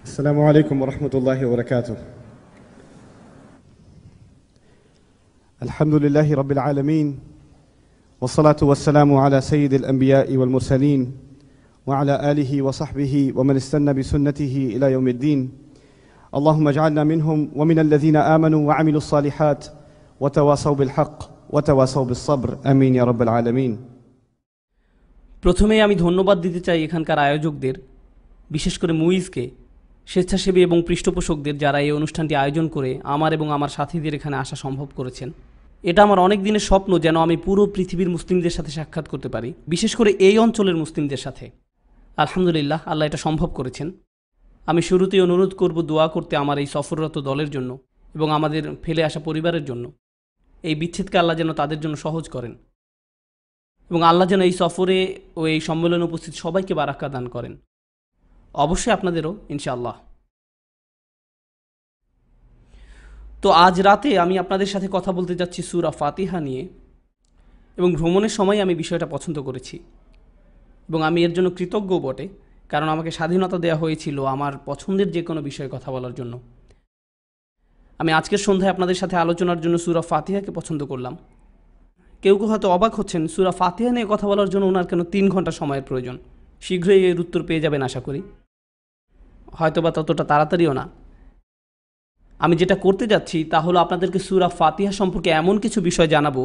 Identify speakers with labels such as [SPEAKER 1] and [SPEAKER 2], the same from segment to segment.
[SPEAKER 1] السلام عليكم ورحمة الله وبركاته الحمد لله رب العالمين والصلاة والسلام على سيد الأنبياء والمرسلين وعلى آله وصحبه ومن استنى بسنته إلى يوم الدين اللهم اجعلنا منهم ومن الذين آمنوا وعملوا الصالحات وتواصوا بالحق وتواصوا بالصبر آمين يا رب العالمين প্রথমে আমি ধন্যবাদ দিতে চাই এখানকার আয়োজকদের বিশেষ করে মুইজকে স্বেচ্ছাসেবী এবং পৃষ্ঠপোষকদের যারা এই অনুষ্ঠানটি আয়োজন করে আমার এবং আমার সাথীদের এখানে আসা সম্ভব করেছেন এটা আমার অনেক দিনের স্বপ্ন যেন আমি পুরো পৃথিবীর মুসলিমদের সাথে সাক্ষাৎ করতে পারি বিশেষ করে এই অঞ্চলের মুসলিমদের সাথে আলহামদুলিল্লাহ আল্লাহ এটা সম্ভব করেছেন আমি শুরুতেই অনুরোধ করব দোয়া করতে আমার এই সফররত দলের জন্য এবং আমাদের ফেলে আসা পরিবারের জন্য এই বিচ্ছেদকে আল্লাহ যেন তাদের জন্য সহজ করেন এবং আল্লাহ যেন এই সফরে ও এই সম্মেলনে উপস্থিত সবাইকে বারাক্কা দান করেন অবশ্যই আপনাদেরও ইনশাআল্লাহ তো আজ রাতে আমি আপনাদের সাথে কথা বলতে যাচ্ছি সুরা ফাতিহা নিয়ে এবং ভ্রমণের সময় আমি বিষয়টা পছন্দ করেছি এবং আমি এর জন্য কৃতজ্ঞ বটে কারণ আমাকে স্বাধীনতা দেওয়া হয়েছিল আমার পছন্দের যে কোনো বিষয়ে কথা বলার জন্য আমি আজকের সন্ধ্যায় আপনাদের সাথে আলোচনার জন্য সুরা ফাতিহাকে পছন্দ করলাম কেউ কেউ হয়তো অবাক হচ্ছেন সুরা ফাতিহা নিয়ে কথা বলার জন্য ওনার কেন তিন ঘন্টা সময়ের প্রয়োজন শীঘ্রই এর উত্তর পেয়ে যাবেন আশা করি হয়তো বা ততটা তাড়াতাড়িও না আমি যেটা করতে যাচ্ছি তা হলো আপনাদেরকে সুরা ফাতিহা সম্পর্কে এমন কিছু বিষয় জানাবো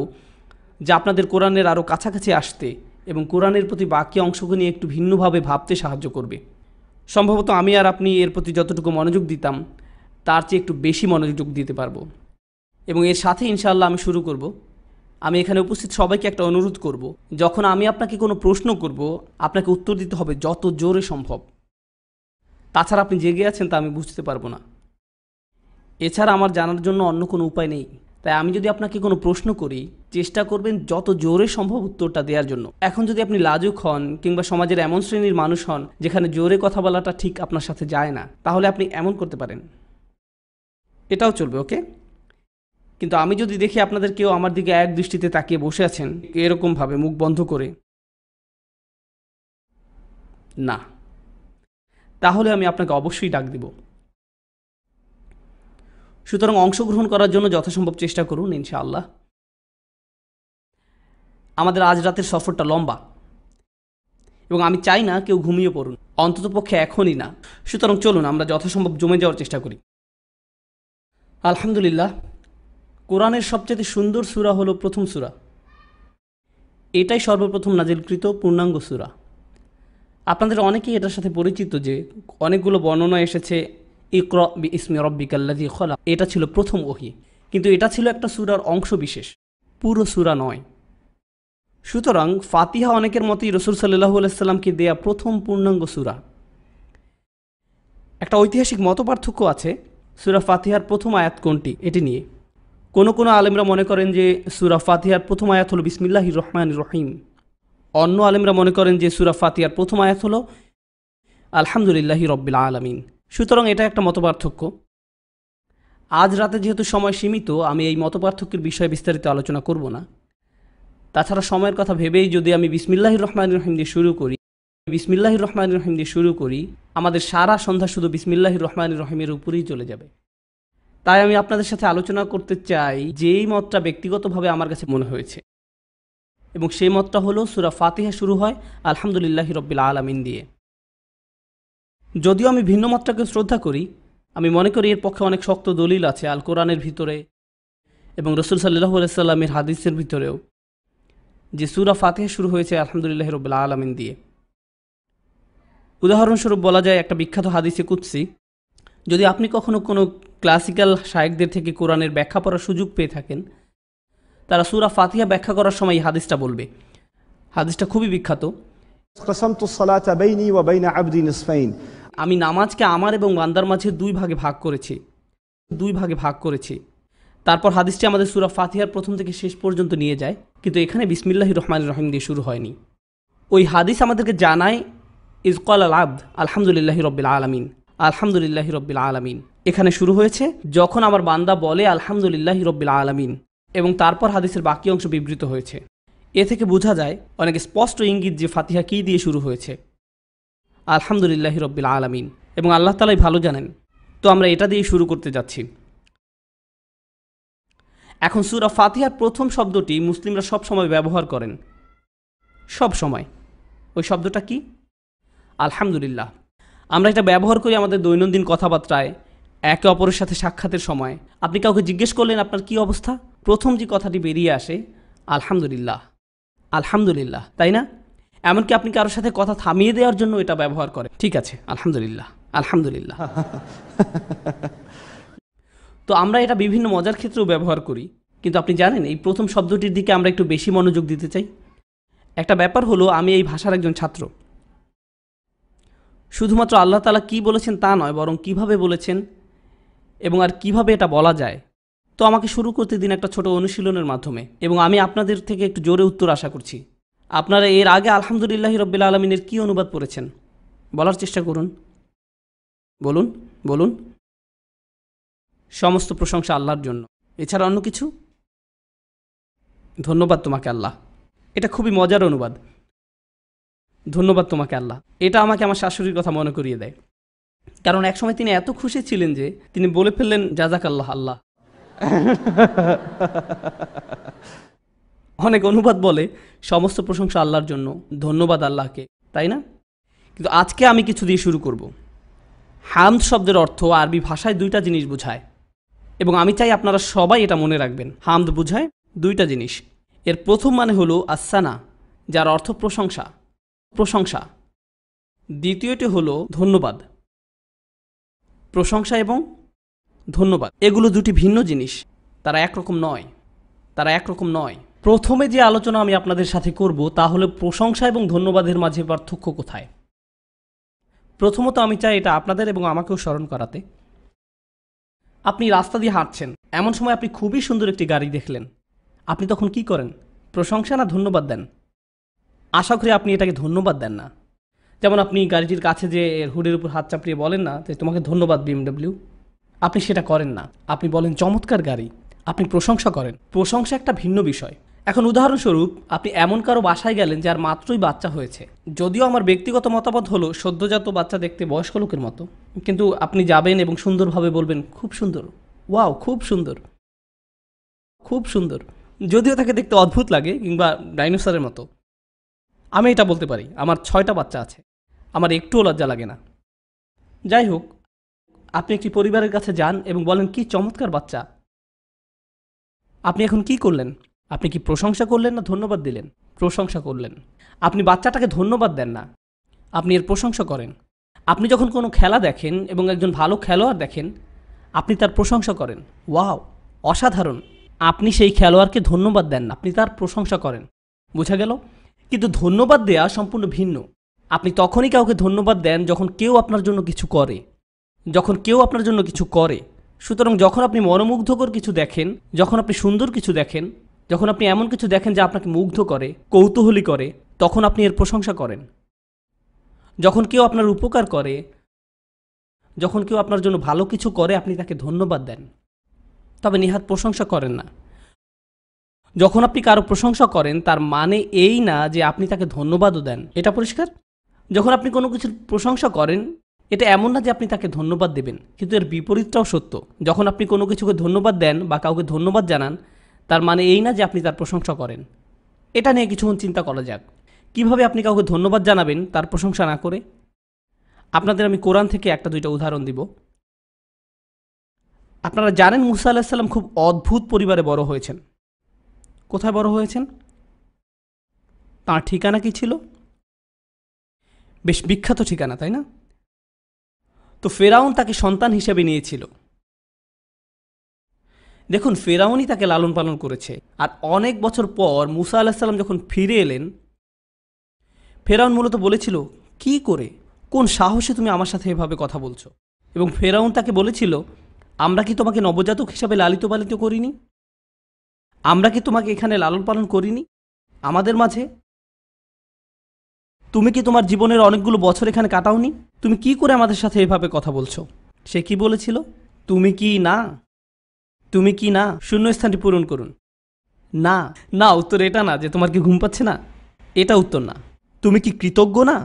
[SPEAKER 1] যা আপনাদের কোরআনের আরও কাছাকাছি আসতে এবং কোরআনের প্রতি বাকি অংশগুলি একটু ভিন্নভাবে ভাবতে সাহায্য করবে সম্ভবত আমি আর আপনি এর প্রতি যতটুকু মনোযোগ দিতাম তার চেয়ে একটু বেশি মনোযোগ দিতে পারবো এবং এর সাথে ইনশাআল্লাহ আমি শুরু করব আমি এখানে উপস্থিত সবাইকে একটা অনুরোধ করব যখন আমি আপনাকে কোনো প্রশ্ন করব আপনাকে উত্তর দিতে হবে যত জোরে সম্ভব তাছাড়া আপনি জেগে আছেন তা আমি বুঝতে পারবো না এছাড়া আমার জানার জন্য অন্য কোনো উপায় নেই তাই আমি যদি আপনাকে কোনো প্রশ্ন করি চেষ্টা করবেন যত জোরে সম্ভব উত্তরটা দেওয়ার জন্য এখন যদি আপনি লাজুক হন কিংবা সমাজের এমন শ্রেণীর মানুষ হন যেখানে জোরে কথা বলাটা ঠিক আপনার সাথে যায় না তাহলে আপনি এমন করতে পারেন এটাও চলবে ওকে কিন্তু আমি যদি দেখি আপনাদের কেউ আমার দিকে এক দৃষ্টিতে তাকিয়ে বসে আছেন এরকমভাবে মুখ বন্ধ করে না তাহলে আমি আপনাকে অবশ্যই ডাক দিব সুতরাং অংশগ্রহণ করার জন্য যথাসম্ভব চেষ্টা করুন ইনশাআল্লাহ আমাদের আজ রাতের সফরটা লম্বা এবং আমি চাই না কেউ ঘুমিয়ে পড়ুন অন্ততপক্ষে এখনই না সুতরাং চলুন আমরা যথাসম্ভব জমে যাওয়ার চেষ্টা করি আলহামদুলিল্লাহ কোরআনের সবচেয়ে সুন্দর সুরা হলো প্রথম সুরা এটাই সর্বপ্রথম নাজিলকৃত পূর্ণাঙ্গ সুরা আপনাদের অনেকেই এটার সাথে পরিচিত যে অনেকগুলো বর্ণনা এসেছে ইকর ইসমি রব্বিকাল্লাজি খলা এটা ছিল প্রথম ওহি কিন্তু এটা ছিল একটা সুরার অংশ বিশেষ পুরো সুরা নয় সুতরাং ফাতিহা অনেকের মতোই রসুল সাল্লাহ আলাইসাল্লামকে দেয়া প্রথম পূর্ণাঙ্গ সুরা একটা ঐতিহাসিক মত পার্থক্য আছে সুরা ফাতিহার প্রথম আয়াত কোনটি এটি নিয়ে কোনো কোনো আলেমরা মনে করেন যে সুরা ফাতিহার প্রথম আয়াত হল বিসমিল্লাহ রহমান রহিম অন্য আলেমরা মনে করেন যে সুরা ফাতিয়ার প্রথম আয়াত হলো আলহামদুলিল্লাহি রব্বিল আলমিন সুতরাং এটা একটা মতপার্থক্য আজ রাতে যেহেতু সময় সীমিত আমি এই মতপার্থক্যের বিষয়ে বিস্তারিত আলোচনা করব না তাছাড়া সময়ের কথা ভেবেই যদি আমি বিসমিল্লাহির রহমান রহিম দিয়ে শুরু করি বিসমিল্লাহির রহমান রহিম দিয়ে শুরু করি আমাদের সারা সন্ধ্যা শুধু বিসমিল্লাহির রহমান রহিমের উপরেই চলে যাবে তাই আমি আপনাদের সাথে আলোচনা করতে চাই যেই মতটা ব্যক্তিগতভাবে আমার কাছে মনে হয়েছে এবং সেই মতটা হলো সুরা ফাতিহা শুরু হয় আলহামদুলিল্লাহ রব্বিল আলমিন দিয়ে যদিও আমি ভিন্ন মতটাকে শ্রদ্ধা করি আমি মনে করি এর পক্ষে অনেক শক্ত দলিল আছে আল কোরআনের ভিতরে এবং রসুল সাল্লাহ সাল্লামের হাদিসের ভিতরেও যে সুরা ফাতেহা শুরু হয়েছে আলহামদুলিল্লাহ রব্বিল আলমিন দিয়ে উদাহরণস্বরূপ বলা যায় একটা বিখ্যাত হাদিসে কুৎসি যদি আপনি কখনো কোনো ক্লাসিক্যাল শায়েকদের থেকে কোরআনের ব্যাখ্যা পড়ার সুযোগ পেয়ে থাকেন তারা সুরা ফাতিহা ব্যাখ্যা করার সময় এই হাদিসটা বলবে হাদিসটা খুবই বিখ্যাত আমি নামাজকে আমার এবং বান্দার মাঝে দুই ভাগে ভাগ করেছি দুই ভাগে ভাগ করেছি তারপর হাদিসটি আমাদের সুরা ফাতিহার প্রথম থেকে শেষ পর্যন্ত নিয়ে যায় কিন্তু এখানে বিসমিল্লাহ রহমান রহিম দিয়ে শুরু হয়নি ওই হাদিস আমাদেরকে জানায় ইজকাল আল আব্দ আলহামদুলিল্লাহ রব্বিল আলমিন আলহামদুলিল্লাহ রব্বিল আলমিন এখানে শুরু হয়েছে যখন আমার বান্দা বলে আলহামদুলিল্লাহ রব্বিল আলমিন এবং তারপর হাদিসের বাকি অংশ বিবৃত হয়েছে এ থেকে বোঝা যায় অনেক স্পষ্ট ইঙ্গিত যে ফাতিহা কী দিয়ে শুরু হয়েছে আলহামদুলিল্লাহ রব্বিল আলমিন এবং আল্লাহ তালাই ভালো জানেন তো আমরা এটা দিয়ে শুরু করতে যাচ্ছি এখন সুরা ফাতিহার প্রথম শব্দটি মুসলিমরা সব সময় ব্যবহার করেন সব সময় ওই শব্দটা কি আলহামদুলিল্লাহ আমরা এটা ব্যবহার করি আমাদের দৈনন্দিন কথাবার্তায় একে অপরের সাথে সাক্ষাতের সময় আপনি কাউকে জিজ্ঞেস করলেন আপনার কি অবস্থা প্রথম যে কথাটি বেরিয়ে আসে আলহামদুলিল্লাহ আলহামদুলিল্লাহ তাই না এমনকি আপনি কারোর সাথে কথা থামিয়ে দেওয়ার জন্য এটা ব্যবহার করে ঠিক আছে আলহামদুলিল্লাহ আলহামদুলিল্লাহ তো আমরা এটা বিভিন্ন মজার ক্ষেত্রেও ব্যবহার করি কিন্তু আপনি জানেন এই প্রথম শব্দটির দিকে আমরা একটু বেশি মনোযোগ দিতে চাই একটা ব্যাপার হলো আমি এই ভাষার একজন ছাত্র শুধুমাত্র আল্লাহ তালা কি বলেছেন তা নয় বরং কিভাবে বলেছেন এবং আর কিভাবে এটা বলা যায় তো আমাকে শুরু করতে দিন একটা ছোট অনুশীলনের মাধ্যমে এবং আমি আপনাদের থেকে একটু জোরে উত্তর আশা করছি আপনারা এর আগে আলহামদুলিল্লাহ রব্বিল আলমিনের কী অনুবাদ পড়েছেন বলার চেষ্টা করুন বলুন বলুন সমস্ত প্রশংসা আল্লাহর জন্য এছাড়া অন্য কিছু ধন্যবাদ তোমাকে আল্লাহ এটা খুবই মজার অনুবাদ ধন্যবাদ তোমাকে আল্লাহ এটা আমাকে আমার শাশুড়ির কথা মনে করিয়ে দেয় কারণ একসময় তিনি এত খুশি ছিলেন যে তিনি বলে ফেললেন জাজাক আল্লাহ আল্লাহ অনেক অনুবাদ বলে সমস্ত প্রশংসা আল্লাহর জন্য ধন্যবাদ আল্লাহকে তাই না কিন্তু আজকে আমি কিছু দিয়ে শুরু করব হামদ শব্দের অর্থ আরবি ভাষায় দুইটা জিনিস বোঝায় এবং আমি চাই আপনারা সবাই এটা মনে রাখবেন হামদ বোঝায় দুইটা জিনিস এর প্রথম মানে হল আসানা যার অর্থ প্রশংসা প্রশংসা দ্বিতীয়টি হল ধন্যবাদ প্রশংসা এবং ধন্যবাদ এগুলো দুটি ভিন্ন জিনিস তারা একরকম নয় তারা একরকম নয় প্রথমে যে আলোচনা আমি আপনাদের সাথে করব তা হলো প্রশংসা এবং ধন্যবাদের মাঝে পার্থক্য কোথায় প্রথমত আমি চাই এটা আপনাদের এবং আমাকেও স্মরণ করাতে আপনি রাস্তা দিয়ে হাঁটছেন এমন সময় আপনি খুবই সুন্দর একটি গাড়ি দেখলেন আপনি তখন কি করেন প্রশংসা না ধন্যবাদ দেন আশা করি আপনি এটাকে ধন্যবাদ দেন না যেমন আপনি গাড়িটির কাছে যে হুডের উপর হাত চাপড়িয়ে বলেন না যে তোমাকে ধন্যবাদ বিএমডব্লিউ আপনি সেটা করেন না আপনি বলেন চমৎকার গাড়ি আপনি প্রশংসা করেন প্রশংসা একটা ভিন্ন বিষয় এখন উদাহরণস্বরূপ আপনি এমন কারো বাসায় গেলেন যার মাত্রই বাচ্চা হয়েছে যদিও আমার ব্যক্তিগত মতামত হলো সদ্যজাত বাচ্চা দেখতে বয়স্ক লোকের মতো কিন্তু আপনি যাবেন এবং সুন্দরভাবে বলবেন খুব সুন্দর ওয়াও খুব সুন্দর খুব সুন্দর যদিও তাকে দেখতে অদ্ভুত লাগে কিংবা ডাইনোসরের মতো আমি এটা বলতে পারি আমার ছয়টা বাচ্চা আছে আমার একটুও লজ্জা লাগে না যাই হোক আপনি একটি পরিবারের কাছে যান এবং বলেন কি চমৎকার বাচ্চা আপনি এখন কি করলেন আপনি কি প্রশংসা করলেন না ধন্যবাদ দিলেন প্রশংসা করলেন আপনি বাচ্চাটাকে ধন্যবাদ দেন না আপনি এর প্রশংসা করেন আপনি যখন কোনো খেলা দেখেন এবং একজন ভালো খেলোয়াড় দেখেন আপনি তার প্রশংসা করেন ওয়াও অসাধারণ আপনি সেই খেলোয়াড়কে ধন্যবাদ দেন না আপনি তার প্রশংসা করেন বোঝা গেল কিন্তু ধন্যবাদ দেয়া সম্পূর্ণ ভিন্ন আপনি তখনই কাউকে ধন্যবাদ দেন যখন কেউ আপনার জন্য কিছু করে যখন কেউ আপনার জন্য কিছু করে সুতরাং যখন আপনি মনোমুগ্ধকর কিছু দেখেন যখন আপনি সুন্দর কিছু দেখেন যখন আপনি এমন কিছু দেখেন যা আপনাকে মুগ্ধ করে কৌতূহলী করে তখন আপনি এর প্রশংসা করেন যখন কেউ আপনার উপকার করে যখন কেউ আপনার জন্য ভালো কিছু করে আপনি তাকে ধন্যবাদ দেন তবে নিহাত প্রশংসা করেন না যখন আপনি কারো প্রশংসা করেন তার মানে এই না যে আপনি তাকে ধন্যবাদও দেন এটা পরিষ্কার যখন আপনি কোনো কিছুর প্রশংসা করেন এটা এমন না যে আপনি তাকে ধন্যবাদ দেবেন কিন্তু এর বিপরীতটাও সত্য যখন আপনি কোনো কিছুকে ধন্যবাদ দেন বা কাউকে ধন্যবাদ জানান তার মানে এই না যে আপনি তার প্রশংসা করেন এটা নিয়ে কিছুক্ষণ চিন্তা করা যাক কিভাবে আপনি কাউকে ধন্যবাদ জানাবেন তার প্রশংসা না করে আপনাদের আমি কোরআন থেকে একটা দুইটা উদাহরণ দিব আপনারা জানেন মুসা আল্লাহ খুব অদ্ভুত পরিবারে বড় হয়েছেন কোথায় বড় হয়েছেন তাঁর ঠিকানা কি ছিল বেশ বিখ্যাত ঠিকানা তাই না তো ফেরাউন তাকে সন্তান হিসেবে নিয়েছিল দেখুন ফেরাউনই তাকে লালন পালন করেছে আর অনেক বছর পর মুসা আলাহিসাল্লাম যখন ফিরে এলেন ফেরাউন মূলত বলেছিল কি করে কোন সাহসে তুমি আমার সাথে এভাবে কথা বলছো এবং ফেরাউন তাকে বলেছিল আমরা কি তোমাকে নবজাতক হিসাবে লালিত পালিত করিনি আমরা কি তোমাকে এখানে লালন পালন করিনি আমাদের মাঝে তুমি কি তোমার জীবনের অনেকগুলো বছর এখানে কাটাওনি তুমি কি করে আমাদের সাথে এভাবে কথা বলছো সে কি বলেছিল তুমি কি না তুমি কি না শূন্যস্থানটি পূরণ করুন না না উত্তর এটা না যে তোমার কি ঘুম পাচ্ছে না এটা উত্তর না তুমি কি কৃতজ্ঞ না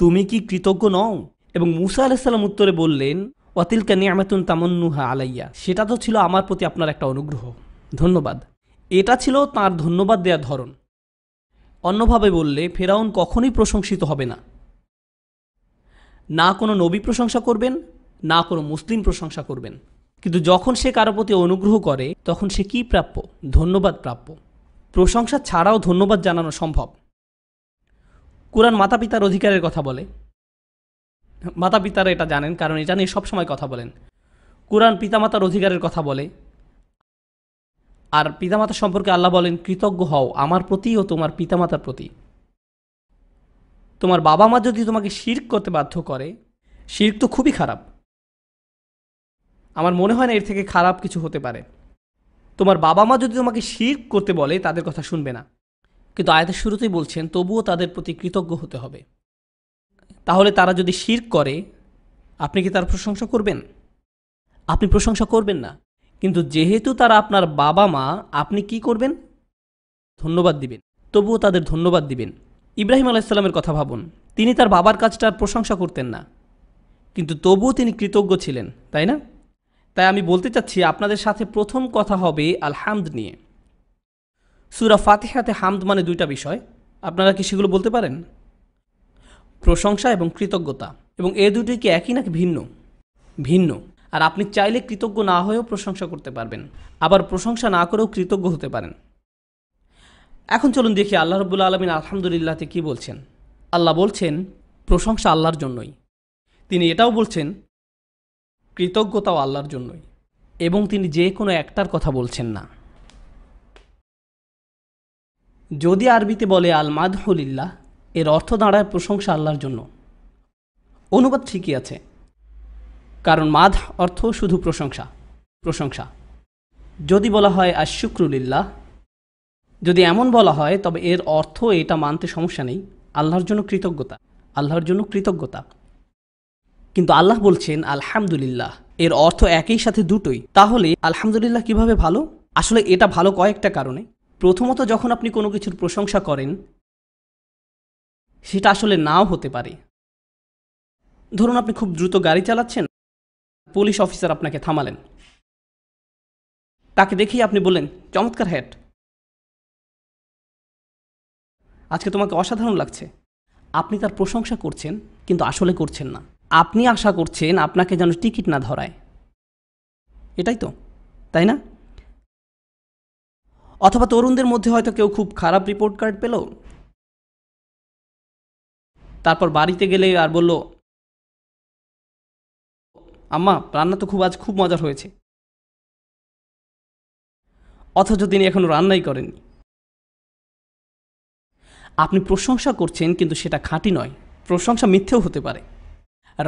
[SPEAKER 1] তুমি কি কৃতজ্ঞ নও এবং মুসা আলাইসাল্লাম উত্তরে বললেন অতিলকা তামন্নু তামন্নুহা আলাইয়া সেটা তো ছিল আমার প্রতি আপনার একটা অনুগ্রহ ধন্যবাদ এটা ছিল তার ধন্যবাদ দেওয়ার ধরন অন্যভাবে বললে ফেরাউন কখনই প্রশংসিত হবে না না কোনো নবী প্রশংসা করবেন না কোনো মুসলিম প্রশংসা করবেন কিন্তু যখন সে কারো প্রতি অনুগ্রহ করে তখন সে কি প্রাপ্য ধন্যবাদ প্রাপ্য প্রশংসা ছাড়াও ধন্যবাদ জানানো সম্ভব কোরআন মাতা পিতার অধিকারের কথা বলে মাতা পিতারা এটা জানেন কারণ এটা নিয়ে সবসময় কথা বলেন কোরআন পিতামাতার অধিকারের কথা বলে আর পিতামাতা সম্পর্কে আল্লাহ বলেন কৃতজ্ঞ হও আমার প্রতি ও তোমার পিতামাতার প্রতি তোমার বাবা মা যদি তোমাকে শির্ক করতে বাধ্য করে শির্ক তো খুবই খারাপ আমার মনে হয় না এর থেকে খারাপ কিছু হতে পারে তোমার বাবা মা যদি তোমাকে শির্ক করতে বলে তাদের কথা শুনবে না কিন্তু আয়াতের শুরুতেই বলছেন তবুও তাদের প্রতি কৃতজ্ঞ হতে হবে তাহলে তারা যদি শির্ক করে আপনি কি তার প্রশংসা করবেন আপনি প্রশংসা করবেন না কিন্তু যেহেতু তারা আপনার বাবা মা আপনি কি করবেন ধন্যবাদ দিবেন তবুও তাদের ধন্যবাদ দিবেন ইব্রাহিম আলাইসাল্লামের কথা ভাবুন তিনি তার বাবার কাজটার প্রশংসা করতেন না কিন্তু তবুও তিনি কৃতজ্ঞ ছিলেন তাই না তাই আমি বলতে চাচ্ছি আপনাদের সাথে প্রথম কথা হবে আল হামদ নিয়ে সুরা ফাতেহাতে হামদ মানে দুইটা বিষয় আপনারা কি সেগুলো বলতে পারেন প্রশংসা এবং কৃতজ্ঞতা এবং এ দুটি কি একই নাকি ভিন্ন ভিন্ন আর আপনি চাইলে কৃতজ্ঞ না হয়েও প্রশংসা করতে পারবেন আবার প্রশংসা না করেও কৃতজ্ঞ হতে পারেন এখন চলুন দেখি আল্লাহ রবুল্লা আলমিন আলহামদুলিল্লাহতে কী বলছেন আল্লাহ বলছেন প্রশংসা আল্লাহর জন্যই তিনি এটাও বলছেন কৃতজ্ঞতাও আল্লাহর জন্যই এবং তিনি যে কোনো একটার কথা বলছেন না যদি আরবিতে বলে আল মাদহুলিল্লাহ এর অর্থ দাঁড়ায় প্রশংসা আল্লাহর জন্য অনুবাদ ঠিকই আছে কারণ মাধ অর্থ শুধু প্রশংসা প্রশংসা যদি বলা হয় আর শুক্রুলিল্লাহ যদি এমন বলা হয় তবে এর অর্থ এটা মানতে সমস্যা নেই আল্লাহর জন্য কৃতজ্ঞতা আল্লাহর জন্য কৃতজ্ঞতা কিন্তু আল্লাহ বলছেন আলহামদুলিল্লাহ এর অর্থ একই সাথে দুটোই তাহলে আলহামদুলিল্লাহ কিভাবে ভালো আসলে এটা ভালো কয়েকটা কারণে প্রথমত যখন আপনি কোনো কিছুর প্রশংসা করেন সেটা আসলে নাও হতে পারে ধরুন আপনি খুব দ্রুত গাড়ি চালাচ্ছেন পুলিশ অফিসার আপনাকে থামালেন তাকে দেখেই আপনি বললেন চমৎকার হ্যাট আজকে তোমাকে অসাধারণ লাগছে আপনি তার প্রশংসা করছেন কিন্তু আসলে করছেন না আপনি আশা করছেন আপনাকে যেন টিকিট না ধরায় এটাই তো তাই না অথবা তরুণদের মধ্যে হয়তো কেউ খুব খারাপ রিপোর্ট কার্ড পেল তারপর বাড়িতে গেলে আর বলল আম্মা রান্না তো খুব আজ খুব মজার হয়েছে অথচ তিনি এখনও রান্নাই করেননি আপনি প্রশংসা করছেন কিন্তু সেটা খাঁটি নয় প্রশংসা মিথ্যেও হতে পারে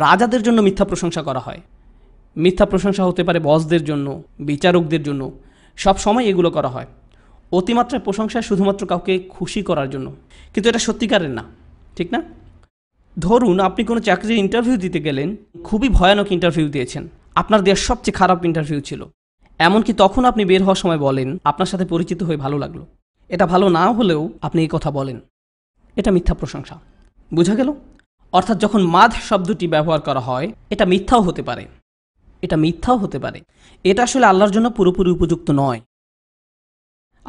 [SPEAKER 1] রাজাদের জন্য মিথ্যা প্রশংসা করা হয় মিথ্যা প্রশংসা হতে পারে বসদের জন্য বিচারকদের জন্য সব সময় এগুলো করা হয় অতিমাত্রায় প্রশংসা শুধুমাত্র কাউকে খুশি করার জন্য কিন্তু এটা সত্যিকারের না ঠিক না ধরুন আপনি কোনো চাকরির ইন্টারভিউ দিতে গেলেন খুবই ভয়ানক ইন্টারভিউ দিয়েছেন আপনার দেওয়ার সবচেয়ে খারাপ ইন্টারভিউ ছিল এমনকি তখন আপনি বের হওয়ার সময় বলেন আপনার সাথে পরিচিত হয়ে ভালো লাগলো এটা ভালো না হলেও আপনি এই কথা বলেন এটা মিথ্যা প্রশংসা বোঝা গেল অর্থাৎ যখন মাধ শব্দটি ব্যবহার করা হয় এটা মিথ্যাও হতে পারে এটা মিথ্যাও হতে পারে এটা আসলে আল্লাহর জন্য পুরোপুরি উপযুক্ত নয়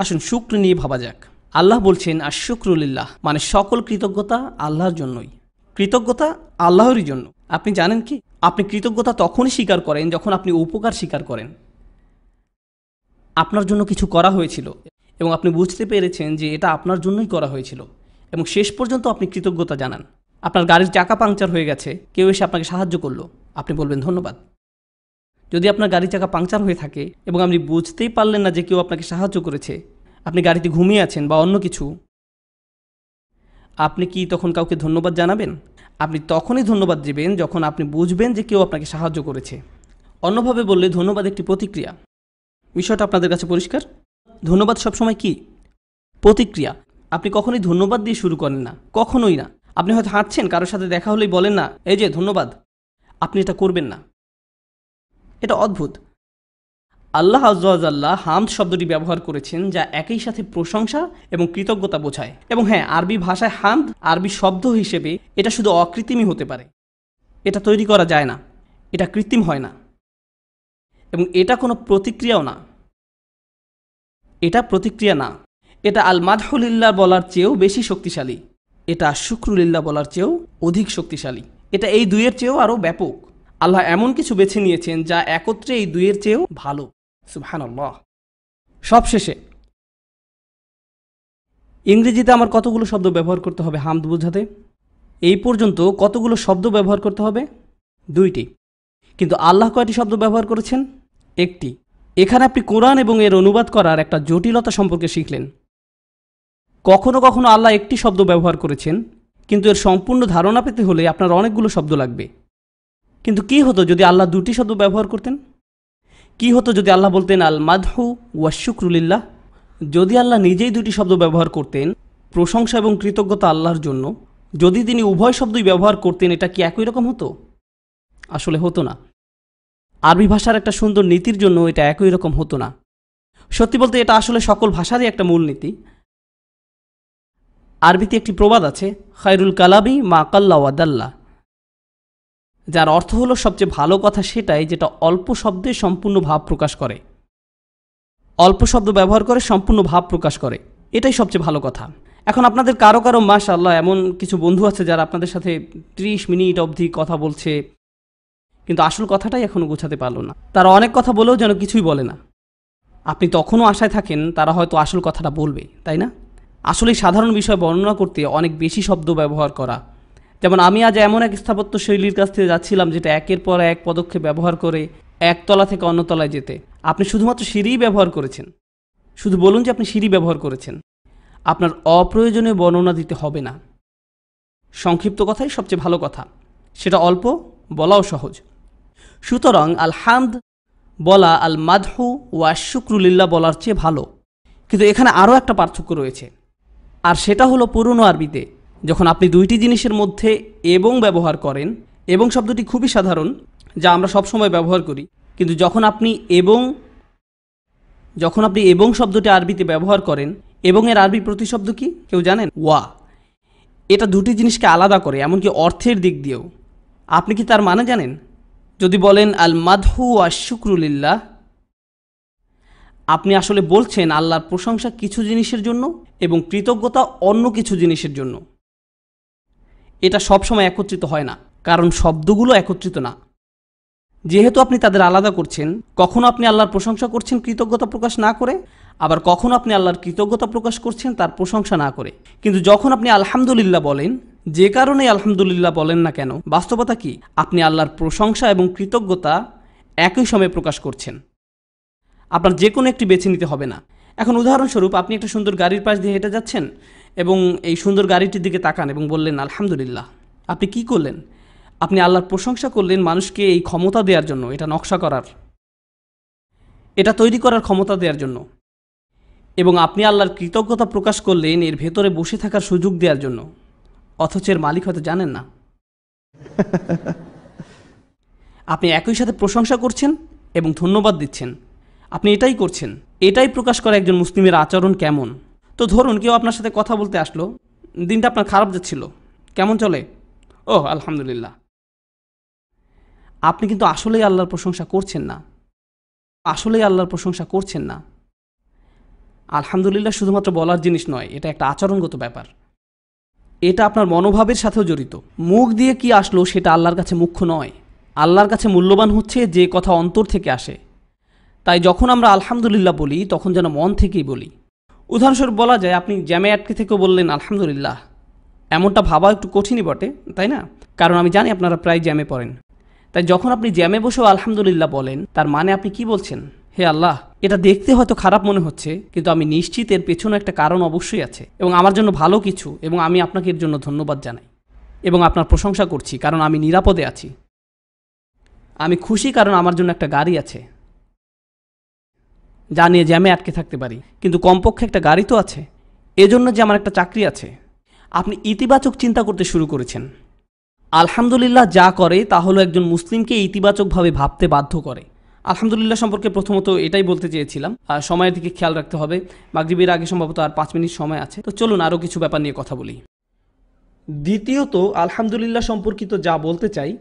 [SPEAKER 1] আসুন শুক্র নিয়ে ভাবা যাক আল্লাহ বলছেন আর শুক্রুলিল্লাহ মানে সকল কৃতজ্ঞতা আল্লাহর জন্যই কৃতজ্ঞতা আল্লাহরই জন্য আপনি জানেন কি আপনি কৃতজ্ঞতা তখনই স্বীকার করেন যখন আপনি উপকার স্বীকার করেন আপনার জন্য কিছু করা হয়েছিল এবং আপনি বুঝতে পেরেছেন যে এটা আপনার জন্যই করা হয়েছিল এবং শেষ পর্যন্ত আপনি কৃতজ্ঞতা জানান আপনার গাড়ির চাকা পাংচার হয়ে গেছে কেউ এসে আপনাকে সাহায্য করলো আপনি বলবেন ধন্যবাদ যদি আপনার গাড়ি চাকা পাংচার হয়ে থাকে এবং আপনি বুঝতেই পারলেন না যে কেউ আপনাকে সাহায্য করেছে আপনি গাড়িতে ঘুমিয়ে আছেন বা অন্য কিছু আপনি কি তখন কাউকে ধন্যবাদ জানাবেন আপনি তখনই ধন্যবাদ দেবেন যখন আপনি বুঝবেন যে কেউ আপনাকে সাহায্য করেছে অন্যভাবে বললে ধন্যবাদ একটি প্রতিক্রিয়া বিষয়টা আপনাদের কাছে পরিষ্কার ধন্যবাদ সবসময় কি প্রতিক্রিয়া আপনি কখনোই ধন্যবাদ দিয়ে শুরু করেন না কখনোই না আপনি হয়তো হাঁটছেন কারোর সাথে দেখা হলেই বলেন না এই যে ধন্যবাদ আপনি এটা করবেন না এটা অদ্ভুত আল্লাহ আজ্লাহ হামদ শব্দটি ব্যবহার করেছেন যা একই সাথে প্রশংসা এবং কৃতজ্ঞতা বোঝায় এবং হ্যাঁ আরবি ভাষায় হামদ আরবি শব্দ হিসেবে এটা শুধু অকৃত্রিমই হতে পারে এটা তৈরি করা যায় না এটা কৃত্রিম হয় না এবং এটা কোনো প্রতিক্রিয়াও না এটা প্রতিক্রিয়া না এটা আল মাদহুলিল্লাহ বলার চেয়েও বেশি শক্তিশালী এটা শুক্রুলিল্লাহ বলার চেয়েও অধিক শক্তিশালী এটা এই দুইয়ের চেয়েও আরও ব্যাপক আল্লাহ এমন কিছু বেছে নিয়েছেন যা একত্রে এই দুইয়ের চেয়েও ভালো সুবহানাল্লাহ সবশেষে ইংরেজিতে আমার কতগুলো শব্দ ব্যবহার করতে হবে হামদ বোঝাতে এই পর্যন্ত কতগুলো শব্দ ব্যবহার করতে হবে দুইটি কিন্তু আল্লাহ কয়টি শব্দ ব্যবহার করেছেন একটি এখানে আপনি কোরআন এবং এর অনুবাদ করার একটা জটিলতা সম্পর্কে শিখলেন কখনো কখনো আল্লাহ একটি শব্দ ব্যবহার করেছেন কিন্তু এর সম্পূর্ণ ধারণা পেতে হলে আপনার অনেকগুলো শব্দ লাগবে কিন্তু কি হতো যদি আল্লাহ দুটি শব্দ ব্যবহার করতেন কি হতো যদি আল্লাহ বলতেন আল মাধু ওয়া শুক্রুলিল্লাহ যদি আল্লাহ নিজেই দুটি শব্দ ব্যবহার করতেন প্রশংসা এবং কৃতজ্ঞতা আল্লাহর জন্য যদি তিনি উভয় শব্দই ব্যবহার করতেন এটা কি একই রকম হতো আসলে হতো না আরবি ভাষার একটা সুন্দর নীতির জন্য এটা একই রকম হতো না সত্যি বলতে এটা আসলে সকল ভাষারই একটা মূল নীতি আরবিতে একটি প্রবাদ আছে খায়রুল কালাবি মা কাল্লা ওয়াদাল্লাহ যার অর্থ হলো সবচেয়ে ভালো কথা সেটাই যেটা অল্প শব্দে সম্পূর্ণ ভাব প্রকাশ করে অল্প শব্দ ব্যবহার করে সম্পূর্ণ ভাব প্রকাশ করে এটাই সবচেয়ে ভালো কথা এখন আপনাদের কারো কারো মাস আল্লাহ এমন কিছু বন্ধু আছে যারা আপনাদের সাথে ত্রিশ মিনিট অবধি কথা বলছে কিন্তু আসল কথাটাই এখনও গোছাতে পারলো না তারা অনেক কথা বলেও যেন কিছুই বলে না আপনি তখনও আশায় থাকেন তারা হয়তো আসল কথাটা বলবে তাই না আসলে সাধারণ বিষয় বর্ণনা করতে অনেক বেশি শব্দ ব্যবহার করা যেমন আমি আজ এমন এক স্থাপত্য শৈলীর কাছ থেকে যাচ্ছিলাম যেটা একের পর এক পদক্ষেপ ব্যবহার করে একতলা থেকে অন্যতলায় যেতে আপনি শুধুমাত্র সিঁড়ি ব্যবহার করেছেন শুধু বলুন যে আপনি সিঁড়ি ব্যবহার করেছেন আপনার অপ্রয়োজনীয় বর্ণনা দিতে হবে না সংক্ষিপ্ত কথাই সবচেয়ে ভালো কথা সেটা অল্প বলাও সহজ সুতরাং আল হামদ বলা আল মাধহু ও আশুক্রুলিল্লা বলার চেয়ে ভালো কিন্তু এখানে আরও একটা পার্থক্য রয়েছে আর সেটা হলো পুরনো আরবিতে যখন আপনি দুইটি জিনিসের মধ্যে এবং ব্যবহার করেন এবং শব্দটি খুবই সাধারণ যা আমরা সবসময় ব্যবহার করি কিন্তু যখন আপনি এবং যখন আপনি এবং শব্দটি আরবিতে ব্যবহার করেন এবং এর আরবি প্রতিশব্দ কি কেউ জানেন ওয়া এটা দুটি জিনিসকে আলাদা করে এমনকি অর্থের দিক দিয়েও আপনি কি তার মানে জানেন যদি বলেন আল মাধু আশুকরুলিল্লাহ আপনি আসলে বলছেন আল্লাহর প্রশংসা কিছু জিনিসের জন্য এবং কৃতজ্ঞতা অন্য কিছু জিনিসের জন্য এটা সবসময় একত্রিত হয় না কারণ শব্দগুলো একত্রিত না যেহেতু আপনি তাদের আলাদা করছেন কখনো আপনি আল্লাহর প্রশংসা করছেন কৃতজ্ঞতা প্রকাশ না করে আবার কখনও আপনি আল্লাহর কৃতজ্ঞতা প্রকাশ করছেন তার প্রশংসা না করে কিন্তু যখন আপনি আলহামদুলিল্লাহ বলেন যে কারণে আলহামদুলিল্লাহ বলেন না কেন বাস্তবতা কি আপনি আল্লাহর প্রশংসা এবং কৃতজ্ঞতা একই সময়ে প্রকাশ করছেন আপনার যে কোনো একটি বেছে নিতে হবে না এখন উদাহরণস্বরূপ আপনি একটা সুন্দর গাড়ির পাশ দিয়ে হেঁটে যাচ্ছেন এবং এই সুন্দর গাড়িটির দিকে তাকান এবং বললেন আলহামদুলিল্লাহ আপনি কি করলেন আপনি আল্লাহর প্রশংসা করলেন মানুষকে এই ক্ষমতা দেওয়ার জন্য এটা নকশা করার এটা তৈরি করার ক্ষমতা দেওয়ার জন্য এবং আপনি আল্লাহর কৃতজ্ঞতা প্রকাশ করলেন এর ভেতরে বসে থাকার সুযোগ দেওয়ার জন্য অথচ এর মালিক হয়তো জানেন না আপনি একই সাথে প্রশংসা করছেন এবং ধন্যবাদ দিচ্ছেন আপনি এটাই করছেন এটাই প্রকাশ করে একজন মুসলিমের আচরণ কেমন তো ধরুন কেউ আপনার সাথে কথা বলতে আসলো দিনটা আপনার খারাপ যাচ্ছিল কেমন চলে ও আলহামদুলিল্লাহ আপনি কিন্তু আসলেই আল্লাহর প্রশংসা করছেন না আসলেই আল্লাহর প্রশংসা করছেন না আলহামদুলিল্লাহ শুধুমাত্র বলার জিনিস নয় এটা একটা আচরণগত ব্যাপার এটা আপনার মনোভাবের সাথেও জড়িত মুখ দিয়ে কি আসলো সেটা আল্লাহর কাছে মুখ্য নয় আল্লাহর কাছে মূল্যবান হচ্ছে যে কথা অন্তর থেকে আসে তাই যখন আমরা আলহামদুলিল্লাহ বলি তখন যেন মন থেকেই বলি উদাহরণস্বরূপ বলা যায় আপনি জ্যামে আটকে থেকেও বললেন আলহামদুলিল্লাহ এমনটা ভাবা একটু কঠিনই বটে তাই না কারণ আমি জানি আপনারা প্রায় জ্যামে পড়েন তাই যখন আপনি জ্যামে বসেও আলহামদুলিল্লাহ বলেন তার মানে আপনি কি বলছেন হে আল্লাহ এটা দেখতে হয়তো খারাপ মনে হচ্ছে কিন্তু আমি নিশ্চিত এর পেছনে একটা কারণ অবশ্যই আছে এবং আমার জন্য ভালো কিছু এবং আমি আপনাকে এর জন্য ধন্যবাদ জানাই এবং আপনার প্রশংসা করছি কারণ আমি নিরাপদে আছি আমি খুশি কারণ আমার জন্য একটা গাড়ি আছে যা নিয়ে জ্যামে আটকে থাকতে পারি কিন্তু কমপক্ষে একটা গাড়ি তো আছে এজন্য যে আমার একটা চাকরি আছে আপনি ইতিবাচক চিন্তা করতে শুরু করেছেন আলহামদুলিল্লাহ যা করে তা হলো একজন মুসলিমকে ইতিবাচকভাবে ভাবতে বাধ্য করে আলহামদুলিল্লাহ সম্পর্কে প্রথমত এটাই বলতে চেয়েছিলাম আর সময়ের দিকে খেয়াল রাখতে হবে মাগরীবের আগে সম্ভবত আর পাঁচ মিনিট সময় আছে তো চলুন আরও কিছু ব্যাপার নিয়ে কথা বলি দ্বিতীয়ত আলহামদুলিল্লাহ সম্পর্কিত যা বলতে চাই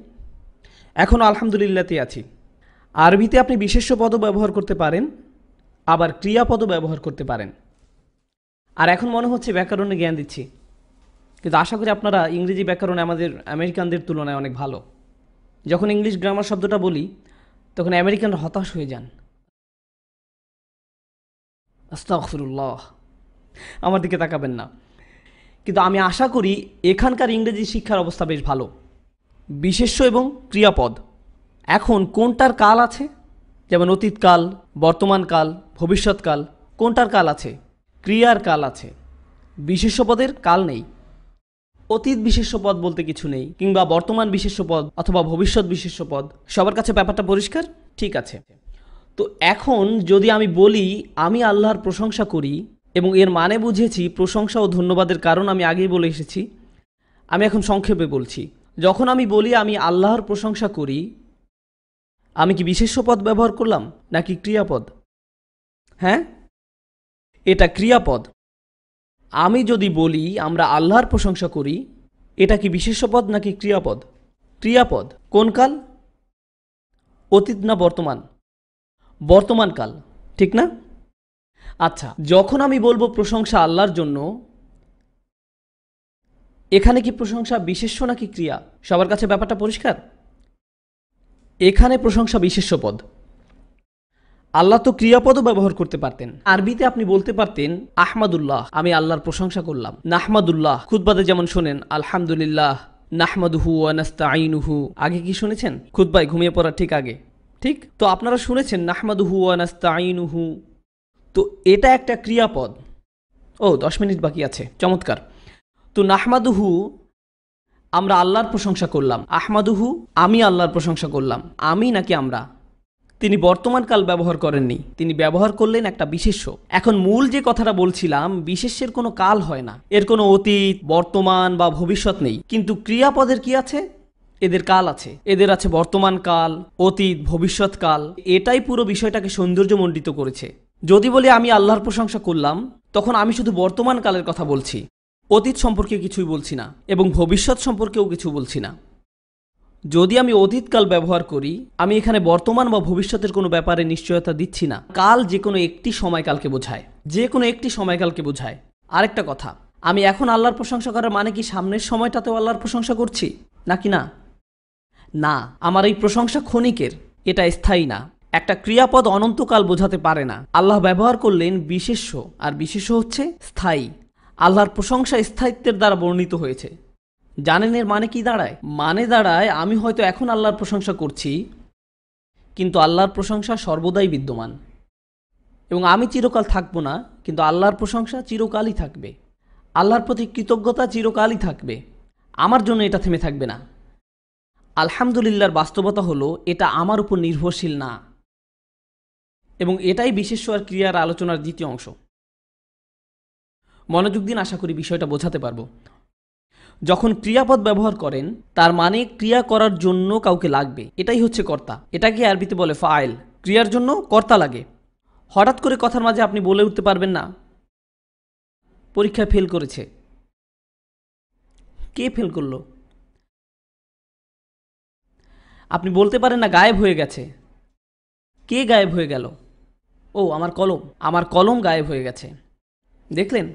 [SPEAKER 1] এখন আলহামদুলিল্লাহতেই আছি আরবিতে আপনি বিশেষ্য পদ ব্যবহার করতে পারেন আবার ক্রিয়াপদও ব্যবহার করতে পারেন আর এখন মনে হচ্ছে ব্যাকরণে জ্ঞান দিচ্ছি কিন্তু আশা করি আপনারা ইংরেজি ব্যাকরণ আমাদের আমেরিকানদের তুলনায় অনেক ভালো যখন ইংলিশ গ্রামার শব্দটা বলি তখন আমেরিকানরা হতাশ হয়ে যান আস্তাফরুল্লাহ আমার দিকে তাকাবেন না কিন্তু আমি আশা করি এখানকার ইংরেজি শিক্ষার অবস্থা বেশ ভালো বিশেষ্য এবং ক্রিয়াপদ এখন কোনটার কাল আছে যেমন অতীতকাল বর্তমানকাল ভবিষ্যৎকাল কোনটার কাল আছে ক্রিয়ার কাল আছে বিশেষ্যপদের কাল নেই অতীত বিশেষ্যপদ বলতে কিছু নেই কিংবা বর্তমান বিশেষ্যপদ অথবা ভবিষ্যৎ বিশেষ্যপদ সবার কাছে ব্যাপারটা পরিষ্কার ঠিক আছে তো এখন যদি আমি বলি আমি আল্লাহর প্রশংসা করি এবং এর মানে বুঝেছি প্রশংসা ও ধন্যবাদের কারণ আমি আগেই বলে এসেছি আমি এখন সংক্ষেপে বলছি যখন আমি বলি আমি আল্লাহর প্রশংসা করি আমি কি বিশেষ্য পদ ব্যবহার করলাম নাকি ক্রিয়াপদ হ্যাঁ এটা ক্রিয়াপদ আমি যদি বলি আমরা আল্লাহর প্রশংসা করি এটা কি বিশেষ্য পদ নাকি ক্রিয়াপদ ক্রিয়াপদ কোন কাল অতীত না বর্তমান বর্তমান কাল ঠিক না আচ্ছা যখন আমি বলবো প্রশংসা আল্লাহর জন্য এখানে কি প্রশংসা বিশেষ্য নাকি ক্রিয়া সবার কাছে ব্যাপারটা পরিষ্কার এখানে প্রশংসা বিশেষ্য পদ আল্লাহ তো ক্রিয়াপদও ব্যবহার করতে পারতেন আরবিতে আপনি বলতে পারতেন আহমাদুল্লাহ আমি আল্লাহর প্রশংসা করলাম নাহমাদুল্লাহ খুদ্বাদে যেমন শোনেন আলহামদুলিল্লাহ নাহমাদুহু আনাস্তাইনুহু আগে কি শুনেছেন খুদ্বাই ঘুমিয়ে পড়ার ঠিক আগে ঠিক তো আপনারা শুনেছেন নাহমাদুহু আনাস্তাইনুহু তো এটা একটা ক্রিয়াপদ ও দশ মিনিট বাকি আছে চমৎকার তো নাহমাদুহু আমরা আল্লাহর প্রশংসা করলাম আহমাদুহু আমি আল্লাহর প্রশংসা করলাম আমি নাকি আমরা তিনি বর্তমানকাল ব্যবহার করেননি তিনি ব্যবহার করলেন একটা বিশেষ্য এখন মূল যে কথাটা বলছিলাম বিশেষ্যের কোনো কাল হয় না এর কোনো অতীত বর্তমান বা ভবিষ্যৎ নেই কিন্তু ক্রিয়াপদের কি আছে এদের কাল আছে এদের আছে বর্তমান কাল অতীত ভবিষ্যৎ কাল এটাই পুরো বিষয়টাকে সৌন্দর্যমণ্ডিত করেছে যদি বলি আমি আল্লাহর প্রশংসা করলাম তখন আমি শুধু বর্তমান কালের কথা বলছি অতীত সম্পর্কে কিছুই বলছি না এবং ভবিষ্যৎ সম্পর্কেও কিছু বলছি না যদি আমি অতীতকাল ব্যবহার করি আমি এখানে বর্তমান বা ভবিষ্যতের কোনো ব্যাপারে নিশ্চয়তা দিচ্ছি না কাল যে কোনো একটি সময়কালকে বোঝায় যে কোনো একটি সময়কালকে বোঝায় আরেকটা কথা আমি এখন আল্লাহর প্রশংসা করার মানে কি সামনের সময়টাতেও আল্লাহর প্রশংসা করছি নাকি না না আমার এই প্রশংসা ক্ষণিকের এটা স্থায়ী না একটা ক্রিয়াপদ অনন্তকাল বোঝাতে পারে না আল্লাহ ব্যবহার করলেন বিশেষ্য আর বিশেষ্য হচ্ছে স্থায়ী আল্লাহর প্রশংসা স্থায়িত্বের দ্বারা বর্ণিত হয়েছে জানেন এর মানে কি দাঁড়ায় মানে দাঁড়ায় আমি হয়তো এখন আল্লাহর প্রশংসা করছি কিন্তু আল্লাহর প্রশংসা সর্বদাই বিদ্যমান এবং আমি চিরকাল থাকবো না কিন্তু আল্লাহর প্রশংসা চিরকালই থাকবে আল্লাহর প্রতি কৃতজ্ঞতা চিরকালই থাকবে আমার জন্য এটা থেমে থাকবে না আলহামদুলিল্লাহর বাস্তবতা হলো এটা আমার উপর নির্ভরশীল না এবং এটাই বিশেষ আর ক্রিয়ার আলোচনার দ্বিতীয় অংশ মনোযোগ দিন আশা করি বিষয়টা বোঝাতে পারবো যখন ক্রিয়াপদ ব্যবহার করেন তার মানে ক্রিয়া করার জন্য কাউকে লাগবে এটাই হচ্ছে কর্তা এটাকে আরবিতে বলে ফাইল ক্রিয়ার জন্য কর্তা লাগে হঠাৎ করে কথার মাঝে আপনি বলে উঠতে পারবেন না পরীক্ষা ফেল করেছে কে ফেল করলো আপনি বলতে পারেন না গায়েব হয়ে গেছে কে গায়েব হয়ে গেল ও আমার কলম আমার কলম গায়েব হয়ে গেছে দেখলেন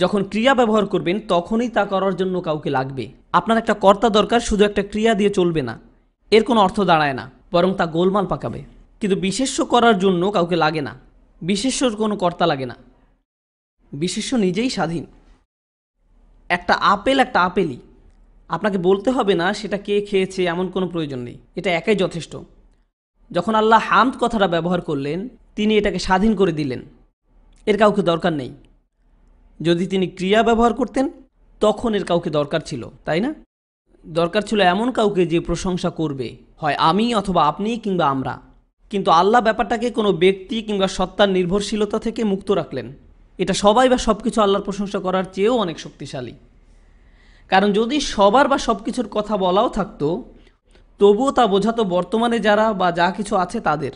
[SPEAKER 1] যখন ক্রিয়া ব্যবহার করবেন তখনই তা করার জন্য কাউকে লাগবে আপনার একটা কর্তা দরকার শুধু একটা ক্রিয়া দিয়ে চলবে না এর কোনো অর্থ দাঁড়ায় না বরং তা গোলমাল পাকাবে কিন্তু বিশেষ্য করার জন্য কাউকে লাগে না বিশেষ্যর কোনো কর্তা লাগে না বিশেষ্য নিজেই স্বাধীন একটা আপেল একটা আপেলই আপনাকে বলতে হবে না সেটা কে খেয়েছে এমন কোনো প্রয়োজন নেই এটা একাই যথেষ্ট যখন আল্লাহ হামদ কথাটা ব্যবহার করলেন তিনি এটাকে স্বাধীন করে দিলেন এর কাউকে দরকার নেই যদি তিনি ক্রিয়া ব্যবহার করতেন তখন এর কাউকে দরকার ছিল তাই না দরকার ছিল এমন কাউকে যে প্রশংসা করবে হয় আমি অথবা আপনি কিংবা আমরা কিন্তু আল্লাহ ব্যাপারটাকে কোনো ব্যক্তি কিংবা সত্তার নির্ভরশীলতা থেকে মুক্ত রাখলেন এটা সবাই বা সব কিছু আল্লাহর প্রশংসা করার চেয়েও অনেক শক্তিশালী কারণ যদি সবার বা সব কিছুর কথা বলাও থাকতো তবুও তা বোঝাতো বর্তমানে যারা বা যা কিছু আছে তাদের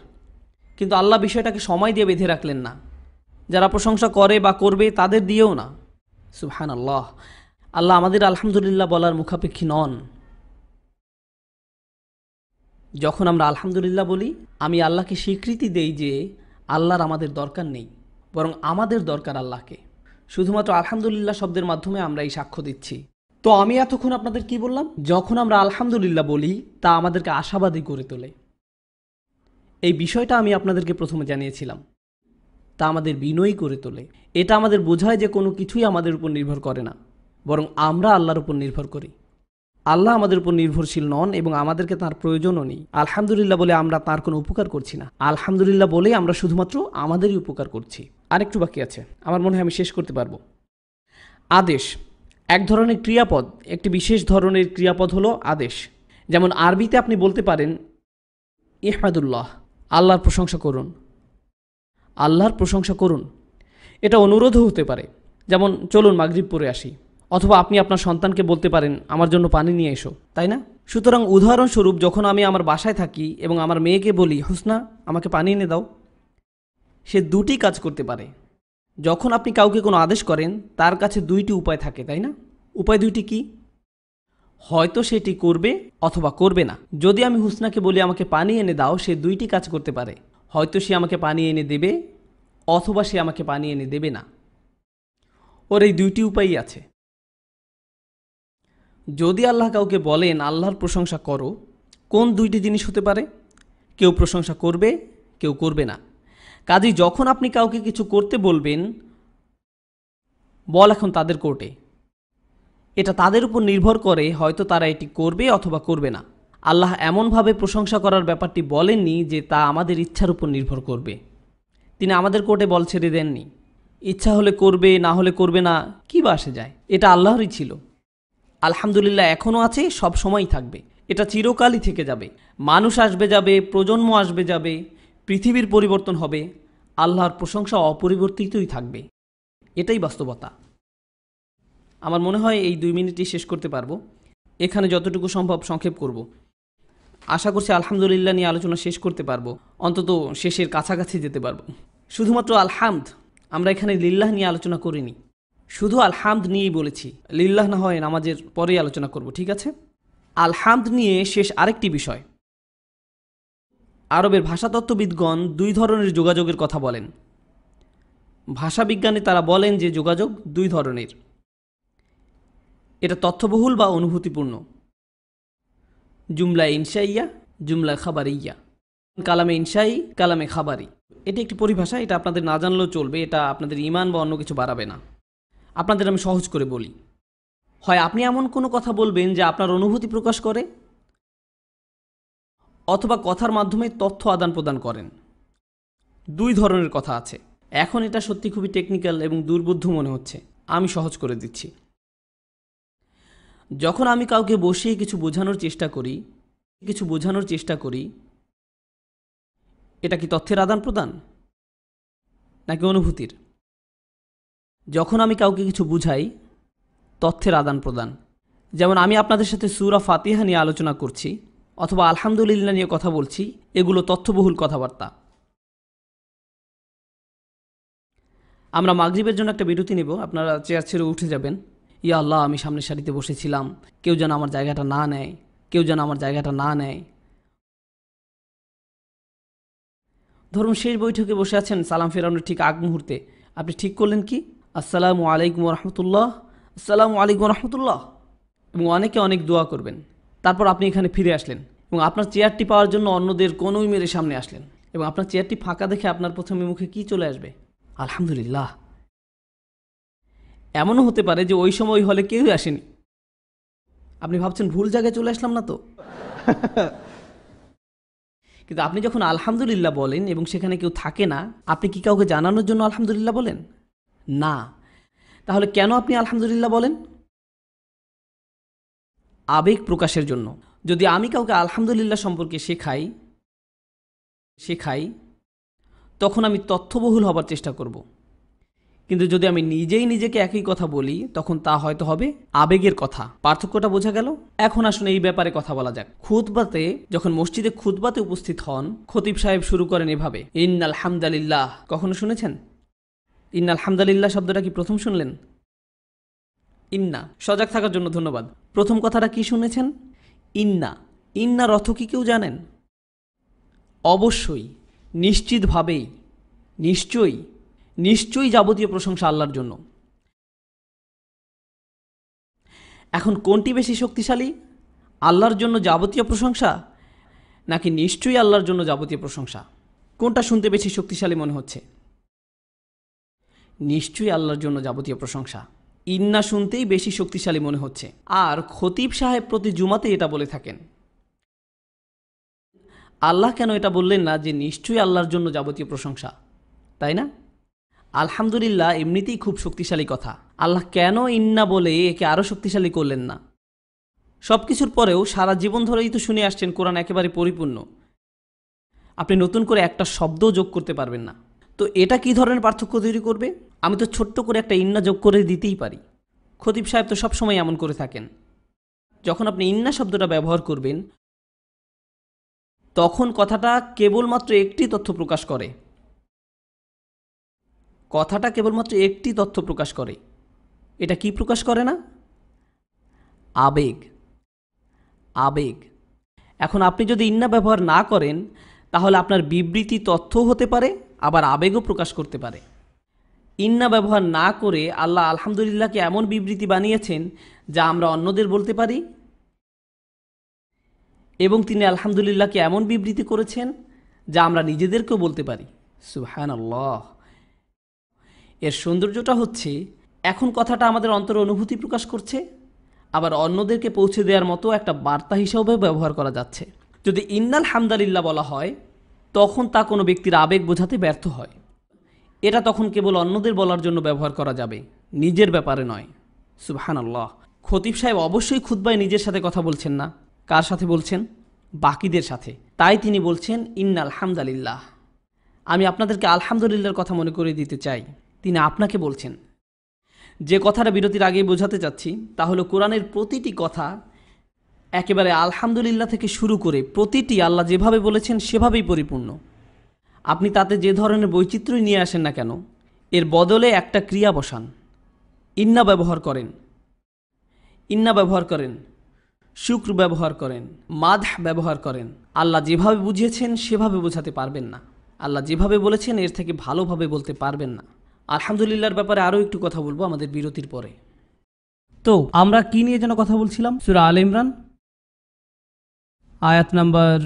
[SPEAKER 1] কিন্তু আল্লাহ বিষয়টাকে সময় দিয়ে বেঁধে রাখলেন না যারা প্রশংসা করে বা করবে তাদের দিয়েও না সুহান আল্লাহ আল্লাহ আমাদের আলহামদুলিল্লাহ বলার মুখাপেক্ষী নন যখন আমরা আলহামদুলিল্লাহ বলি আমি আল্লাহকে স্বীকৃতি দেই যে আল্লাহর আমাদের দরকার নেই বরং আমাদের দরকার আল্লাহকে শুধুমাত্র আলহামদুলিল্লাহ শব্দের মাধ্যমে আমরা এই সাক্ষ্য দিচ্ছি তো আমি এতক্ষণ আপনাদের কি বললাম যখন আমরা আলহামদুলিল্লাহ বলি তা আমাদেরকে আশাবাদী করে তোলে এই বিষয়টা আমি আপনাদেরকে প্রথমে জানিয়েছিলাম তা আমাদের বিনয়ী করে তোলে এটা আমাদের বোঝায় যে কোনো কিছুই আমাদের উপর নির্ভর করে না বরং আমরা আল্লাহর উপর নির্ভর করি আল্লাহ আমাদের উপর নির্ভরশীল নন এবং আমাদেরকে তার প্রয়োজনও নেই আলহামদুলিল্লাহ বলে আমরা তার কোনো উপকার করছি না আলহামদুলিল্লাহ বলে আমরা শুধুমাত্র আমাদেরই উপকার করছি আরেকটু বাকি আছে আমার মনে হয় আমি শেষ করতে পারবো আদেশ এক ধরনের ক্রিয়াপদ একটি বিশেষ ধরনের ক্রিয়াপদ হলো আদেশ যেমন আরবিতে আপনি বলতে পারেন ইহমাদুল্লাহ আল্লাহর প্রশংসা করুন আল্লাহর প্রশংসা করুন এটা অনুরোধও হতে পারে যেমন চলুন মাগরিবপুরে আসি অথবা আপনি আপনার সন্তানকে বলতে পারেন আমার জন্য পানি নিয়ে এসো তাই না সুতরাং উদাহরণস্বরূপ যখন আমি আমার বাসায় থাকি এবং আমার মেয়েকে বলি হোসনা আমাকে পানি এনে দাও সে দুটি কাজ করতে পারে যখন আপনি কাউকে কোনো আদেশ করেন তার কাছে দুইটি উপায় থাকে তাই না উপায় দুইটি কি হয়তো সেটি করবে অথবা করবে না যদি আমি হুসনাকে বলি আমাকে পানি এনে দাও সে দুইটি কাজ করতে পারে হয়তো সে আমাকে পানি এনে দেবে অথবা সে আমাকে পানি এনে দেবে না ওর এই দুইটি উপায়ই আছে যদি আল্লাহ কাউকে বলেন আল্লাহর প্রশংসা করো কোন দুইটি জিনিস হতে পারে কেউ প্রশংসা করবে কেউ করবে না কাজেই যখন আপনি কাউকে কিছু করতে বলবেন বল এখন তাদের কোর্টে এটা তাদের উপর নির্ভর করে হয়তো তারা এটি করবে অথবা করবে না আল্লাহ এমনভাবে প্রশংসা করার ব্যাপারটি বলেননি যে তা আমাদের ইচ্ছার উপর নির্ভর করবে তিনি আমাদের কোর্টে বল ছেড়ে দেননি ইচ্ছা হলে করবে না হলে করবে না কি বা আসে যায় এটা আল্লাহরই ছিল আলহামদুলিল্লাহ এখনও আছে সব সময়ই থাকবে এটা চিরকালই থেকে যাবে মানুষ আসবে যাবে প্রজন্ম আসবে যাবে পৃথিবীর পরিবর্তন হবে আল্লাহর প্রশংসা অপরিবর্তিতই থাকবে এটাই বাস্তবতা আমার মনে হয় এই দুই মিনিটই শেষ করতে পারবো এখানে যতটুকু সম্ভব সংক্ষেপ করব আশা করছি আলহামদুলিল্লাহ নিয়ে আলোচনা শেষ করতে পারবো অন্তত শেষের কাছাকাছি যেতে পারবো শুধুমাত্র আলহামদ আমরা এখানে লিল্লাহ নিয়ে আলোচনা করিনি শুধু আলহামদ নিয়েই বলেছি লিল্লাহ না হয় নামাজের পরেই আলোচনা করব ঠিক আছে আলহামদ নিয়ে শেষ আরেকটি বিষয় আরবের ভাষাতত্ত্ববিদগণ দুই ধরনের যোগাযোগের কথা বলেন ভাষাবিজ্ঞানে তারা বলেন যে যোগাযোগ দুই ধরনের এটা তথ্যবহুল বা অনুভূতিপূর্ণ জুমলা ইনশাইয়া জুমলা খাবারিয়া কালামে ইনশাই কালামে খাবারি এটি একটি পরিভাষা এটা আপনাদের না জানলেও চলবে এটা আপনাদের ইমান বা অন্য কিছু বাড়াবে না আপনাদের আমি সহজ করে বলি হয় আপনি এমন কোনো কথা বলবেন যা আপনার অনুভূতি প্রকাশ করে অথবা কথার মাধ্যমে তথ্য আদান প্রদান করেন দুই ধরনের কথা আছে এখন এটা সত্যি খুবই টেকনিক্যাল এবং দুর্বোধ্য মনে হচ্ছে আমি সহজ করে দিচ্ছি যখন আমি কাউকে বসিয়ে কিছু বোঝানোর চেষ্টা করি কিছু বোঝানোর চেষ্টা করি এটা কি তথ্যের আদান প্রদান নাকি অনুভূতির যখন আমি কাউকে কিছু বুঝাই তথ্যের আদান প্রদান যেমন আমি আপনাদের সাথে সুরা ফাতিহা নিয়ে আলোচনা করছি অথবা আলহামদুলিল্লাহ নিয়ে কথা বলছি এগুলো তথ্যবহুল কথাবার্তা আমরা মাগরীবের জন্য একটা বিরতি নেব আপনারা চেয়ার ছেড়ে উঠে যাবেন ইয়া আল্লাহ আমি সামনের সারিতে বসেছিলাম কেউ যেন আমার জায়গাটা না নেয় কেউ যেন আমার জায়গাটা না নেয় ধরুন শেষ বৈঠকে বসে আছেন সালাম ফেরানোর ঠিক আগ মুহূর্তে আপনি ঠিক করলেন কি আসসালামু আলাইকুম রহমতুল্লাহ আসসালামু আলাইকুম রহমতুল্লাহ এবং অনেকে অনেক দোয়া করবেন তারপর আপনি এখানে ফিরে আসলেন এবং আপনার চেয়ারটি পাওয়ার জন্য অন্যদের কোনোই মেরে সামনে আসলেন এবং আপনার চেয়ারটি ফাঁকা দেখে আপনার প্রথমে মুখে কি চলে আসবে আলহামদুলিল্লাহ এমনও হতে পারে যে ওই সময় ওই হলে কেউই আসেনি আপনি ভাবছেন ভুল জায়গায় চলে আসলাম না তো কিন্তু আপনি যখন আলহামদুলিল্লাহ বলেন এবং সেখানে কেউ থাকে না আপনি কি কাউকে জানানোর জন্য আলহামদুলিল্লাহ বলেন না তাহলে কেন আপনি আলহামদুলিল্লাহ বলেন আবেগ প্রকাশের জন্য যদি আমি কাউকে আলহামদুলিল্লাহ সম্পর্কে শেখাই শেখাই তখন আমি তথ্যবহুল হবার চেষ্টা করব কিন্তু যদি আমি নিজেই নিজেকে একই কথা বলি তখন তা হয়তো হবে আবেগের কথা পার্থক্যটা বোঝা গেল এখন আসুন এই ব্যাপারে কথা বলা যাক খুতবাতে যখন মসজিদে খুতবাতে উপস্থিত হন খতিব সাহেব শুরু করেন এভাবে ইন্নাল হামদালিল্লাহ কখনো শুনেছেন ইন্নাল হামদালিল্লাহ শব্দটা কি প্রথম শুনলেন ইন্না সজাগ থাকার জন্য ধন্যবাদ প্রথম কথাটা কি শুনেছেন ইন্না ইন্নার অর্থ কি কেউ জানেন অবশ্যই নিশ্চিতভাবেই নিশ্চয়ই নিশ্চয়ই যাবতীয় প্রশংসা আল্লাহর জন্য এখন কোনটি বেশি শক্তিশালী আল্লাহর জন্য যাবতীয় প্রশংসা নাকি নিশ্চয়ই আল্লাহর জন্য যাবতীয় প্রশংসা কোনটা শুনতে বেশি শক্তিশালী মনে হচ্ছে নিশ্চয়ই আল্লাহর জন্য যাবতীয় প্রশংসা ইন্না শুনতেই বেশি শক্তিশালী মনে হচ্ছে আর খতিব সাহেব প্রতি জুমাতে এটা বলে থাকেন আল্লাহ কেন এটা বললেন না যে নিশ্চয়ই আল্লাহর জন্য যাবতীয় প্রশংসা তাই না আলহামদুলিল্লাহ এমনিতেই খুব শক্তিশালী কথা আল্লাহ কেন ইন্না বলে একে আরও শক্তিশালী করলেন না সব কিছুর পরেও সারা জীবন ধরেই তো শুনে আসছেন কোরআন একেবারে পরিপূর্ণ আপনি নতুন করে একটা শব্দ যোগ করতে পারবেন না তো এটা কি ধরনের পার্থক্য তৈরি করবে আমি তো ছোট্ট করে একটা ইন্না যোগ করে দিতেই পারি খতিব সাহেব তো সবসময় এমন করে থাকেন যখন আপনি ইন্না শব্দটা ব্যবহার করবেন তখন কথাটা কেবলমাত্র একটি তথ্য প্রকাশ করে কথাটা কেবলমাত্র একটি তথ্য প্রকাশ করে এটা কি প্রকাশ করে না আবেগ আবেগ এখন আপনি যদি ইন্না ব্যবহার না করেন তাহলে আপনার বিবৃতি তথ্যও হতে পারে আবার আবেগও প্রকাশ করতে পারে ইন্না ব্যবহার না করে আল্লাহ আলহামদুলিল্লাহকে এমন বিবৃতি বানিয়েছেন যা আমরা অন্যদের বলতে পারি এবং তিনি আলহামদুলিল্লাহকে এমন বিবৃতি করেছেন যা আমরা নিজেদেরকেও বলতে পারি সুহান আল্লাহ এর সৌন্দর্যটা হচ্ছে এখন কথাটা আমাদের অন্তর অনুভূতি প্রকাশ করছে আবার অন্যদেরকে পৌঁছে দেওয়ার মতো একটা বার্তা হিসাবে ব্যবহার করা যাচ্ছে যদি ইন্নাল হামদালিল্লাহ বলা হয় তখন তা কোনো ব্যক্তির আবেগ বোঝাতে ব্যর্থ হয় এটা তখন কেবল অন্যদের বলার জন্য ব্যবহার করা যাবে নিজের ব্যাপারে নয় সুবহান আল্লাহ খতিব সাহেব অবশ্যই খুদ্বায় নিজের সাথে কথা বলছেন না কার সাথে বলছেন বাকিদের সাথে তাই তিনি বলছেন ইন্না হামদালিল্লাহ আমি আপনাদেরকে আলহামদুলিল্লাহর কথা মনে করে দিতে চাই তিনি আপনাকে বলছেন যে কথাটা বিরতির আগে বোঝাতে চাচ্ছি তা হলো কোরআনের প্রতিটি কথা একেবারে আলহামদুলিল্লাহ থেকে শুরু করে প্রতিটি আল্লাহ যেভাবে বলেছেন সেভাবেই পরিপূর্ণ আপনি তাতে যে ধরনের বৈচিত্র্যই নিয়ে আসেন না কেন এর বদলে একটা ক্রিয়া বসান ইন্না ব্যবহার করেন ইন্না ব্যবহার করেন শুক্র ব্যবহার করেন মাধ ব্যবহার করেন আল্লাহ যেভাবে বুঝিয়েছেন সেভাবে বোঝাতে পারবেন না আল্লাহ যেভাবে বলেছেন এর থেকে ভালোভাবে বলতে পারবেন না আলহামদুলিল্লাহর ব্যাপারে আরও একটু কথা বলবো আমাদের বিরতির পরে তো আমরা কি নিয়ে যেন কথা বলছিলাম সুরা আল ইমরান আয়াত নাম্বার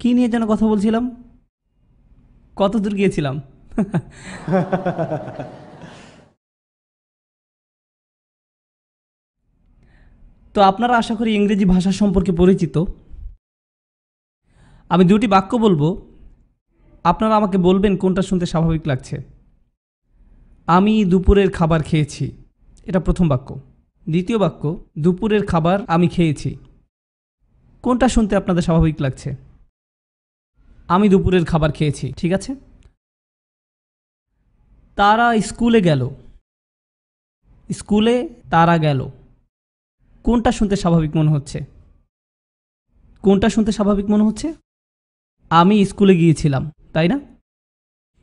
[SPEAKER 1] কি নিয়ে যেন কথা বলছিলাম কত দূর গিয়েছিলাম তো আপনারা আশা করি ইংরেজি ভাষা সম্পর্কে পরিচিত আমি দুটি বাক্য বলবো আপনারা আমাকে বলবেন কোনটা শুনতে স্বাভাবিক লাগছে আমি দুপুরের খাবার খেয়েছি এটা প্রথম বাক্য দ্বিতীয় বাক্য দুপুরের খাবার আমি খেয়েছি কোনটা শুনতে আপনাদের স্বাভাবিক লাগছে আমি দুপুরের খাবার খেয়েছি ঠিক আছে তারা স্কুলে গেল স্কুলে তারা গেল কোনটা শুনতে স্বাভাবিক মনে হচ্ছে কোনটা শুনতে স্বাভাবিক মনে হচ্ছে আমি স্কুলে গিয়েছিলাম তাই না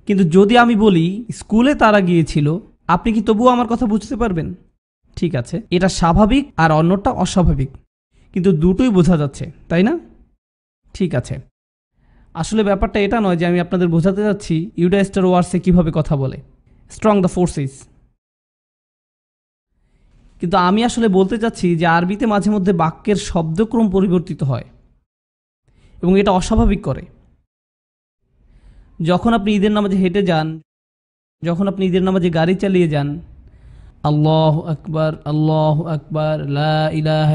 [SPEAKER 1] কিন্তু যদি আমি বলি স্কুলে তারা গিয়েছিল আপনি কি তবুও আমার কথা বুঝতে পারবেন ঠিক আছে এটা স্বাভাবিক আর অন্যটা অস্বাভাবিক কিন্তু দুটোই বোঝা যাচ্ছে তাই না ঠিক আছে আসলে ব্যাপারটা এটা নয় যে আমি আপনাদের বোঝাতে যাচ্ছি ইউডাস্টার ওয়ার্সে কীভাবে কথা বলে স্ট্রং দ্য ফোর্সেস কিন্তু আমি আসলে বলতে চাচ্ছি যে আরবিতে মাঝে মধ্যে বাক্যের শব্দক্রম পরিবর্তিত হয় এবং এটা অস্বাভাবিক করে যখন আপনি ঈদের নামাজে হেঁটে যান যখন আপনি ঈদের নামাজে গাড়ি চালিয়ে যান আল্লাহ আকবর আল্লাহ আকবর লাহ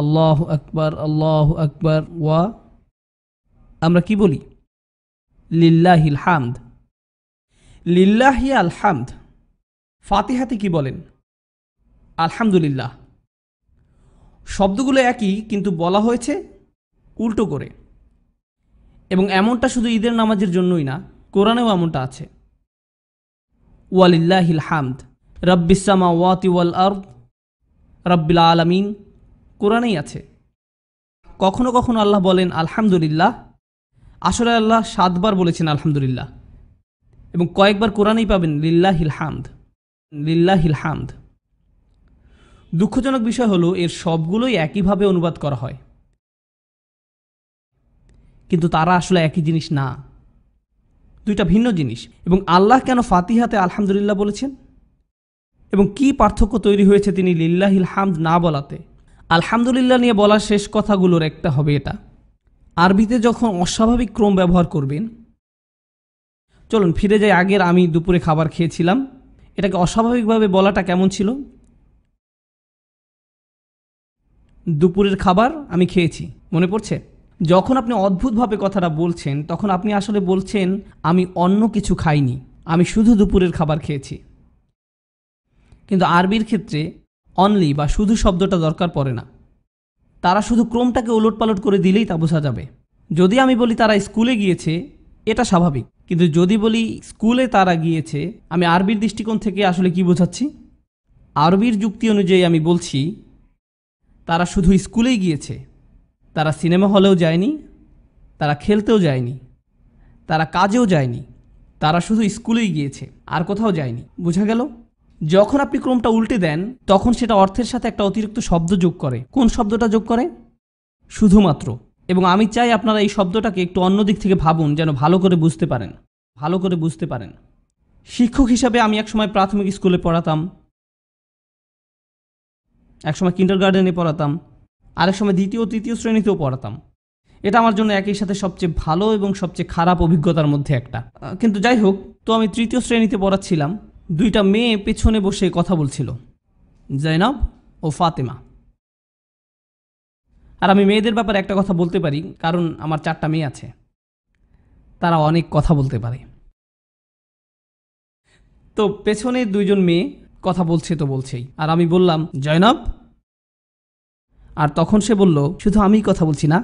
[SPEAKER 1] আল্লাহ আকবর আল্লাহ আকবর ওয়া আমরা কি বলি লিল্লাহিল হামদ লিল্লাহি আল হামদ ফাতিহাতে কি বলেন আলহামদুলিল্লাহ শব্দগুলো একই কিন্তু বলা হয়েছে উল্টো করে এবং এমনটা শুধু ঈদের নামাজের জন্যই না কোরআনেও এমনটা আছে ওয়ালিল্লাহিল হামদ রব্বিসামা ওয়াতি ওয়াল আর্ব রব্বিল আলমিন কোরআনেই আছে কখনো কখনো আল্লাহ বলেন আলহামদুলিল্লাহ আসলে আল্লাহ সাতবার বলেছেন আলহামদুলিল্লাহ এবং কয়েকবার কোরআনেই পাবেন হিল হামদ হিল হামদ দুঃখজনক বিষয় হলো এর সবগুলোই একইভাবে অনুবাদ করা হয় কিন্তু তারা আসলে একই জিনিস না দুইটা ভিন্ন জিনিস এবং আল্লাহ কেন ফাতিহাতে আলহামদুলিল্লাহ বলেছেন এবং কি পার্থক্য তৈরি হয়েছে তিনি লিল্লাহিল হামদ না বলাতে আলহামদুলিল্লাহ নিয়ে বলার শেষ কথাগুলোর একটা হবে এটা আরবিতে যখন অস্বাভাবিক ক্রম ব্যবহার করবেন চলুন ফিরে যাই আগের আমি দুপুরে খাবার খেয়েছিলাম এটাকে অস্বাভাবিকভাবে বলাটা কেমন ছিল দুপুরের খাবার আমি খেয়েছি মনে পড়ছে যখন আপনি অদ্ভুতভাবে কথাটা বলছেন তখন আপনি আসলে বলছেন আমি অন্য কিছু খাইনি আমি শুধু দুপুরের খাবার খেয়েছি কিন্তু আরবির ক্ষেত্রে অনলি বা শুধু শব্দটা দরকার পড়ে না তারা শুধু ক্রমটাকে ওলটপালট করে দিলেই তা বোঝা যাবে যদি আমি বলি তারা স্কুলে গিয়েছে এটা স্বাভাবিক কিন্তু যদি বলি স্কুলে তারা গিয়েছে আমি আরবির দৃষ্টিকোণ থেকে আসলে কি বোঝাচ্ছি আরবির যুক্তি অনুযায়ী আমি বলছি তারা শুধু স্কুলেই গিয়েছে তারা সিনেমা হলেও যায়নি তারা খেলতেও যায়নি তারা কাজেও যায়নি তারা শুধু স্কুলেই গিয়েছে আর কোথাও যায়নি বোঝা গেল যখন আপনি ক্রমটা উল্টে দেন তখন সেটা অর্থের সাথে একটা অতিরিক্ত শব্দ যোগ করে কোন শব্দটা যোগ করে শুধুমাত্র এবং আমি চাই আপনারা এই শব্দটাকে একটু অন্য দিক থেকে ভাবুন যেন ভালো করে বুঝতে পারেন ভালো করে বুঝতে পারেন শিক্ষক হিসাবে আমি একসময় প্রাথমিক স্কুলে পড়াতাম একসময় কিন্ডার গার্ডেনে পড়াতাম আরেক সময় দ্বিতীয় তৃতীয় শ্রেণীতেও পড়াতাম এটা আমার জন্য একই সাথে সবচেয়ে ভালো এবং সবচেয়ে খারাপ অভিজ্ঞতার মধ্যে একটা কিন্তু যাই হোক তো আমি তৃতীয় শ্রেণীতে পড়াচ্ছিলাম দুইটা মেয়ে পেছনে বসে কথা বলছিল জয়নব ও ফাতেমা আর আমি মেয়েদের ব্যাপারে একটা কথা বলতে পারি কারণ আমার চারটা মেয়ে আছে তারা অনেক কথা বলতে পারে তো পেছনে দুইজন মেয়ে কথা বলছে তো বলছেই আর আমি বললাম জয়নব আর তখন সে বলল শুধু আমিই কথা বলছি না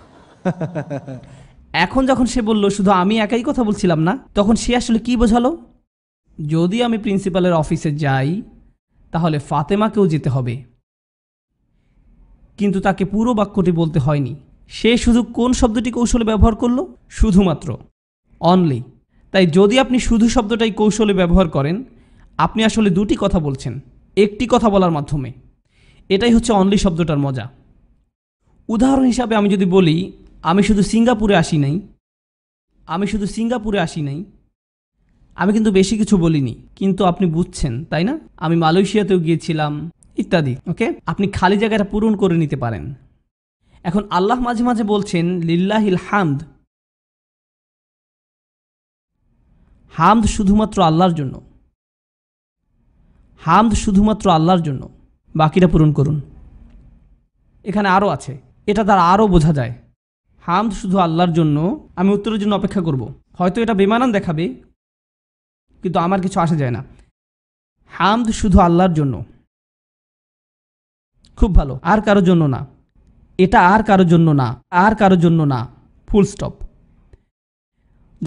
[SPEAKER 1] এখন যখন সে বলল শুধু আমি একাই কথা বলছিলাম না তখন সে আসলে কি বোঝালো যদি আমি প্রিন্সিপালের অফিসে যাই তাহলে ফাতেমাকেও যেতে হবে কিন্তু তাকে পুরো বাক্যটি বলতে হয়নি সে শুধু কোন শব্দটি কৌশলে ব্যবহার করল শুধুমাত্র অনলি তাই যদি আপনি শুধু শব্দটাই কৌশলে ব্যবহার করেন আপনি আসলে দুটি কথা বলছেন একটি কথা বলার মাধ্যমে এটাই হচ্ছে অনলি শব্দটার মজা উদাহরণ হিসাবে আমি যদি বলি আমি শুধু সিঙ্গাপুরে আসি নাই আমি শুধু সিঙ্গাপুরে আসি নাই আমি কিন্তু বেশি কিছু বলিনি কিন্তু আপনি বুঝছেন তাই না আমি মালয়েশিয়াতেও গিয়েছিলাম ইত্যাদি ওকে আপনি খালি জায়গাটা পূরণ করে নিতে পারেন এখন আল্লাহ মাঝে মাঝে বলছেন লিল্লাহিল হামদ হামদ শুধুমাত্র আল্লাহর জন্য হামদ শুধুমাত্র আল্লাহর জন্য বাকিটা পূরণ করুন এখানে আরও আছে এটা তার আরও বোঝা যায় হামদ শুধু আল্লাহর জন্য আমি উত্তরের জন্য অপেক্ষা করব। হয়তো এটা বেমানান দেখাবে কিন্তু আমার কিছু আসা যায় না হামদ শুধু আল্লাহর জন্য খুব ভালো আর কারো জন্য না এটা আর কারোর জন্য না আর কারোর জন্য না ফুল স্টপ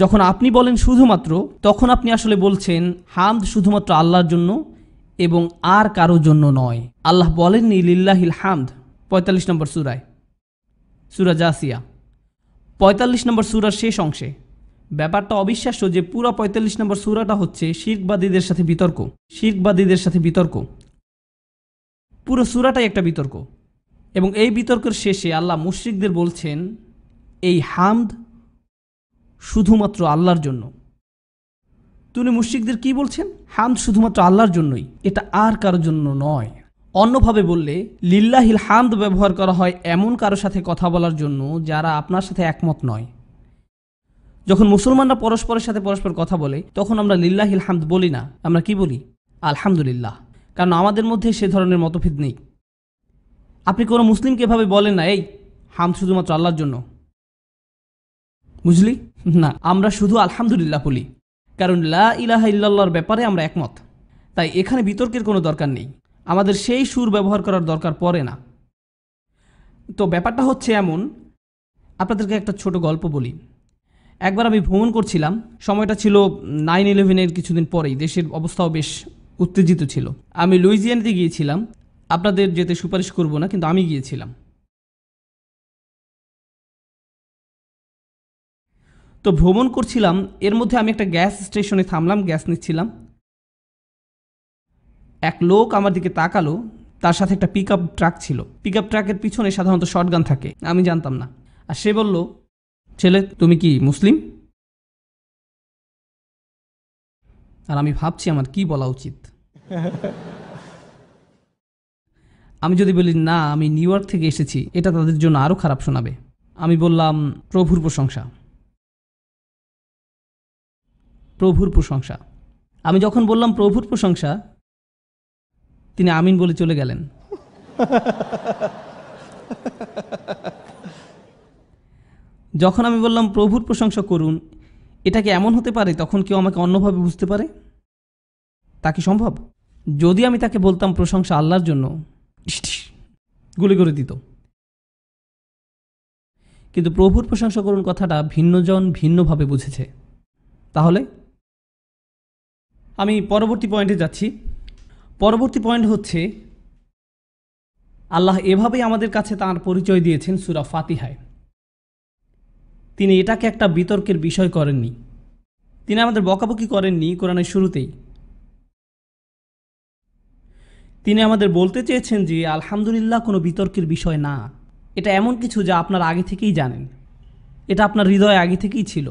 [SPEAKER 1] যখন আপনি বলেন শুধুমাত্র তখন আপনি আসলে বলছেন হামদ শুধুমাত্র আল্লাহর জন্য এবং আর কারো জন্য নয় আল্লাহ বলেননি লিল্লাহিল হামদ পঁয়তাল্লিশ নম্বর সুরায় সুরা জাসিয়া পঁয়তাল্লিশ নম্বর সুরার শেষ অংশে ব্যাপারটা অবিশ্বাস্য যে পুরা পঁয়তাল্লিশ নম্বর সুরাটা হচ্ছে শিখবাদীদের সাথে বিতর্ক শিখবাদীদের সাথে বিতর্ক পুরো সুরাটাই একটা বিতর্ক এবং এই বিতর্কের শেষে আল্লাহ মুশ্রিকদের বলছেন এই হামদ শুধুমাত্র আল্লাহর জন্য তুমি মুশ্রিকদের কি বলছেন হামদ শুধুমাত্র আল্লাহর জন্যই এটা আর কারোর জন্য নয় অন্যভাবে বললে লিল্লাহিল হামদ ব্যবহার করা হয় এমন কারো সাথে কথা বলার জন্য যারা আপনার সাথে একমত নয় যখন মুসলমানরা পরস্পরের সাথে পরস্পর কথা বলে তখন আমরা লিল্লাহিল হামদ বলি না আমরা কি বলি আলহামদুলিল্লাহ কারণ আমাদের মধ্যে সে ধরনের মতভেদ নেই আপনি কোনো মুসলিমকে এভাবে বলেন না এই হাম শুধুমাত্র আল্লাহর জন্য বুঝলি না আমরা শুধু আলহামদুলিল্লাহ বলি কারণ লা ইলাহা ইল্লাল্লাহর ব্যাপারে আমরা একমত তাই এখানে বিতর্কের কোনো দরকার নেই আমাদের সেই সুর ব্যবহার করার দরকার পড়ে না তো ব্যাপারটা হচ্ছে এমন আপনাদেরকে একটা ছোট গল্প বলি একবার আমি ভ্রমণ করছিলাম সময়টা ছিল নাইন ইলেভেনের কিছুদিন পরেই দেশের অবস্থাও বেশ উত্তেজিত ছিল আমি লুইজিয়ানিতে গিয়েছিলাম আপনাদের যেতে সুপারিশ করব না কিন্তু আমি গিয়েছিলাম তো ভ্রমণ করছিলাম এর মধ্যে আমি একটা গ্যাস স্টেশনে থামলাম গ্যাস নিচ্ছিলাম এক লোক আমার দিকে তাকালো তার সাথে একটা পিক আপ ট্রাক ছিল পিক আপ ট্রাকের পিছনে সাধারণত শর্টগান থাকে আমি জানতাম না আর সে বলল ছেলে তুমি কি মুসলিম আর আমি ভাবছি আমার কি বলা উচিত আমি যদি বলি না আমি নিউ ইয়র্ক থেকে এসেছি এটা তাদের জন্য আরও খারাপ শোনাবে আমি বললাম প্রভুর প্রশংসা প্রভুর প্রশংসা আমি যখন বললাম প্রভুর প্রশংসা তিনি আমিন বলে চলে গেলেন যখন আমি বললাম প্রভুর প্রশংসা করুন এটা কি এমন হতে পারে তখন কেউ আমাকে অন্যভাবে বুঝতে পারে তা কি সম্ভব যদি আমি তাকে বলতাম প্রশংসা আল্লাহর জন্য গুলি করে দিত কিন্তু প্রভুর প্রশংসা করুন কথাটা ভিন্নজন ভিন্নভাবে বুঝেছে তাহলে আমি পরবর্তী পয়েন্টে যাচ্ছি পরবর্তী পয়েন্ট হচ্ছে আল্লাহ এভাবেই আমাদের কাছে তার পরিচয় দিয়েছেন সুরা ফাতিহায় তিনি এটাকে একটা বিতর্কের বিষয় করেননি তিনি আমাদের বকাবকি করেননি কোরআনের শুরুতেই তিনি আমাদের বলতে চেয়েছেন যে আলহামদুলিল্লাহ কোনো বিতর্কের বিষয় না এটা এমন কিছু যা আপনার আগে থেকেই জানেন এটা আপনার হৃদয় আগে থেকেই ছিল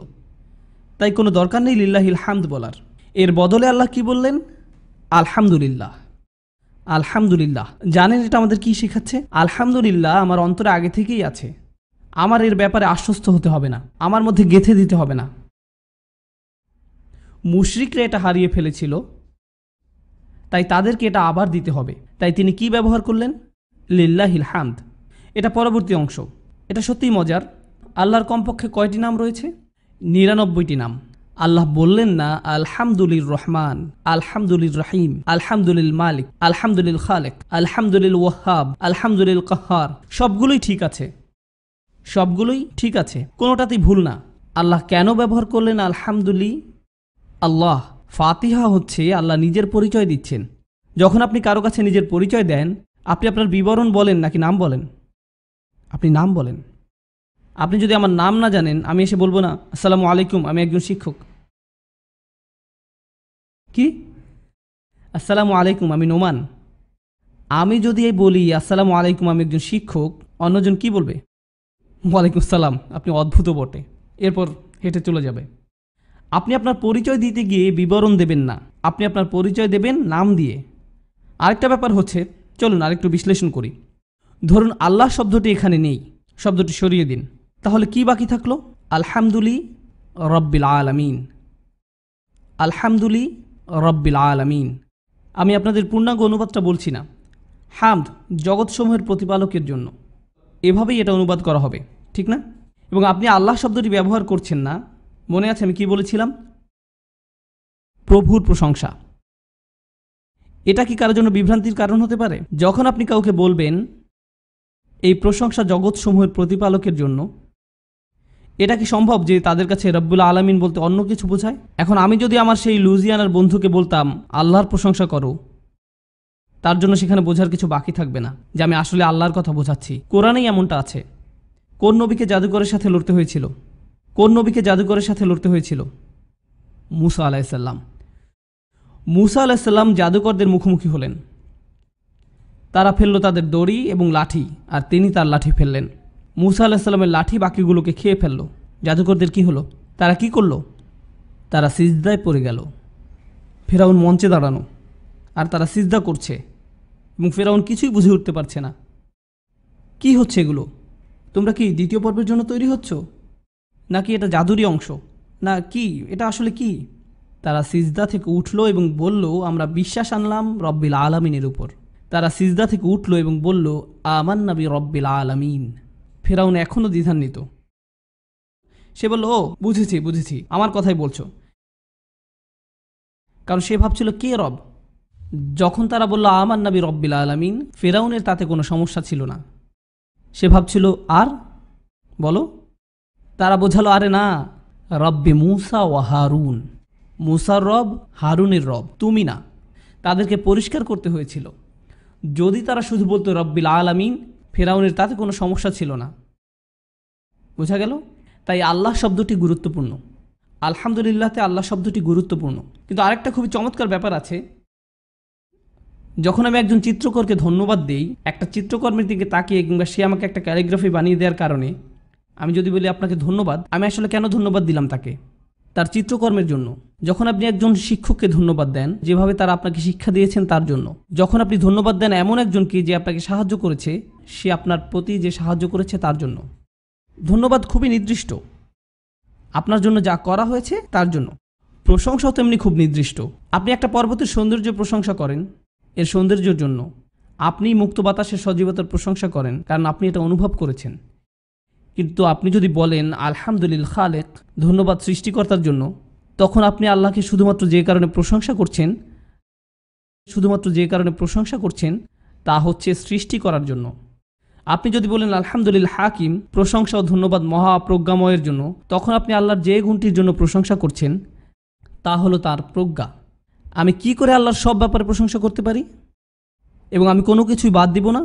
[SPEAKER 1] তাই কোনো দরকার নেই লিল্লাহ হামদ বলার এর বদলে আল্লাহ কি বললেন আলহামদুলিল্লাহ আলহামদুলিল্লাহ জানেন এটা আমাদের কি শেখাচ্ছে আলহামদুলিল্লাহ আমার অন্তরে আগে থেকেই আছে আমার এর ব্যাপারে আশ্বস্ত হতে হবে না আমার মধ্যে গেথে দিতে হবে না মুশরিকরা এটা হারিয়ে ফেলেছিল তাই তাদেরকে এটা আবার দিতে হবে তাই তিনি কি ব্যবহার করলেন লিল্লা হিলহামদ এটা পরবর্তী অংশ এটা সত্যিই মজার আল্লাহর কমপক্ষে কয়টি নাম রয়েছে নিরানব্বইটি নাম আল্লাহ বললেন না আলহামদুলিল রহমান আলহামদুলিল রহিম আলহামদুলিল মালিক আলহামদুলিল খালেক আলহামদুলিল ওয়াহাব আলহামদুলিল কাহার সবগুলোই ঠিক আছে সবগুলোই ঠিক আছে কোনোটাতেই ভুল না আল্লাহ কেন ব্যবহার করলেন আলহামদুলি আল্লাহ ফাতিহা হচ্ছে আল্লাহ নিজের পরিচয় দিচ্ছেন যখন আপনি কারো কাছে নিজের পরিচয় দেন আপনি আপনার বিবরণ বলেন নাকি নাম বলেন আপনি নাম বলেন আপনি যদি আমার নাম না জানেন আমি এসে বলবো না আসসালামু আলাইকুম আমি একজন শিক্ষক কি আসসালামু আলাইকুম আমি নোমান আমি যদি এই বলি আসসালামু আলাইকুম আমি একজন শিক্ষক অন্যজন কি বলবে ওয়ালাইকুম আসসালাম আপনি অদ্ভুত বটে এরপর হেঁটে চলে যাবে আপনি আপনার পরিচয় দিতে গিয়ে বিবরণ দেবেন না আপনি আপনার পরিচয় দেবেন নাম দিয়ে আরেকটা ব্যাপার হচ্ছে চলুন আরেকটু বিশ্লেষণ করি ধরুন আল্লাহ শব্দটি এখানে নেই শব্দটি সরিয়ে দিন তাহলে কি বাকি থাকলো আলহামদুলি রব্বিল আলামিন আলহামদুলি রব্বিল আলামিন আমি আপনাদের পূর্ণাঙ্গ অনুবাদটা বলছি না হামদ জগৎসমূহের প্রতিপালকের জন্য এভাবেই এটা অনুবাদ করা হবে ঠিক না এবং আপনি আল্লাহ শব্দটি ব্যবহার করছেন না মনে আছে আমি কি বলেছিলাম প্রভুর প্রশংসা এটা কি কারোর জন্য বিভ্রান্তির কারণ হতে পারে যখন আপনি কাউকে বলবেন এই প্রশংসা জগৎসমূহের প্রতিপালকের জন্য এটা কি সম্ভব যে তাদের কাছে রব্বুল আলমিন বলতে অন্য কিছু বোঝায় এখন আমি যদি আমার সেই লুজিয়ানার বন্ধুকে বলতাম আল্লাহর প্রশংসা করো তার জন্য সেখানে বোঝার কিছু বাকি থাকবে না যে আমি আসলে আল্লাহর কথা বোঝাচ্ছি কোরআনেই এমনটা আছে কোন নবীকে জাদুকরের সাথে লড়তে হয়েছিল কোন নবীকে জাদুকরের সাথে লড়তে হয়েছিল মুসা আলাইসাল্লাম মুসা আলাইসাল্লাম জাদুকরদের মুখোমুখি হলেন তারা ফেললো তাদের দড়ি এবং লাঠি আর তিনি তার লাঠি ফেললেন মুসা আল্লাহিসাল্লামের লাঠি বাকিগুলোকে খেয়ে ফেললো জাদুকরদের কি হলো তারা কি করলো তারা সিজদায় পড়ে গেল ফেরাউন মঞ্চে দাঁড়ানো আর তারা সিজদা করছে এবং ফেরাউন কিছুই বুঝে উঠতে পারছে না কি হচ্ছে এগুলো তোমরা কি দ্বিতীয় পর্বের জন্য তৈরি হচ্ছ নাকি এটা জাদুরি অংশ না কি এটা আসলে কি তারা সিজদা থেকে উঠল এবং বলল আমরা বিশ্বাস আনলাম রব্বিল আলামিনের উপর তারা সিজদা থেকে উঠল এবং বলল আমান নবী রব্বিল আলামিন ফেরাউন এখনও দ্বিধান্বিত সে বলল ও বুঝেছি বুঝেছি আমার কথাই বলছো কারণ সে ভাবছিল কে রব যখন তারা বলল আমার নাবি রব্বিল আলামিন ফেরাউনের তাতে কোনো সমস্যা ছিল না সে ভাবছিল আর বলো তারা বোঝালো আরে না রব্বে মুসা ও হারুন মুসার রব হারুনের রব তুমি না তাদেরকে পরিষ্কার করতে হয়েছিল যদি তারা শুধু বলতো রব্বিল আলামিন ফেরাউনের তাতে কোনো সমস্যা ছিল না বোঝা গেল তাই আল্লাহ শব্দটি গুরুত্বপূর্ণ আলহামদুলিল্লাহতে আল্লাহ শব্দটি গুরুত্বপূর্ণ কিন্তু আরেকটা খুবই চমৎকার ব্যাপার আছে যখন আমি একজন চিত্রকরকে ধন্যবাদ দিই একটা চিত্রকর্মের দিকে তাকিয়ে কিংবা সে আমাকে একটা ক্যালিগ্রাফি বানিয়ে দেওয়ার কারণে আমি যদি বলি আপনাকে ধন্যবাদ আমি আসলে কেন ধন্যবাদ দিলাম তাকে তার চিত্রকর্মের জন্য যখন আপনি একজন শিক্ষককে ধন্যবাদ দেন যেভাবে তারা আপনাকে শিক্ষা দিয়েছেন তার জন্য যখন আপনি ধন্যবাদ দেন এমন একজনকে যে আপনাকে সাহায্য করেছে সে আপনার প্রতি যে সাহায্য করেছে তার জন্য ধন্যবাদ খুবই নির্দিষ্ট আপনার জন্য যা করা হয়েছে তার জন্য প্রশংসাও তেমনি খুব নির্দিষ্ট আপনি একটা পর্বতের সৌন্দর্য প্রশংসা করেন এর সৌন্দর্যের জন্য আপনি মুক্ত বাতাসের সজীবতার প্রশংসা করেন কারণ আপনি এটা অনুভব করেছেন কিন্তু আপনি যদি বলেন আলহামদুলিল খালেক ধন্যবাদ সৃষ্টিকর্তার জন্য তখন আপনি আল্লাহকে শুধুমাত্র যে কারণে প্রশংসা করছেন শুধুমাত্র যে কারণে প্রশংসা করছেন তা হচ্ছে সৃষ্টি করার জন্য আপনি যদি বলেন আলহামদুলিল্লাহ হাকিম প্রশংসা ও ধন্যবাদ মহাপ্রজ্ঞাময়ের জন্য তখন আপনি আল্লাহর যে গুণটির জন্য প্রশংসা করছেন তা হলো তার প্রজ্ঞা আমি কি করে আল্লাহর সব ব্যাপারে প্রশংসা করতে পারি এবং আমি কোনো কিছুই বাদ দিব না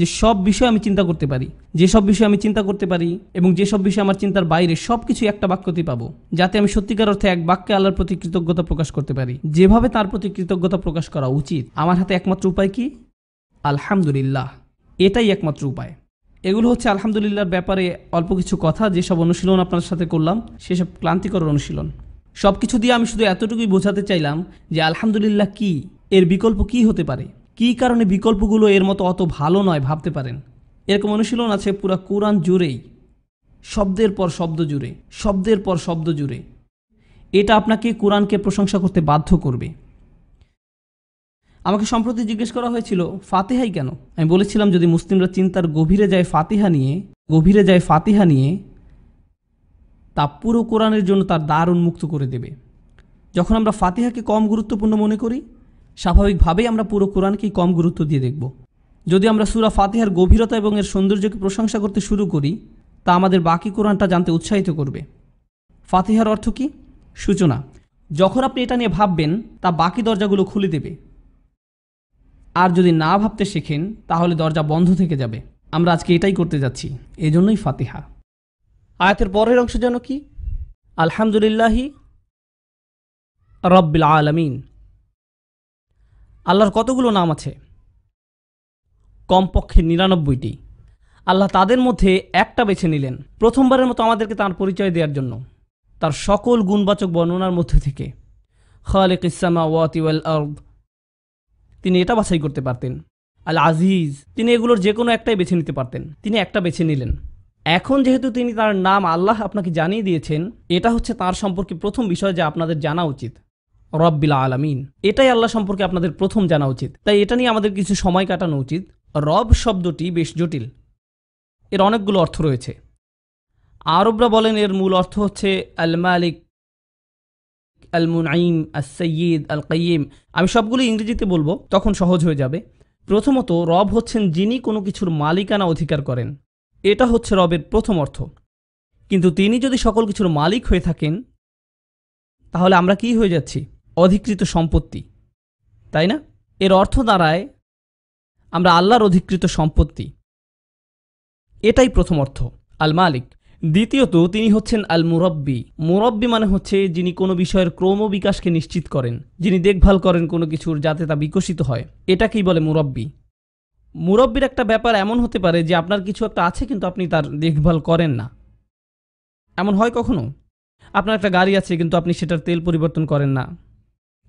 [SPEAKER 1] যে সব বিষয় আমি চিন্তা করতে পারি যেসব বিষয় আমি চিন্তা করতে পারি এবং যেসব বিষয় আমার চিন্তার বাইরে সব কিছু একটা বাক্যতেই পাবো যাতে আমি সত্যিকার অর্থে এক বাক্যে আল্লাহর প্রতি কৃতজ্ঞতা প্রকাশ করতে পারি যেভাবে তার প্রতি কৃতজ্ঞতা প্রকাশ করা উচিত আমার হাতে একমাত্র উপায় কি আলহামদুলিল্লাহ এটাই একমাত্র উপায় এগুলো হচ্ছে আলহামদুলিল্লাহর ব্যাপারে অল্প কিছু কথা যেসব অনুশীলন আপনার সাথে করলাম সেসব ক্লান্তিকর অনুশীলন সব কিছু দিয়ে আমি শুধু এতটুকুই বোঝাতে চাইলাম যে আলহামদুলিল্লাহ কি এর বিকল্প কি হতে পারে কি কারণে বিকল্পগুলো এর মতো অত ভালো নয় ভাবতে পারেন এরকম অনুশীলন আছে পুরা কোরআন জুড়েই শব্দের পর শব্দ জুড়ে শব্দের পর শব্দ জুড়ে এটা আপনাকে কোরআনকে প্রশংসা করতে বাধ্য করবে আমাকে সম্প্রতি জিজ্ঞেস করা হয়েছিল ফাতিহাই কেন আমি বলেছিলাম যদি মুসলিমরা চিন্তার গভীরে যায় ফাতিহা নিয়ে গভীরে যায় ফাতিহা নিয়ে তা পুরো কোরআনের জন্য তার দ্বার উন্মুক্ত করে দেবে যখন আমরা ফাতিহাকে কম গুরুত্বপূর্ণ মনে করি স্বাভাবিকভাবেই আমরা পুরো কোরআনকেই কম গুরুত্ব দিয়ে দেখব যদি আমরা সুরা ফাতিহার গভীরতা এবং এর সৌন্দর্যকে প্রশংসা করতে শুরু করি তা আমাদের বাকি কোরআনটা জানতে উৎসাহিত করবে ফাতিহার অর্থ কি সূচনা যখন আপনি এটা নিয়ে ভাববেন তা বাকি দরজাগুলো খুলে দেবে আর যদি না ভাবতে শেখেন তাহলে দরজা বন্ধ থেকে যাবে আমরা আজকে এটাই করতে যাচ্ছি এজন্যই ফাতিহা আয়াতের পরের অংশ যেন কি আলহামদুলিল্লাহি রব্বিল আলমিন আল্লাহর কতগুলো নাম আছে কমপক্ষে নিরানব্বইটি আল্লাহ তাদের মধ্যে একটা বেছে নিলেন প্রথমবারের মতো আমাদেরকে তার পরিচয় দেওয়ার জন্য তার সকল গুণবাচক বর্ণনার মধ্যে থেকে খালেক ইসলামা ওয়াতিওয়াল আর্দ তিনি এটা বাছাই করতে পারতেন আল আজিজ তিনি এগুলোর যে কোনো একটাই বেছে নিতে পারতেন তিনি একটা বেছে নিলেন এখন যেহেতু তিনি তার নাম আল্লাহ আপনাকে জানিয়ে দিয়েছেন এটা হচ্ছে তার সম্পর্কে প্রথম বিষয় যা আপনাদের জানা উচিত রব্বিলা আলামিন এটাই আল্লাহ সম্পর্কে আপনাদের প্রথম জানা উচিত তাই এটা নিয়ে আমাদের কিছু সময় কাটানো উচিত রব শব্দটি বেশ জটিল এর অনেকগুলো অর্থ রয়েছে আরবরা বলেন এর মূল অর্থ হচ্ছে আল মালিক আল মুনাইম আল সৈয়দ আল কাইম আমি সবগুলো ইংরেজিতে বলবো তখন সহজ হয়ে যাবে প্রথমত রব হচ্ছেন যিনি কোনো কিছুর মালিকানা অধিকার করেন এটা হচ্ছে রবের প্রথম অর্থ কিন্তু তিনি যদি সকল কিছুর মালিক হয়ে থাকেন তাহলে আমরা কি হয়ে যাচ্ছি অধিকৃত সম্পত্তি তাই না এর অর্থ দ্বারায় আমরা আল্লাহর অধিকৃত সম্পত্তি এটাই প্রথম অর্থ আল মালিক দ্বিতীয়ত তিনি হচ্ছেন আল মুরব্বী মুরব্বী মানে হচ্ছে যিনি কোনো বিষয়ের ক্রমবিকাশকে নিশ্চিত করেন যিনি দেখভাল করেন কোনো কিছুর যাতে তা বিকশিত হয় এটাকেই বলে মুরব্বী মুরব্বীর একটা ব্যাপার এমন হতে পারে যে আপনার কিছু একটা আছে কিন্তু আপনি তার দেখভাল করেন না এমন হয় কখনো আপনার একটা গাড়ি আছে কিন্তু আপনি সেটার তেল পরিবর্তন করেন না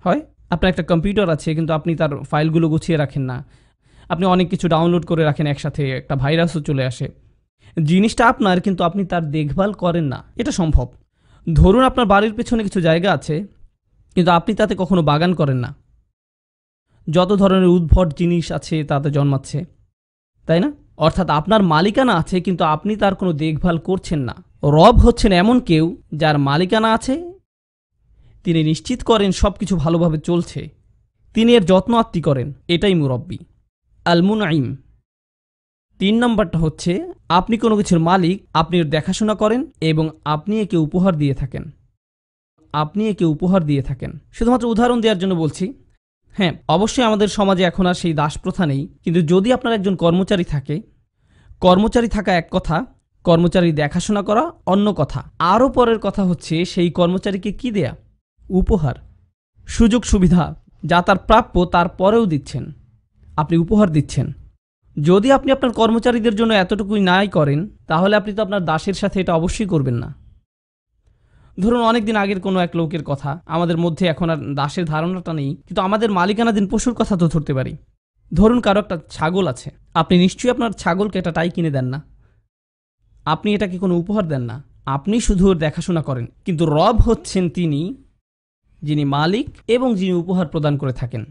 [SPEAKER 1] হয় আপনার একটা কম্পিউটার আছে কিন্তু আপনি তার ফাইলগুলো গুছিয়ে রাখেন না আপনি অনেক কিছু ডাউনলোড করে রাখেন একসাথে একটা ভাইরাসও চলে আসে জিনিসটা আপনার কিন্তু আপনি তার দেখভাল করেন না এটা সম্ভব ধরুন আপনার বাড়ির পেছনে কিছু জায়গা আছে কিন্তু আপনি তাতে কখনো বাগান করেন না যত ধরনের উদ্ভট জিনিস আছে তাতে জন্মাচ্ছে তাই না অর্থাৎ আপনার মালিকানা আছে কিন্তু আপনি তার কোনো দেখভাল করছেন না রব হচ্ছেন এমন কেউ যার মালিকানা আছে তিনি নিশ্চিত করেন সব কিছু ভালোভাবে চলছে তিনি এর যত্ন আত্মি করেন এটাই মুরব্বী আইম তিন নম্বরটা হচ্ছে আপনি কোনো কিছুর মালিক আপনি দেখাশোনা করেন এবং আপনি একে উপহার দিয়ে থাকেন আপনি একে উপহার দিয়ে থাকেন শুধুমাত্র উদাহরণ দেওয়ার জন্য বলছি হ্যাঁ অবশ্যই আমাদের সমাজে এখন আর সেই দাস প্রথা নেই কিন্তু যদি আপনার একজন কর্মচারী থাকে কর্মচারী থাকা এক কথা কর্মচারী দেখাশোনা করা অন্য কথা আরও পরের কথা হচ্ছে সেই কর্মচারীকে কি দেয়া উপহার সুযোগ সুবিধা যা তার প্রাপ্য তার পরেও দিচ্ছেন আপনি উপহার দিচ্ছেন যদি আপনি আপনার কর্মচারীদের জন্য এতটুকুই নাই করেন তাহলে আপনি তো আপনার দাসের সাথে এটা অবশ্যই করবেন না ধরুন অনেক দিন আগের কোনো এক লোকের কথা আমাদের মধ্যে এখন আর দাসের ধারণাটা নেই কিন্তু আমাদের মালিকানাধীন পশুর কথা তো ধরতে পারি ধরুন কারো একটা ছাগল আছে আপনি নিশ্চয়ই আপনার ছাগলকে একটা টাই কিনে দেন না আপনি এটাকে কোনো উপহার দেন না আপনি শুধু দেখাশোনা করেন কিন্তু রব হচ্ছেন তিনি যিনি মালিক এবং যিনি উপহার প্রদান করে থাকেন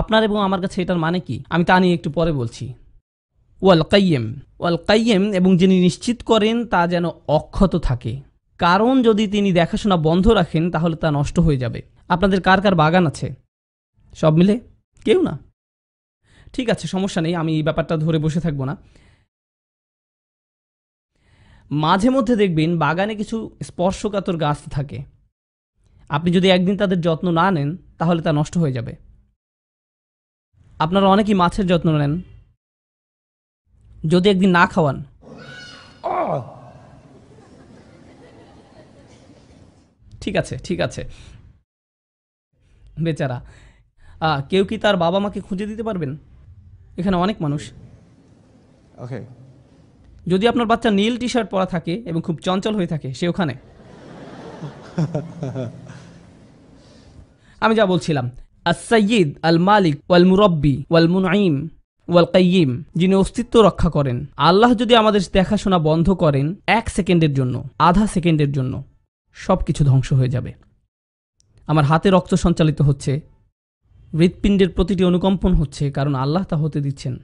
[SPEAKER 1] আপনার এবং আমার কাছে এটার মানে কি আমি তা নিয়ে একটু পরে বলছি ওয়াল কাইয়েম ওয়াল কাইয়েম এবং যিনি নিশ্চিত করেন তা যেন অক্ষত থাকে কারণ যদি তিনি দেখাশোনা বন্ধ রাখেন তাহলে তা নষ্ট হয়ে যাবে আপনাদের কার কার বাগান আছে সব মিলে কেউ না ঠিক আছে সমস্যা নেই আমি এই ব্যাপারটা ধরে বসে থাকবো না মাঝে মধ্যে দেখবেন বাগানে কিছু স্পর্শকাতর গাছ থাকে আপনি যদি একদিন তাদের যত্ন না নেন তাহলে তা নষ্ট হয়ে যাবে আপনারা অনেকেই মাছের যত্ন নেন যদি একদিন না খাওয়ান ঠিক আছে ঠিক আছে বেচারা কেউ কি তার বাবা মাকে খুঁজে দিতে পারবেন এখানে অনেক মানুষ ওকে যদি আপনার বাচ্চা নীল টি শার্ট পরা থাকে এবং খুব চঞ্চল হয়ে থাকে সে ওখানে আমি যা বলছিলাম আসাইদ আল মালিক ওয়াল মুরব্বী ওয়াল মুনাইম ওয়াল কাইম যিনি অস্তিত্ব রক্ষা করেন আল্লাহ যদি আমাদের দেখাশোনা বন্ধ করেন এক সেকেন্ডের জন্য আধা সেকেন্ডের জন্য সব কিছু ধ্বংস হয়ে যাবে আমার হাতে রক্ত সঞ্চালিত হচ্ছে হৃৎপিণ্ডের প্রতিটি অনুকম্পন হচ্ছে কারণ আল্লাহ তা হতে দিচ্ছেন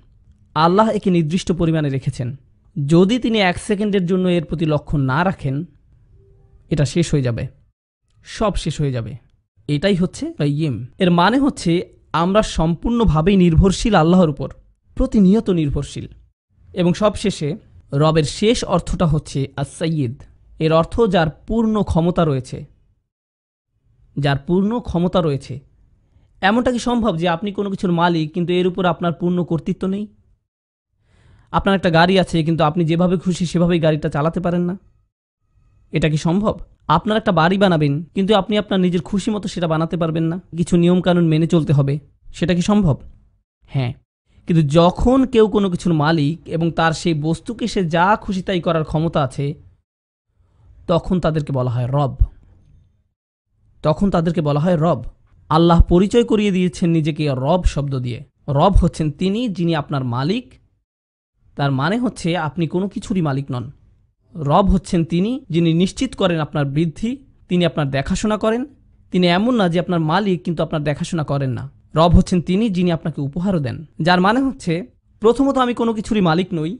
[SPEAKER 1] আল্লাহ একে নির্দিষ্ট পরিমাণে রেখেছেন যদি তিনি এক সেকেন্ডের জন্য এর প্রতি লক্ষ্য না রাখেন এটা শেষ হয়ে যাবে সব শেষ হয়ে যাবে এটাই হচ্ছে কাইম এর মানে হচ্ছে আমরা সম্পূর্ণভাবেই নির্ভরশীল আল্লাহর উপর প্রতিনিয়ত নির্ভরশীল এবং সবশেষে রবের শেষ অর্থটা হচ্ছে আসাইয়িদ এর অর্থ যার পূর্ণ ক্ষমতা রয়েছে যার পূর্ণ ক্ষমতা রয়েছে এমনটা কি সম্ভব যে আপনি কোনো কিছুর মালিক কিন্তু এর উপর আপনার পূর্ণ কর্তৃত্ব নেই আপনার একটা গাড়ি আছে কিন্তু আপনি যেভাবে খুশি সেভাবেই গাড়িটা চালাতে পারেন না এটা কি সম্ভব আপনার একটা বাড়ি বানাবেন কিন্তু আপনি আপনার নিজের খুশি মতো সেটা বানাতে পারবেন না কিছু নিয়মকানুন মেনে চলতে হবে সেটা কি সম্ভব হ্যাঁ কিন্তু যখন কেউ কোনো কিছুর মালিক এবং তার সেই বস্তুকে সে যা খুশি তাই করার ক্ষমতা আছে তখন তাদেরকে বলা হয় রব তখন তাদেরকে বলা হয় রব আল্লাহ পরিচয় করিয়ে দিয়েছেন নিজেকে রব শব্দ দিয়ে রব হচ্ছেন তিনি যিনি আপনার মালিক তার মানে হচ্ছে আপনি কোনো কিছুরই মালিক নন রব হচ্ছেন তিনি যিনি নিশ্চিত করেন আপনার বৃদ্ধি তিনি আপনার দেখাশোনা করেন তিনি এমন না যে আপনার মালিক কিন্তু আপনার দেখাশোনা করেন না রব হচ্ছেন তিনি যিনি আপনাকে উপহারও দেন যার মানে হচ্ছে প্রথমত আমি কোনো কিছুরই মালিক নই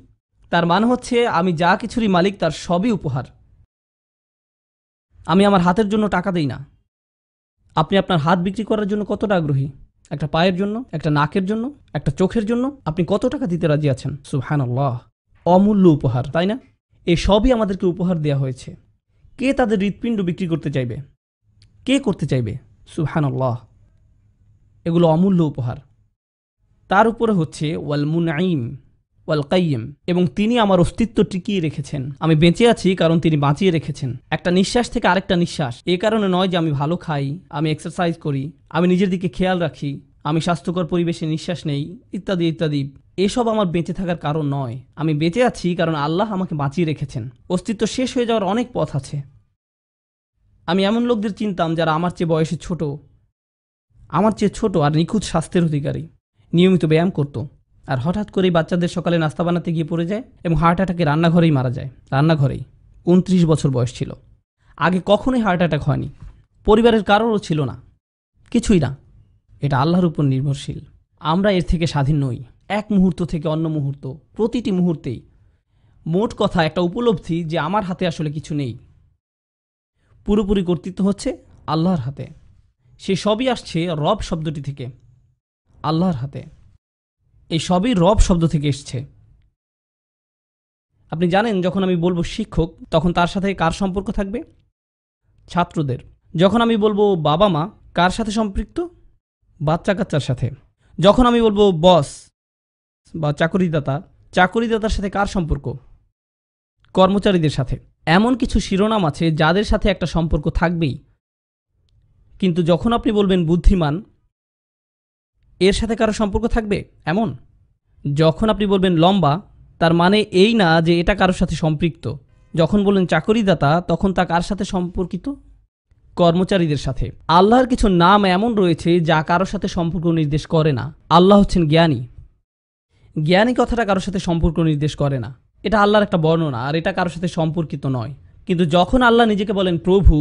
[SPEAKER 1] তার মানে হচ্ছে আমি যা কিছুরই মালিক তার সবই উপহার আমি আমার হাতের জন্য টাকা দিই না আপনি আপনার হাত বিক্রি করার জন্য কতটা আগ্রহী একটা পায়ের জন্য একটা নাকের জন্য একটা চোখের জন্য আপনি কত টাকা দিতে রাজি আছেন সুহান অমূল্য উপহার তাই না এসবই আমাদেরকে উপহার দেওয়া হয়েছে কে তাদের হৃৎপিণ্ড বিক্রি করতে চাইবে কে করতে চাইবে সুবহানাল্লাহ এগুলো অমূল্য উপহার তার উপরে হচ্ছে ওয়ালমুন আইম ওয়াল কাইম এবং তিনি আমার অস্তিত্ব টিকিয়ে রেখেছেন আমি বেঁচে আছি কারণ তিনি বাঁচিয়ে রেখেছেন একটা নিঃশ্বাস থেকে আরেকটা নিঃশ্বাস এ কারণে নয় যে আমি ভালো খাই আমি এক্সারসাইজ করি আমি নিজের দিকে খেয়াল রাখি আমি স্বাস্থ্যকর পরিবেশে নিঃশ্বাস নেই ইত্যাদি ইত্যাদি এসব আমার বেঁচে থাকার কারণ নয় আমি বেঁচে আছি কারণ আল্লাহ আমাকে বাঁচিয়ে রেখেছেন অস্তিত্ব শেষ হয়ে যাওয়ার অনেক পথ আছে আমি এমন লোকদের চিনতাম যারা আমার চেয়ে বয়সে ছোট আমার চেয়ে ছোট আর নিখুঁত স্বাস্থ্যের অধিকারী নিয়মিত ব্যায়াম করত আর হঠাৎ করেই বাচ্চাদের সকালে নাস্তা বানাতে গিয়ে পড়ে যায় এবং হার্ট অ্যাটাকে রান্নাঘরেই মারা যায় রান্নাঘরেই উনত্রিশ বছর বয়স ছিল আগে কখনোই হার্ট অ্যাটাক হয়নি পরিবারের কারোরও ছিল না কিছুই না এটা আল্লাহর উপর নির্ভরশীল আমরা এর থেকে স্বাধীন নই এক মুহূর্ত থেকে অন্য মুহূর্ত প্রতিটি মুহূর্তেই মোট কথা একটা উপলব্ধি যে আমার হাতে আসলে কিছু নেই পুরোপুরি কর্তৃত্ব হচ্ছে আল্লাহর হাতে সে সবই আসছে রব শব্দটি থেকে আল্লাহর হাতে এই সবই রব শব্দ থেকে এসছে আপনি জানেন যখন আমি বলবো শিক্ষক তখন তার সাথে কার সম্পর্ক থাকবে ছাত্রদের যখন আমি বলবো বাবা মা কার সাথে সম্পৃক্ত বাচ্চা কাচ্চার সাথে যখন আমি বলবো বস বা চাকরিদাতা চাকরিদাতার সাথে কার সম্পর্ক কর্মচারীদের সাথে এমন কিছু শিরোনাম আছে যাদের সাথে একটা সম্পর্ক থাকবেই কিন্তু যখন আপনি বলবেন বুদ্ধিমান এর সাথে কারো সম্পর্ক থাকবে এমন যখন আপনি বলবেন লম্বা তার মানে এই না যে এটা কারোর সাথে সম্পৃক্ত যখন বলেন চাকরিদাতা তখন তা কার সাথে সম্পর্কিত কর্মচারীদের সাথে আল্লাহর কিছু নাম এমন রয়েছে যা কারোর সাথে সম্পর্ক নির্দেশ করে না আল্লাহ হচ্ছেন জ্ঞানী জ্ঞানী কথাটা কারোর সাথে সম্পর্ক নির্দেশ করে না এটা আল্লাহর একটা বর্ণনা আর এটা কারোর সাথে সম্পর্কিত নয় কিন্তু যখন আল্লাহ নিজেকে বলেন প্রভু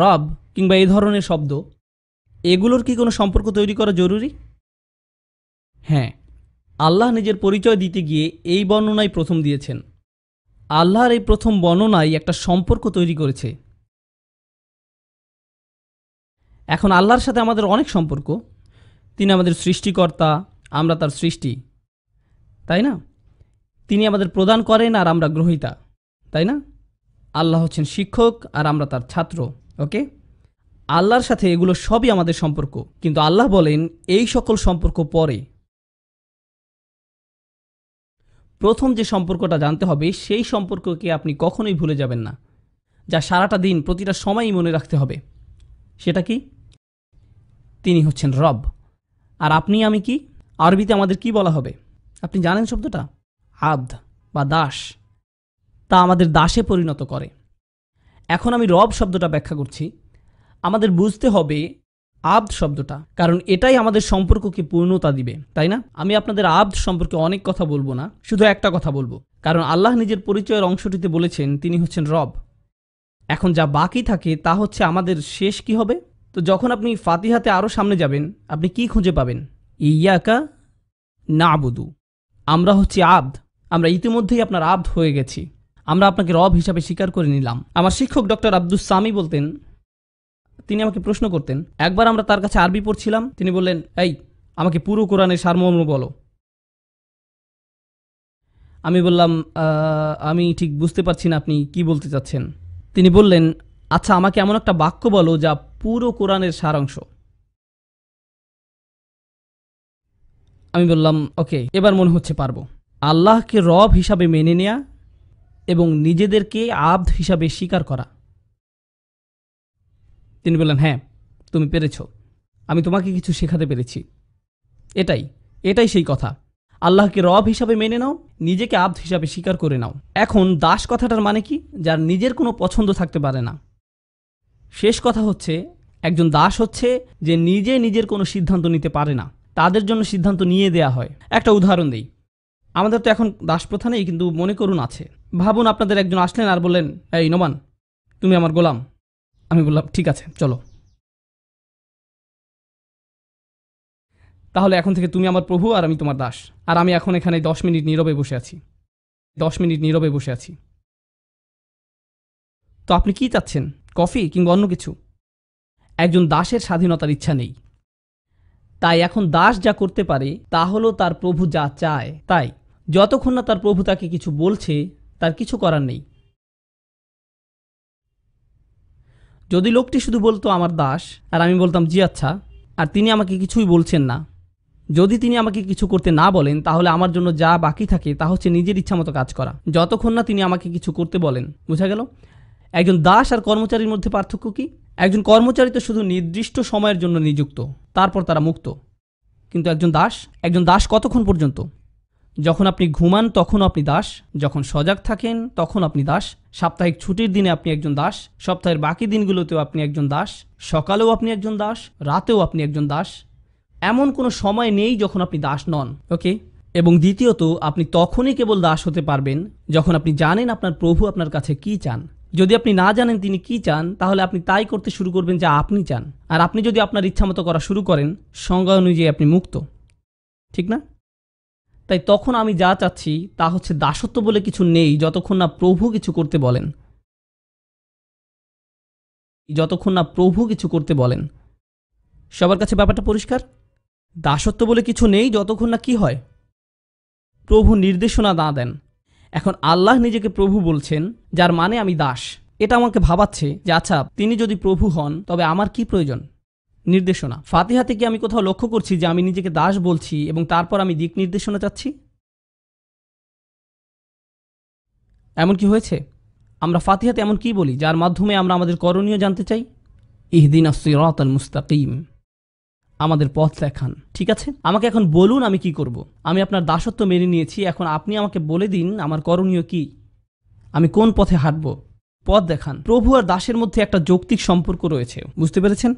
[SPEAKER 1] রব কিংবা এই ধরনের শব্দ এগুলোর কি কোনো সম্পর্ক তৈরি করা জরুরি হ্যাঁ আল্লাহ নিজের পরিচয় দিতে গিয়ে এই বর্ণনাই প্রথম দিয়েছেন আল্লাহর এই প্রথম বর্ণনাই একটা সম্পর্ক তৈরি করেছে এখন আল্লাহর সাথে আমাদের অনেক সম্পর্ক তিনি আমাদের সৃষ্টিকর্তা আমরা তার সৃষ্টি তাই না তিনি আমাদের প্রদান করেন আর আমরা গ্রহিতা তাই না আল্লাহ হচ্ছেন শিক্ষক আর আমরা তার ছাত্র ওকে আল্লাহর সাথে এগুলো সবই আমাদের সম্পর্ক কিন্তু আল্লাহ বলেন এই সকল সম্পর্ক পরে প্রথম যে সম্পর্কটা জানতে হবে সেই সম্পর্ককে আপনি কখনোই ভুলে যাবেন না যা সারাটা দিন প্রতিটা সময়ই মনে রাখতে হবে সেটা কি তিনি হচ্ছেন রব আর আপনি আমি কি আরবিতে আমাদের কি বলা হবে আপনি জানেন শব্দটা আব্দ বা দাস তা আমাদের দাসে পরিণত করে এখন আমি রব শব্দটা ব্যাখ্যা করছি আমাদের বুঝতে হবে আব্দ শব্দটা কারণ এটাই আমাদের সম্পর্ককে পূর্ণতা দিবে তাই না আমি আপনাদের আব্দ সম্পর্কে অনেক কথা বলবো না শুধু একটা কথা বলবো কারণ আল্লাহ নিজের পরিচয়ের অংশটিতে বলেছেন তিনি হচ্ছেন রব এখন যা বাকি থাকে তা হচ্ছে আমাদের শেষ কি হবে তো যখন আপনি ফাতিহাতে আরও সামনে যাবেন আপনি কি খুঁজে পাবেন ইয়াকা না আবুদু আমরা হচ্ছি আব্দ আমরা ইতিমধ্যেই আপনার আব্দ হয়ে গেছি আমরা আপনাকে রব হিসাবে স্বীকার করে নিলাম আমার শিক্ষক ডক্টর আব্দুস সামি বলতেন তিনি আমাকে প্রশ্ন করতেন একবার আমরা তার কাছে আরবি পড়ছিলাম তিনি বললেন এই আমাকে পুরো কোরআনের সারমর্ম বলো আমি বললাম আমি ঠিক বুঝতে পারছি না আপনি কি বলতে চাচ্ছেন তিনি বললেন আচ্ছা আমাকে এমন একটা বাক্য বলো যা পুরো কোরআনের সারাংশ আমি বললাম ওকে এবার মনে হচ্ছে পারবো আল্লাহকে রব হিসাবে মেনে নেয়া এবং নিজেদেরকে আব্দ হিসাবে স্বীকার করা তিনি বললেন হ্যাঁ তুমি পেরেছ আমি তোমাকে কিছু শেখাতে পেরেছি এটাই এটাই সেই কথা আল্লাহকে রব হিসাবে মেনে নাও নিজেকে আব্দ হিসাবে স্বীকার করে নাও এখন দাস কথাটার মানে কি যার নিজের কোনো পছন্দ থাকতে পারে না শেষ কথা হচ্ছে একজন দাস হচ্ছে যে নিজে নিজের কোনো সিদ্ধান্ত নিতে পারে না তাদের জন্য সিদ্ধান্ত নিয়ে দেয়া হয় একটা উদাহরণ দিই আমাদের তো এখন দাস প্রথা নেই কিন্তু মনে করুন আছে ভাবুন আপনাদের একজন আসলেন আর বললেন এই নোমান তুমি আমার গোলাম আমি বললাম ঠিক আছে চলো তাহলে এখন থেকে তুমি আমার প্রভু আর আমি তোমার দাস আর আমি এখন এখানে দশ মিনিট নীরবে বসে আছি দশ মিনিট নীরবে বসে আছি তো আপনি কি চাচ্ছেন কফি কিংবা অন্য কিছু একজন দাসের স্বাধীনতার ইচ্ছা নেই তাই এখন দাস যা করতে পারে তা হলো তার প্রভু যা চায় তাই যতক্ষণ না তার প্রভু তাকে কিছু বলছে তার কিছু করার নেই যদি লোকটি শুধু বলতো আমার দাস আর আমি বলতাম জি আচ্ছা আর তিনি আমাকে কিছুই বলছেন না যদি তিনি আমাকে কিছু করতে না বলেন তাহলে আমার জন্য যা বাকি থাকে তা হচ্ছে নিজের ইচ্ছামতো কাজ করা যতক্ষণ না তিনি আমাকে কিছু করতে বলেন বোঝা গেল একজন দাস আর কর্মচারীর মধ্যে পার্থক্য কি একজন কর্মচারী তো শুধু নির্দিষ্ট সময়ের জন্য নিযুক্ত তারপর তারা মুক্ত কিন্তু একজন দাস একজন দাস কতক্ষণ পর্যন্ত যখন আপনি ঘুমান তখন আপনি দাস যখন সজাগ থাকেন তখন আপনি দাস সাপ্তাহিক ছুটির দিনে আপনি একজন দাস সপ্তাহের বাকি দিনগুলোতেও আপনি একজন দাস সকালেও আপনি একজন দাস রাতেও আপনি একজন দাস এমন কোনো সময় নেই যখন আপনি দাস নন ওকে এবং দ্বিতীয়ত আপনি তখনই কেবল দাস হতে পারবেন যখন আপনি জানেন আপনার প্রভু আপনার কাছে কি চান যদি আপনি না জানেন তিনি কি চান তাহলে আপনি তাই করতে শুরু করবেন যা আপনি চান আর আপনি যদি আপনার মতো করা শুরু করেন সংজ্ঞা অনুযায়ী আপনি মুক্ত ঠিক না তাই তখন আমি যা চাচ্ছি তা হচ্ছে দাসত্ব বলে কিছু নেই যতক্ষণ না প্রভু কিছু করতে বলেন যতক্ষণ না প্রভু কিছু করতে বলেন সবার কাছে ব্যাপারটা পরিষ্কার দাসত্ব বলে কিছু নেই যতক্ষণ না কি হয় প্রভু নির্দেশনা না দেন এখন আল্লাহ নিজেকে প্রভু বলছেন যার মানে আমি দাস এটা আমাকে ভাবাচ্ছে যে আচ্ছা তিনি যদি প্রভু হন তবে আমার কি প্রয়োজন নির্দেশনা ফাতিহাতে কি আমি কোথাও লক্ষ্য করছি যে আমি নিজেকে দাস বলছি এবং তারপর আমি দিক নির্দেশনা চাচ্ছি এমন কি হয়েছে আমরা ফাতিহাতে এমন কি বলি যার মাধ্যমে আমরা আমাদের করণীয় জানতে চাই ইহদিন আসিরাত মুস্তাকিম আমাদের পথ দেখান ঠিক আছে আমাকে এখন বলুন আমি কি করব। আমি আপনার দাসত্ব মেনে নিয়েছি এখন আপনি আমাকে বলে দিন আমার করণীয় কি আমি কোন পথে হাঁটব পথ দেখান প্রভু আর দাসের মধ্যে একটা যৌক্তিক সম্পর্ক রয়েছে বুঝতে পেরেছেন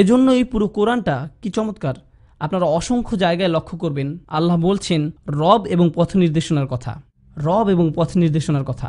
[SPEAKER 1] এজন্য এই পুরো কোরআনটা কি চমৎকার আপনারা অসংখ্য জায়গায় লক্ষ্য করবেন আল্লাহ বলছেন রব এবং পথ নির্দেশনার কথা রব এবং পথ নির্দেশনার কথা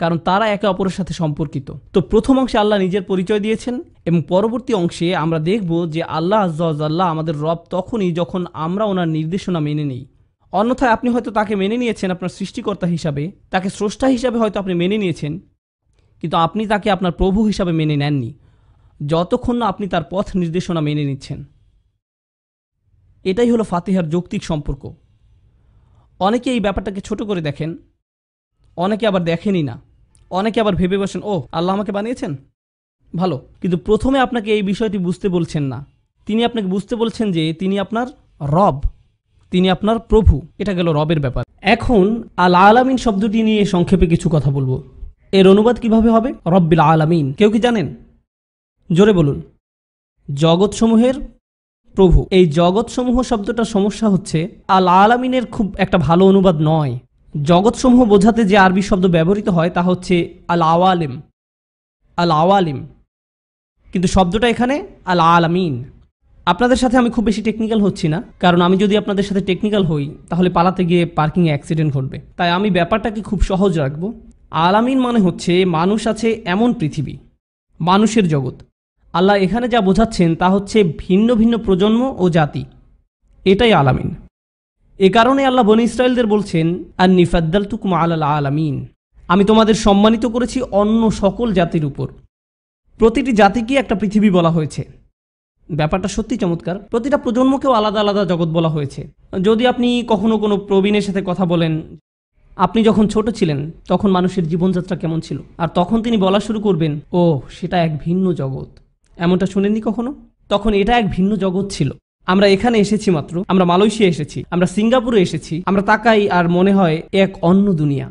[SPEAKER 1] কারণ তারা একে অপরের সাথে সম্পর্কিত তো প্রথম অংশে আল্লাহ নিজের পরিচয় দিয়েছেন এবং পরবর্তী অংশে আমরা দেখব যে আল্লাহ আজ্লাহ আমাদের রব তখনই যখন আমরা ওনার নির্দেশনা মেনে নিই অন্যথায় আপনি হয়তো তাকে মেনে নিয়েছেন আপনার সৃষ্টিকর্তা হিসাবে তাকে স্রষ্টা হিসাবে হয়তো আপনি মেনে নিয়েছেন কিন্তু আপনি তাকে আপনার প্রভু হিসাবে মেনে নেননি যতক্ষণ না আপনি তার পথ নির্দেশনা মেনে নিচ্ছেন এটাই হলো ফাতেহার যৌক্তিক সম্পর্ক অনেকে এই ব্যাপারটাকে ছোট করে দেখেন অনেকে আবার দেখেনই না অনেকে আবার ভেবে বসেন ও আল্লাহ আমাকে বানিয়েছেন ভালো কিন্তু প্রথমে আপনাকে এই বিষয়টি বুঝতে বলছেন না তিনি আপনাকে বুঝতে বলছেন যে তিনি আপনার রব তিনি আপনার প্রভু এটা গেল রবের ব্যাপার এখন আল আলামিন শব্দটি নিয়ে সংক্ষেপে কিছু কথা বলবো এর অনুবাদ কিভাবে হবে রব্বিল আলামিন কেউ কি জানেন জোরে বলুন জগৎসমূহের প্রভু এই জগৎসমূহ শব্দটার সমস্যা হচ্ছে আল আলামিনের খুব একটা ভালো অনুবাদ নয় জগৎসমূহ বোঝাতে যে আরবি শব্দ ব্যবহৃত হয় তা হচ্ছে আল আওয়ালিম আল আওয়ালিম কিন্তু শব্দটা এখানে আল আলামিন আপনাদের সাথে আমি খুব বেশি টেকনিক্যাল হচ্ছি না কারণ আমি যদি আপনাদের সাথে টেকনিক্যাল হই তাহলে পালাতে গিয়ে পার্কিংয়ে অ্যাক্সিডেন্ট ঘটবে তাই আমি ব্যাপারটাকে খুব সহজ রাখবো আলামিন মানে হচ্ছে মানুষ আছে এমন পৃথিবী মানুষের জগৎ আল্লাহ এখানে যা বোঝাচ্ছেন তা হচ্ছে ভিন্ন ভিন্ন প্রজন্ম ও জাতি এটাই আলামিন এ কারণে আল্লাহ বনি ইসরায়েলদের বলছেন আর নিফাদ্দাল তুকুমা আল আলামিন আমি তোমাদের সম্মানিত করেছি অন্য সকল জাতির উপর প্রতিটি জাতিকে একটা পৃথিবী বলা হয়েছে ব্যাপারটা সত্যি চমৎকার প্রতিটা প্রজন্মকেও আলাদা আলাদা জগৎ বলা হয়েছে যদি আপনি কখনো কোনো প্রবীণের সাথে কথা বলেন আপনি যখন ছোট ছিলেন তখন মানুষের জীবনযাত্রা কেমন ছিল আর তখন তিনি বলা শুরু করবেন ও সেটা এক ভিন্ন জগৎ এমনটা শুনেননি কখনো তখন এটা এক ভিন্ন জগৎ ছিল আমরা এখানে এসেছি মাত্র আমরা মালয়েশিয়া এসেছি আমরা সিঙ্গাপুরে এসেছি আমরা তাকাই আর মনে হয় এক অন্য দুনিয়া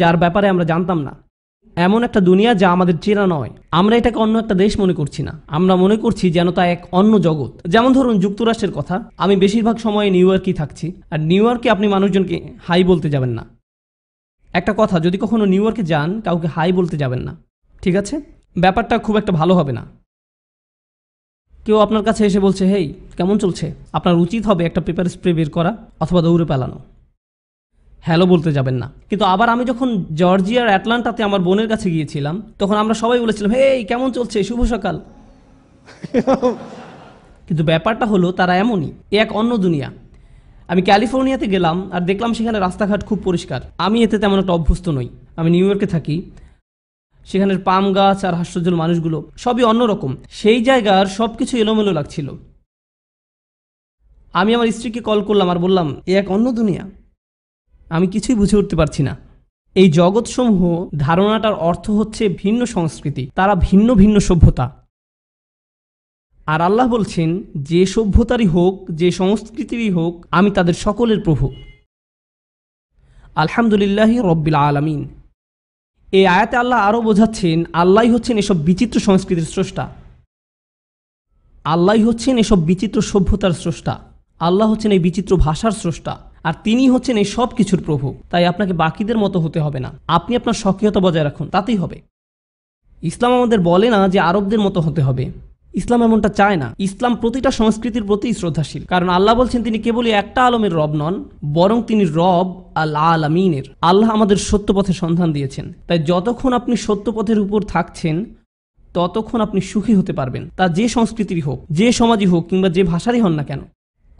[SPEAKER 1] যার ব্যাপারে আমরা জানতাম না এমন একটা দুনিয়া যা আমাদের চেনা নয় আমরা এটাকে অন্য একটা দেশ মনে করছি না আমরা মনে করছি যেন তা এক অন্য জগৎ যেমন ধরুন যুক্তরাষ্ট্রের কথা আমি বেশিরভাগ সময়ে নিউ ইয়র্কেই থাকছি আর নিউ ইয়র্কে আপনি মানুষজনকে হাই বলতে যাবেন না একটা কথা যদি কখনো নিউ ইয়র্কে যান কাউকে হাই বলতে যাবেন না ঠিক আছে ব্যাপারটা খুব একটা ভালো হবে না কেউ আপনার কাছে এসে বলছে হেই কেমন চলছে আপনার উচিত হবে একটা পেপার স্প্রে বের করা অথবা দৌড়ে পালানো হ্যালো বলতে যাবেন না কিন্তু আবার আমি যখন জর্জিয়ার অ্যাটলান্টাতে আমার বোনের কাছে গিয়েছিলাম তখন আমরা সবাই বলেছিলাম হেই কেমন চলছে শুভ সকাল কিন্তু ব্যাপারটা হলো তারা এমনই এক অন্য দুনিয়া আমি ক্যালিফোর্নিয়াতে গেলাম আর দেখলাম সেখানে রাস্তাঘাট খুব পরিষ্কার আমি এতে তেমন একটা অভ্যস্ত নই আমি নিউ ইয়র্কে থাকি সেখানের পাম গাছ আর হাস্যজল মানুষগুলো সবই অন্যরকম সেই জায়গার সব কিছু এলোমেলো লাগছিল আমি আমার স্ত্রীকে কল করলাম আর বললাম এ এক অন্য দুনিয়া আমি কিছুই বুঝে উঠতে পারছি না এই জগৎসমূহ ধারণাটার অর্থ হচ্ছে ভিন্ন সংস্কৃতি তারা ভিন্ন ভিন্ন সভ্যতা আর আল্লাহ বলছেন যে সভ্যতারই হোক যে সংস্কৃতিরই হোক আমি তাদের সকলের প্রভু আলহামদুলিল্লাহ রব্বিল আলমিন এই আয়াতে আল্লাহ আরও বোঝাচ্ছেন আল্লাহ হচ্ছেন এসব বিচিত্র সংস্কৃতির স্রষ্টা আল্লাহ হচ্ছেন এসব বিচিত্র সভ্যতার স্রষ্টা আল্লাহ হচ্ছেন এই বিচিত্র ভাষার স্রষ্টা আর তিনি হচ্ছেন এই সব কিছুর প্রভু তাই আপনাকে বাকিদের মতো হতে হবে না আপনি আপনার সক্রিয়তা বজায় রাখুন তাতেই হবে ইসলাম আমাদের বলে না যে আরবদের মতো হতে হবে ইসলাম এমনটা চায় না ইসলাম প্রতিটা সংস্কৃতির প্রতি শ্রদ্ধাশীল কারণ আল্লাহ বলছেন তিনি কেবলই একটা আলমের রব নন বরং তিনি রব আল আলামিনের আল্লাহ আমাদের সত্য পথে সন্ধান দিয়েছেন তাই যতক্ষণ আপনি সত্য পথের উপর থাকছেন ততক্ষণ আপনি সুখী হতে পারবেন তা যে সংস্কৃতিরই হোক যে সমাজই হোক কিংবা যে ভাষারই হন না কেন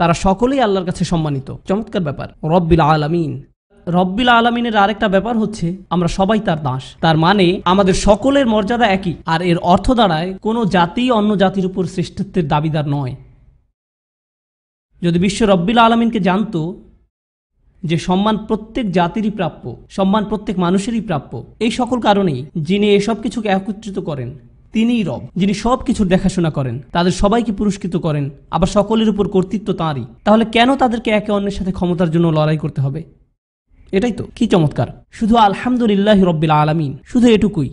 [SPEAKER 1] তারা সকলেই আল্লাহর কাছে সম্মানিত চমৎকার ব্যাপার রব্বিল আলামিন রব্বিল আলমিনের আরেকটা ব্যাপার হচ্ছে আমরা সবাই তার দাস তার মানে আমাদের সকলের মর্যাদা একই আর এর অর্থ দাঁড়ায় কোনো জাতি অন্য জাতির উপর শ্রেষ্ঠত্বের দাবিদার নয় যদি বিশ্ব রব্বিল আলমিনকে জানতো যে সম্মান প্রত্যেক জাতিরই প্রাপ্য সম্মান প্রত্যেক মানুষেরই প্রাপ্য এই সকল কারণেই যিনি এসব কিছুকে একত্রিত করেন তিনিই রব যিনি সব কিছুর দেখাশোনা করেন তাদের সবাইকে পুরস্কৃত করেন আবার সকলের উপর কর্তৃত্ব তাঁরই তাহলে কেন তাদেরকে একে অন্যের সাথে ক্ষমতার জন্য লড়াই করতে হবে এটাই তো কি চমৎকার শুধু আলহামদুলিল্লাহ রব্বিল আলমিন শুধু এটুকুই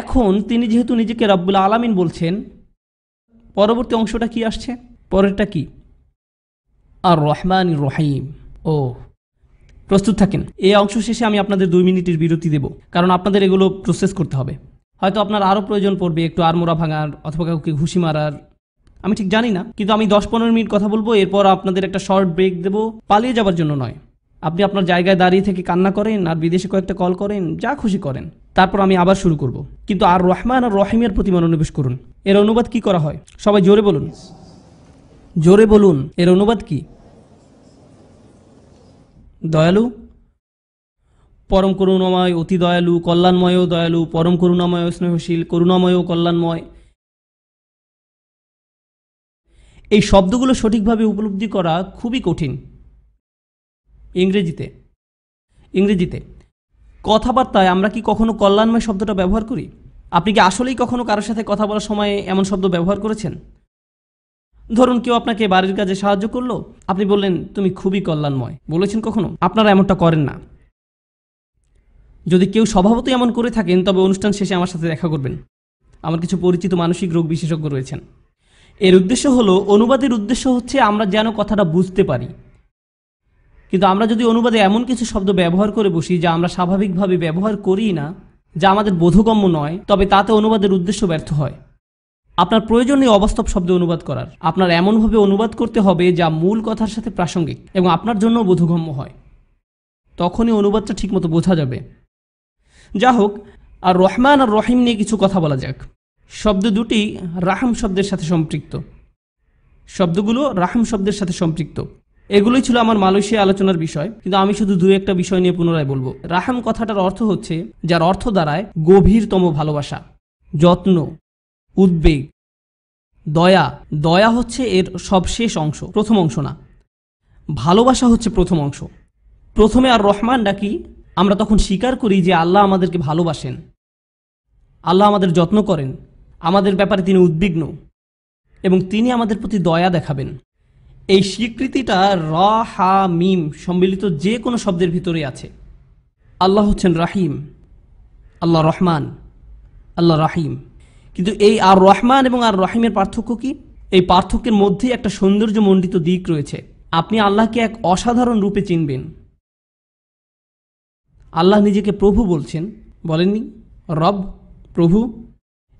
[SPEAKER 1] এখন তিনি যেহেতু নিজেকে রব্বুল আলমিন বলছেন পরবর্তী অংশটা কি আসছে পরেরটা কি আর রহমান রহিম ও প্রস্তুত থাকেন এই অংশ শেষে আমি আপনাদের দুই মিনিটের বিরতি দেব কারণ আপনাদের এগুলো প্রসেস করতে হবে হয়তো আপনার আরও প্রয়োজন পড়বে একটু মোড়া ভাঙার অথবা কাউকে ঘুষি মারার আমি ঠিক জানি না কিন্তু আমি দশ পনেরো মিনিট কথা বলবো এরপর আপনাদের একটা শর্ট ব্রেক দেবো পালিয়ে যাবার জন্য নয় আপনি আপনার জায়গায় দাঁড়িয়ে থেকে কান্না করেন আর বিদেশে কয়েকটা কল করেন যা খুশি করেন তারপর আমি আবার শুরু করব কিন্তু আর রহমান আর রহিমের প্রতি মনোনিবেশ করুন এর অনুবাদ কি করা হয় সবাই জোরে বলুন জোরে বলুন এর অনুবাদ কি দয়ালু পরম করুণাময় অতি দয়ালু কল্যাণময় দয়ালু পরম করুণাময় স্নেহশীল করুণাময় কল্যাণময় এই শব্দগুলো সঠিকভাবে উপলব্ধি করা খুবই কঠিন ইংরেজিতে ইংরেজিতে কথাবার্তায় আমরা কি কখনো কল্যাণময় শব্দটা ব্যবহার করি আপনি কি আসলেই কখনো কারোর সাথে কথা বলার সময় এমন শব্দ ব্যবহার করেছেন ধরুন কেউ আপনাকে বাড়ির কাজে সাহায্য করলো আপনি বললেন তুমি খুবই কল্যাণময় বলেছেন কখনো আপনারা এমনটা করেন না যদি কেউ স্বভাবতই এমন করে থাকেন তবে অনুষ্ঠান শেষে আমার সাথে দেখা করবেন আমার কিছু পরিচিত মানসিক রোগ বিশেষজ্ঞ রয়েছেন এর উদ্দেশ্য হলো অনুবাদের উদ্দেশ্য হচ্ছে আমরা যেন কথাটা বুঝতে পারি কিন্তু আমরা যদি অনুবাদে এমন কিছু শব্দ ব্যবহার করে বসি যা আমরা স্বাভাবিকভাবে ব্যবহার করি না যা আমাদের বোধগম্য নয় তবে তাতে অনুবাদের উদ্দেশ্য ব্যর্থ হয় আপনার প্রয়োজনীয় অবাস্তব শব্দে অনুবাদ করার আপনার এমনভাবে অনুবাদ করতে হবে যা মূল কথার সাথে প্রাসঙ্গিক এবং আপনার জন্য বোধগম্য হয় তখনই অনুবাদটা ঠিকমতো বোঝা যাবে যা হোক আর রহমান আর রহিম নিয়ে কিছু কথা বলা যাক শব্দ দুটি রাহম শব্দের সাথে সম্পৃক্ত শব্দগুলো রাহম শব্দের সাথে সম্পৃক্ত এগুলোই ছিল আমার মালয়েশিয়া আলোচনার বিষয় কিন্তু আমি শুধু দু একটা বিষয় নিয়ে পুনরায় বলবো রাহাম কথাটার অর্থ হচ্ছে যার অর্থ দ্বারায় গভীরতম ভালোবাসা যত্ন উদ্বেগ দয়া দয়া হচ্ছে এর সবশেষ অংশ প্রথম অংশ না ভালোবাসা হচ্ছে প্রথম অংশ প্রথমে আর রহমান ডাকি আমরা তখন স্বীকার করি যে আল্লাহ আমাদেরকে ভালোবাসেন আল্লাহ আমাদের যত্ন করেন আমাদের ব্যাপারে তিনি উদ্বিগ্ন এবং তিনি আমাদের প্রতি দয়া দেখাবেন এই স্বীকৃতিটা র হা মিম সম্মিলিত যে কোনো শব্দের ভিতরে আছে আল্লাহ হচ্ছেন রাহিম আল্লাহ রহমান আল্লাহ রাহিম কিন্তু এই আর রহমান এবং আর রহিমের পার্থক্য কি এই পার্থক্যের মধ্যে একটা সৌন্দর্যমণ্ডিত দিক রয়েছে আপনি আল্লাহকে এক অসাধারণ রূপে চিনবেন আল্লাহ নিজেকে প্রভু বলছেন বলেননি রব প্রভু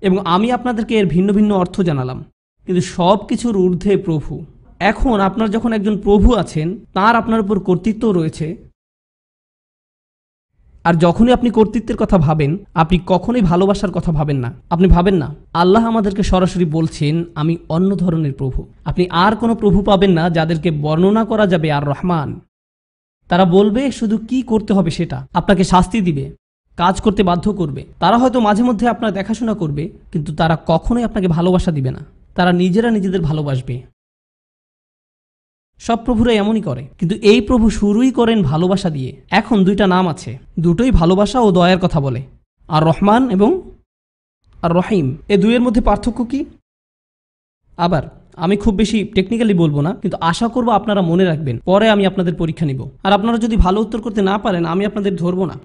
[SPEAKER 1] এবং আমি আপনাদেরকে এর ভিন্ন ভিন্ন অর্থ জানালাম কিন্তু সব কিছুর ঊর্ধ্বে প্রভু এখন আপনার যখন একজন প্রভু আছেন তার আপনার উপর কর্তৃত্ব রয়েছে আর যখনই আপনি কর্তৃত্বের কথা ভাবেন আপনি কখনোই ভালোবাসার কথা ভাবেন না আপনি ভাবেন না আল্লাহ আমাদেরকে সরাসরি বলছেন আমি অন্য ধরনের প্রভু আপনি আর কোনো প্রভু পাবেন না যাদেরকে বর্ণনা করা যাবে আর রহমান তারা বলবে শুধু কি করতে হবে সেটা আপনাকে শাস্তি দিবে কাজ করতে বাধ্য করবে তারা হয়তো মাঝে মধ্যে আপনার দেখাশোনা করবে কিন্তু তারা কখনোই আপনাকে ভালোবাসা দিবে না তারা নিজেরা নিজেদের ভালোবাসবে সব প্রভুরা এমনই করে কিন্তু এই প্রভু শুরুই করেন ভালোবাসা দিয়ে এখন দুইটা নাম আছে দুটোই ভালোবাসা ও দয়ার কথা বলে আর রহমান এবং আর রহিম এ দুইয়ের মধ্যে পার্থক্য কি আবার আমি খুব বেশি টেকনিক্যালি বলবো না কিন্তু আশা করব আপনারা মনে রাখবেন পরে আমি আপনাদের পরীক্ষা নিব আর আপনারা যদি ভালো উত্তর করতে না পারেন আমি আপনাদের ধরবো না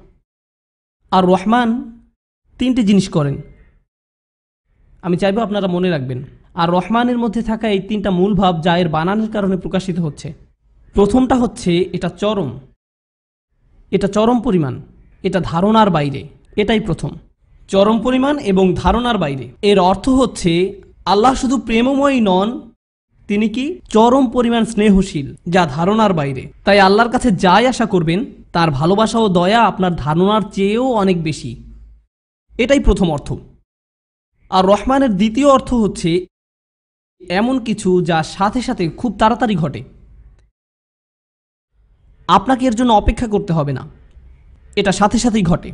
[SPEAKER 1] আর রহমান তিনটি জিনিস করেন আমি চাইবো আপনারা মনে রাখবেন আর রহমানের মধ্যে থাকা এই তিনটা মূল ভাব যা এর বানানের কারণে প্রকাশিত হচ্ছে প্রথমটা হচ্ছে এটা চরম এটা চরম পরিমাণ এটা ধারণার বাইরে এটাই প্রথম চরম পরিমাণ এবং ধারণার বাইরে এর অর্থ হচ্ছে আল্লাহ শুধু প্রেমময়ী নন তিনি কি চরম পরিমাণ স্নেহশীল যা ধারণার বাইরে তাই আল্লাহর কাছে যাই আশা করবেন তার ভালোবাসা ও দয়া আপনার ধারণার চেয়েও অনেক বেশি এটাই প্রথম অর্থ আর রহমানের দ্বিতীয় অর্থ হচ্ছে এমন কিছু যা সাথে সাথে খুব তাড়াতাড়ি ঘটে আপনাকে এর জন্য অপেক্ষা করতে হবে না এটা সাথে সাথেই ঘটে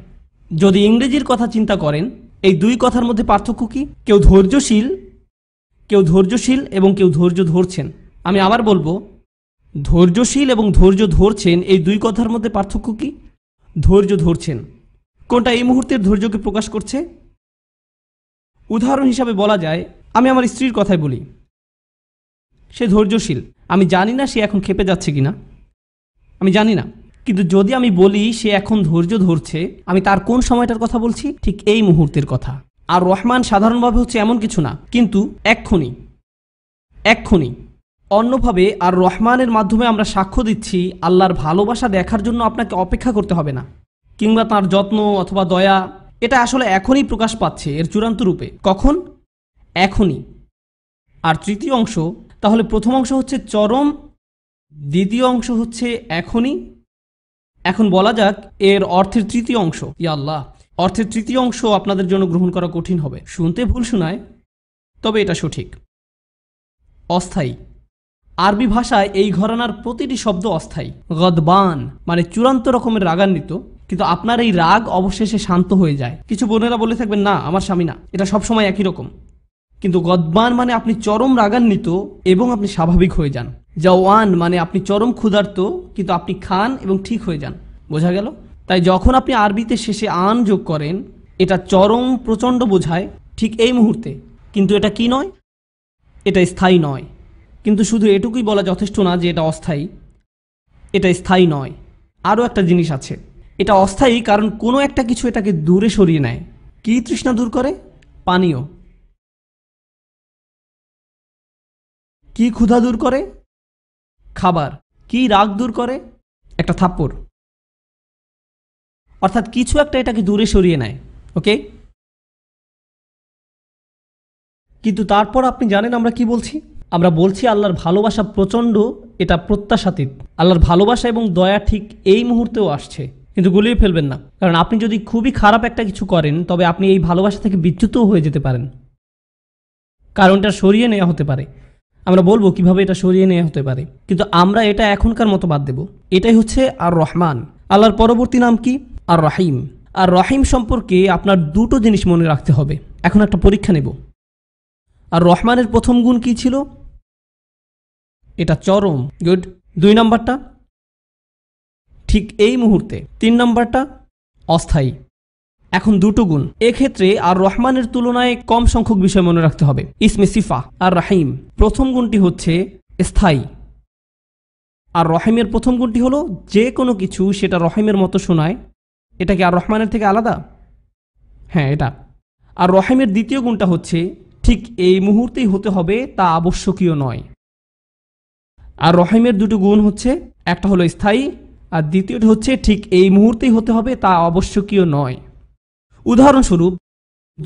[SPEAKER 1] যদি ইংরেজির কথা চিন্তা করেন এই দুই কথার মধ্যে পার্থক্য কি কেউ ধৈর্যশীল কেউ ধৈর্যশীল এবং কেউ ধৈর্য ধরছেন আমি আবার বলবো ধৈর্যশীল এবং ধৈর্য ধরছেন এই দুই কথার মধ্যে পার্থক্য কি ধৈর্য ধরছেন কোনটা এই মুহূর্তের ধৈর্যকে প্রকাশ করছে উদাহরণ হিসাবে বলা যায় আমি আমার স্ত্রীর কথাই বলি সে ধৈর্যশীল আমি জানি না সে এখন খেপে যাচ্ছে কি না আমি জানি না কিন্তু যদি আমি বলি সে এখন ধৈর্য ধরছে আমি তার কোন সময়টার কথা বলছি ঠিক এই মুহূর্তের কথা আর রহমান সাধারণভাবে হচ্ছে এমন কিছু না কিন্তু এক্ষুনি এক্ষুনি অন্যভাবে আর রহমানের মাধ্যমে আমরা সাক্ষ্য দিচ্ছি আল্লাহর ভালোবাসা দেখার জন্য আপনাকে অপেক্ষা করতে হবে না কিংবা তার যত্ন অথবা দয়া এটা আসলে এখনই প্রকাশ পাচ্ছে এর চূড়ান্ত রূপে কখন এখনই আর তৃতীয় অংশ তাহলে প্রথম অংশ হচ্ছে চরম দ্বিতীয় অংশ হচ্ছে এখনই এখন বলা যাক এর অর্থের তৃতীয় অংশ ইয়াল্লাহ অর্থের তৃতীয় অংশ আপনাদের জন্য গ্রহণ করা কঠিন হবে শুনতে ভুল শোনায় তবে এটা সঠিক অস্থায়ী আরবি ভাষায় এই ঘরানার প্রতিটি শব্দ অস্থায়ী গদবান মানে চূড়ান্ত রকমের রাগান্বিত কিন্তু আপনার এই রাগ অবশেষে শান্ত হয়ে যায় কিছু বোনেরা বলে থাকবেন না আমার স্বামী না এটা সবসময় একই রকম কিন্তু গদবান মানে আপনি চরম রাগান্বিত এবং আপনি স্বাভাবিক হয়ে যান জওয়ান মানে আপনি চরম ক্ষুধার্ত কিন্তু আপনি খান এবং ঠিক হয়ে যান বোঝা গেল তাই যখন আপনি আরবিতে শেষে আন যোগ করেন এটা চরম প্রচণ্ড বোঝায় ঠিক এই মুহূর্তে কিন্তু এটা কি নয় এটা স্থায়ী নয় কিন্তু শুধু এটুকুই বলা যথেষ্ট না যে এটা অস্থায়ী এটা স্থায়ী নয় আরও একটা জিনিস আছে এটা অস্থায়ী কারণ কোনো একটা কিছু এটাকে দূরে সরিয়ে নেয় কী তৃষ্ণা দূর করে পানীয় কি ক্ষুধা দূর করে খাবার কি রাগ দূর করে একটা থাপ্পড় অর্থাৎ কিছু একটা এটাকে দূরে সরিয়ে নেয় ওকে কিন্তু তারপর আপনি জানেন আমরা কি বলছি আমরা বলছি আল্লাহর ভালোবাসা প্রচণ্ড এটা প্রত্যাশাতীত আল্লাহর ভালোবাসা এবং দয়া ঠিক এই মুহূর্তেও আসছে কিন্তু গুলিয়ে ফেলবেন না কারণ আপনি যদি খুবই খারাপ একটা কিছু করেন তবে আপনি এই ভালোবাসা থেকে বিচ্যুতও হয়ে যেতে পারেন কারণটা সরিয়ে নেওয়া হতে পারে আমরা বলবো কিভাবে এটা সরিয়ে নেওয়া হতে পারে কিন্তু আমরা এটা এখনকার মতো বাদ দেব এটাই হচ্ছে আর রহমান আল্লাহর পরবর্তী নাম কি আর রহিম আর রহিম সম্পর্কে আপনার দুটো জিনিস মনে রাখতে হবে এখন একটা পরীক্ষা নেব আর রহমানের প্রথম গুণ কি ছিল এটা চরম গুড দুই নম্বরটা ঠিক এই মুহূর্তে তিন নম্বরটা অস্থায়ী এখন দুটো গুণ এক্ষেত্রে আর রহমানের তুলনায় কম সংখ্যক বিষয় মনে রাখতে হবে ইসমে সিফা আর রাহিম প্রথম গুণটি হচ্ছে স্থায়ী আর রহিমের প্রথম গুণটি হলো যে কোনো কিছু সেটা রহিমের মতো শোনায় এটা কি আর রহমানের থেকে আলাদা হ্যাঁ এটা আর রহিমের দ্বিতীয় গুণটা হচ্ছে ঠিক এই মুহূর্তেই হতে হবে তা আবশ্যকীয় নয় আর রহিমের দুটো গুণ হচ্ছে একটা হলো স্থায়ী আর দ্বিতীয়টি হচ্ছে ঠিক এই মুহূর্তেই হতে হবে তা আবশ্যকীয় নয় উদাহরণস্বরূপ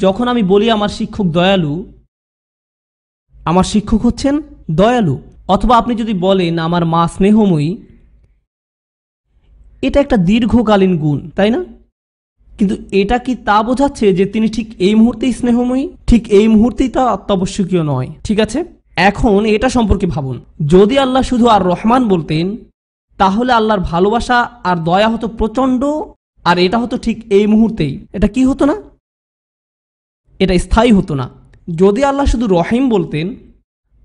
[SPEAKER 1] যখন আমি বলি আমার শিক্ষক দয়ালু আমার শিক্ষক হচ্ছেন দয়ালু অথবা আপনি যদি বলেন আমার মা স্নেহময়ী এটা একটা দীর্ঘকালীন গুণ তাই না কিন্তু এটা কি তা বোঝাচ্ছে যে তিনি ঠিক এই মুহূর্তেই স্নেহময়ী ঠিক এই মুহূর্তেই তা অত্যাবশ্যকীয় নয় ঠিক আছে এখন এটা সম্পর্কে ভাবুন যদি আল্লাহ শুধু আর রহমান বলতেন তাহলে আল্লাহর ভালোবাসা আর দয়া হতো প্রচণ্ড আর এটা হতো ঠিক এই মুহূর্তেই এটা কি হতো না এটা স্থায়ী হতো না যদি আল্লাহ শুধু রহিম বলতেন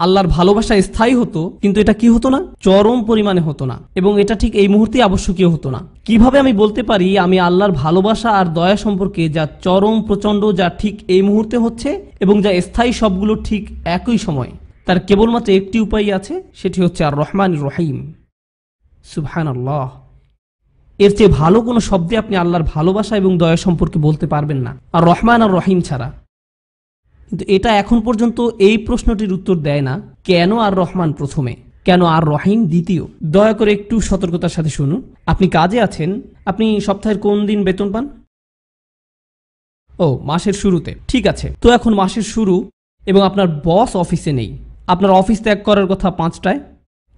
[SPEAKER 1] আল্লাহর ভালোবাসা স্থায়ী হতো কিন্তু এটা কি হতো না চরম পরিমাণে হতো না এবং এটা ঠিক এই মুহূর্তে আবশ্যকীয় হতো না কিভাবে আমি বলতে পারি আমি আল্লাহর ভালোবাসা আর দয়া সম্পর্কে যা চরম প্রচণ্ড যা ঠিক এই মুহূর্তে হচ্ছে এবং যা স্থায়ী সবগুলো ঠিক একই সময় তার কেবলমাত্র একটি উপায় আছে সেটি হচ্ছে আর রহমান রহিম সুবহান আল্লাহ এর চেয়ে ভালো কোনো শব্দে আপনি আল্লাহর ভালোবাসা এবং দয়া সম্পর্কে বলতে পারবেন না আর রহমান আর রহিম ছাড়া কিন্তু এটা এখন পর্যন্ত এই প্রশ্নটির উত্তর দেয় না কেন আর রহমান প্রথমে কেন আর রহিম দ্বিতীয় দয়া করে একটু সতর্কতার সাথে শুনুন আপনি কাজে আছেন আপনি সপ্তাহের কোন দিন বেতন পান ও মাসের শুরুতে ঠিক আছে তো এখন মাসের শুরু এবং আপনার বস অফিসে নেই আপনার অফিস ত্যাগ করার কথা পাঁচটায়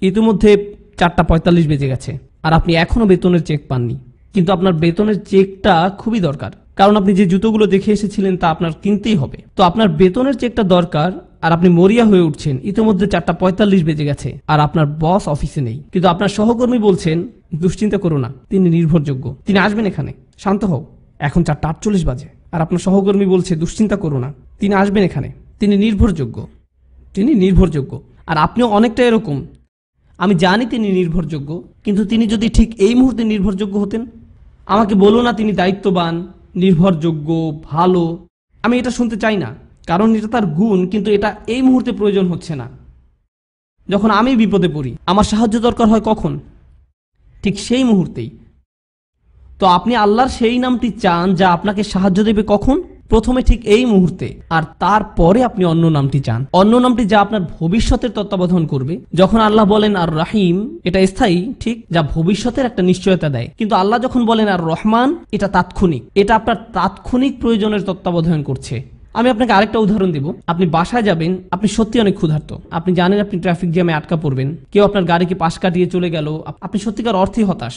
[SPEAKER 1] ইতিমধ্যে চারটা পঁয়তাল্লিশ বেজে গেছে আর আপনি এখনও বেতনের চেক পাননি কিন্তু আপনার বেতনের চেকটা খুবই দরকার কারণ আপনি যে জুতোগুলো দেখে এসেছিলেন তা আপনার কিনতেই হবে তো আপনার বেতনের চেকটা দরকার আর আপনি মরিয়া হয়ে উঠছেন ইতিমধ্যে চারটা পঁয়তাল্লিশ বেজে গেছে আর আপনার বস অফিসে নেই কিন্তু আপনার সহকর্মী বলছেন দুশ্চিন্তা করো না তিনি নির্ভরযোগ্য তিনি আসবেন এখানে শান্ত হও এখন চারটা আটচল্লিশ বাজে আর আপনার সহকর্মী বলছে দুশ্চিন্তা করো না তিনি আসবেন এখানে তিনি নির্ভরযোগ্য তিনি নির্ভরযোগ্য আর আপনিও অনেকটা এরকম আমি জানি তিনি নির্ভরযোগ্য কিন্তু তিনি যদি ঠিক এই মুহূর্তে নির্ভরযোগ্য হতেন আমাকে বলো না তিনি দায়িত্ববান নির্ভরযোগ্য ভালো আমি এটা শুনতে চাই না কারণ এটা তার গুণ কিন্তু এটা এই মুহূর্তে প্রয়োজন হচ্ছে না যখন আমি বিপদে পড়ি আমার সাহায্য দরকার হয় কখন ঠিক সেই মুহূর্তেই তো আপনি আল্লাহর সেই নামটি চান যা আপনাকে সাহায্য দেবে কখন প্রথমে ঠিক এই মুহূর্তে আর তারপরে আপনি অন্য নামটি চান অন্য নামটি যা আপনার ভবিষ্যতের তত্ত্বাবধান করবে যখন আল্লাহ বলেন আর রাহিম এটা স্থায়ী ঠিক যা ভবিষ্যতের একটা নিশ্চয়তা দেয় কিন্তু আল্লাহ যখন বলেন আর রহমান এটা তাৎক্ষণিক এটা আপনার তাৎক্ষণিক প্রয়োজনের তত্ত্বাবধান করছে আমি আপনাকে আরেকটা উদাহরণ দিব আপনি বাসায় যাবেন আপনি সত্যি অনেক ক্ষুধার্ত আপনি জানেন আপনি ট্রাফিক জ্যামে আটকা পড়বেন কেউ আপনার গাড়িকে পাশ কাটিয়ে চলে গেল আপনি সত্যিকার অর্থে হতাশ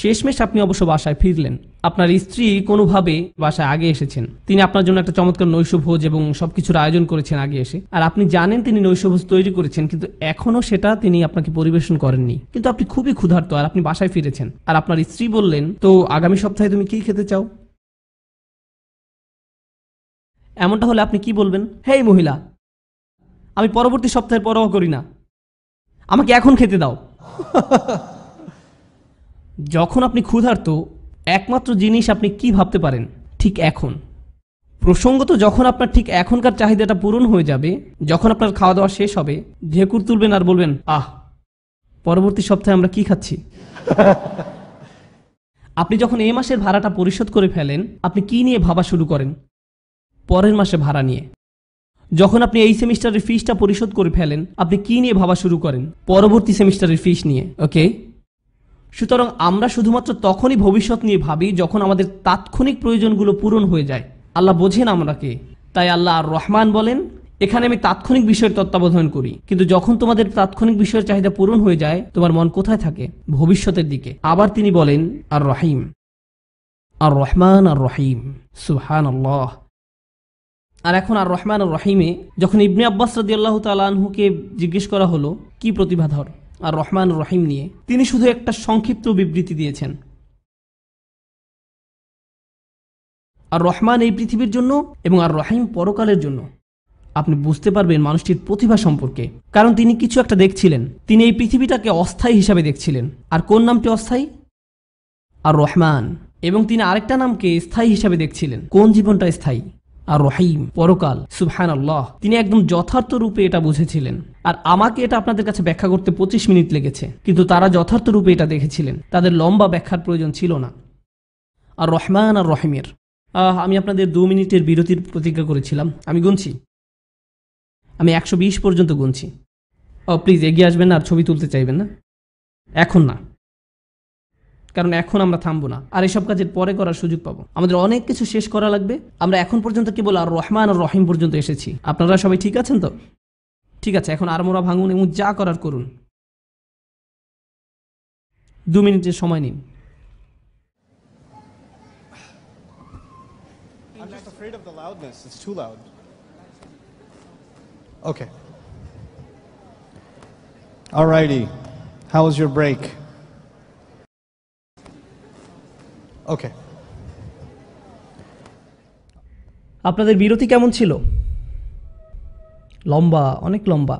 [SPEAKER 1] শেষমেশ আপনি অবশ্য বাসায় ফিরলেন আপনার স্ত্রী কোনোভাবে বাসায় আগে এসেছেন তিনি আপনার জন্য একটা চমৎকার নৈশভোজ এবং সবকিছুর আয়োজন করেছেন আগে এসে আর আপনি জানেন তিনি নৈশভোজ তৈরি করেছেন কিন্তু এখনও সেটা তিনি আপনাকে পরিবেশন করেননি কিন্তু আপনি খুবই ক্ষুধার্ত আর আপনি বাসায় ফিরেছেন আর আপনার স্ত্রী বললেন তো আগামী সপ্তাহে তুমি কি খেতে চাও এমনটা হলে আপনি কি বলবেন হে মহিলা আমি পরবর্তী সপ্তাহের পরোয়া করি না আমাকে এখন খেতে দাও যখন আপনি ক্ষুধার্ত একমাত্র জিনিস আপনি কি ভাবতে পারেন ঠিক এখন প্রসঙ্গত যখন আপনার ঠিক এখনকার চাহিদাটা পূরণ হয়ে যাবে যখন আপনার খাওয়া দাওয়া শেষ হবে ঢেকুর তুলবেন আর বলবেন আহ পরবর্তী সপ্তাহে আমরা কি খাচ্ছি আপনি যখন এ মাসের ভাড়াটা পরিশোধ করে ফেলেন আপনি কি নিয়ে ভাবা শুরু করেন পরের মাসে ভাড়া নিয়ে যখন আপনি এই সেমিস্টারের ফিসটা পরিশোধ করে ফেলেন আপনি কি নিয়ে ভাবা শুরু করেন পরবর্তী সেমিস্টারের ফিস নিয়ে ওকে সুতরাং আমরা শুধুমাত্র তখনই ভবিষ্যৎ নিয়ে ভাবি যখন আমাদের তাৎক্ষণিক প্রয়োজনগুলো পূরণ হয়ে যায় আল্লাহ বোঝেন আমরাকে তাই আল্লাহ আর রহমান বলেন এখানে আমি তাৎক্ষণিক বিষয়ের তত্ত্বাবধান করি কিন্তু যখন তোমাদের তাৎক্ষণিক বিষয়ের চাহিদা পূরণ হয়ে যায় তোমার মন কোথায় থাকে ভবিষ্যতের দিকে আবার তিনি বলেন আর রহিম আর রহমান আর রহিম সুহান আল্লাহ আর এখন আর রহমান আর রহিমে যখন ইবনে আব্বাস রাদি আল্লাহ তালাহুকে জিজ্ঞেস করা হলো কি প্রতিভাধর আর রহমান রহিম নিয়ে তিনি শুধু একটা সংক্ষিপ্ত বিবৃতি দিয়েছেন আর রহমান এই পৃথিবীর জন্য এবং আর রহিম পরকালের জন্য আপনি বুঝতে পারবেন মানুষটির প্রতিভা সম্পর্কে কারণ তিনি কিছু একটা দেখছিলেন তিনি এই পৃথিবীটাকে অস্থায়ী হিসাবে দেখছিলেন আর কোন নামটি অস্থায়ী আর রহমান এবং তিনি আরেকটা নামকে স্থায়ী হিসাবে দেখছিলেন কোন জীবনটা স্থায়ী আর রহিম পরকাল সুবহান আল্লাহ তিনি একদম যথার্থ রূপে এটা বুঝেছিলেন আর আমাকে এটা আপনাদের কাছে ব্যাখ্যা করতে পঁচিশ মিনিট লেগেছে কিন্তু তারা যথার্থ রূপে এটা দেখেছিলেন তাদের লম্বা ব্যাখ্যার প্রয়োজন ছিল না আর রহমান আর রহিমের আমি আপনাদের দু মিনিটের বিরতির প্রতিজ্ঞা করেছিলাম আমি গুনছি আমি একশো বিশ পর্যন্ত গুনছি ও প্লিজ এগিয়ে আসবেন না আর ছবি তুলতে চাইবেন না এখন না কারণ এখন আমরা থামবো না আর এসব কাজের পরে করার সুযোগ পাবো আমাদের অনেক কিছু শেষ করা লাগবে আমরা এখন পর্যন্ত কেবল আর রহমান আর রহিম পর্যন্ত এসেছি আপনারা সবাই ঠিক আছেন তো ঠিক আছে এখন আরমোরা ভাঙুন এবং যা করার করুন দু মিনিটের সময় নিন Okay. All righty. How was your break? আপনাদের বিরতি কেমন ছিল? লম্বা অনেক লম্বা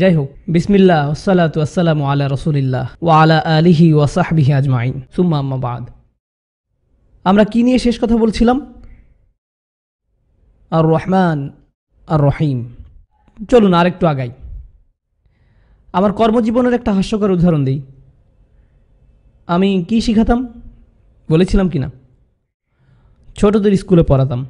[SPEAKER 1] যাই হোক বিসমিল্লা ওসালাত আসসালামু আলা রসুলিল্লাহ ওয়া আলা আলিহি ওয়াসাহবিহি আজমাইন সুম্মা আম্মাবাদ আমরা কি নিয়ে শেষ কথা বলছিলাম আর রহমান আর রহিম চলুন আরেকটু আগাই আমার কর্মজীবনের একটা হাস্যকর উদাহরণ দিই আমি কি শিখাতাম বলেছিলাম কি না ছোটদের স্কুলে পড়াতাম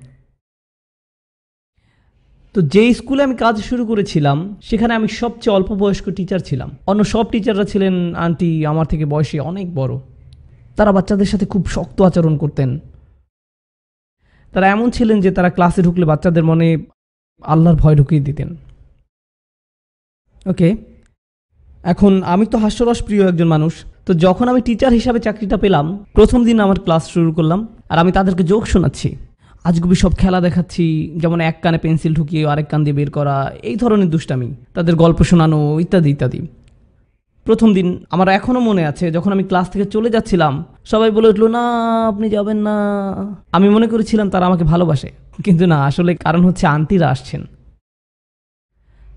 [SPEAKER 1] তো যে স্কুলে আমি কাজ শুরু করেছিলাম সেখানে আমি সবচেয়ে অল্প বয়স্ক টিচার ছিলাম অন্য সব টিচাররা ছিলেন আন্টি আমার থেকে বয়সে অনেক বড় তারা বাচ্চাদের সাথে খুব শক্ত আচরণ করতেন তারা এমন ছিলেন যে তারা ক্লাসে ঢুকলে বাচ্চাদের মনে আল্লাহর ভয় ঢুকিয়ে দিতেন ওকে এখন আমি তো হাস্যরস প্রিয় একজন মানুষ তো যখন আমি টিচার হিসাবে চাকরিটা পেলাম প্রথম দিন আমার ক্লাস শুরু করলাম আর আমি তাদেরকে যোগ শোনাচ্ছি আজগুবি সব খেলা দেখাচ্ছি যেমন এক কানে পেন্সিল ঢুকিয়ে আরেক কান দিয়ে বের করা এই ধরনের দুষ্টামি তাদের গল্প শোনানো ইত্যাদি ইত্যাদি প্রথম দিন আমার এখনও মনে আছে যখন আমি ক্লাস থেকে চলে যাচ্ছিলাম সবাই বলে উঠলো না আপনি যাবেন না আমি মনে করেছিলাম তারা আমাকে ভালোবাসে কিন্তু না আসলে কারণ হচ্ছে আন্তিরা আসছেন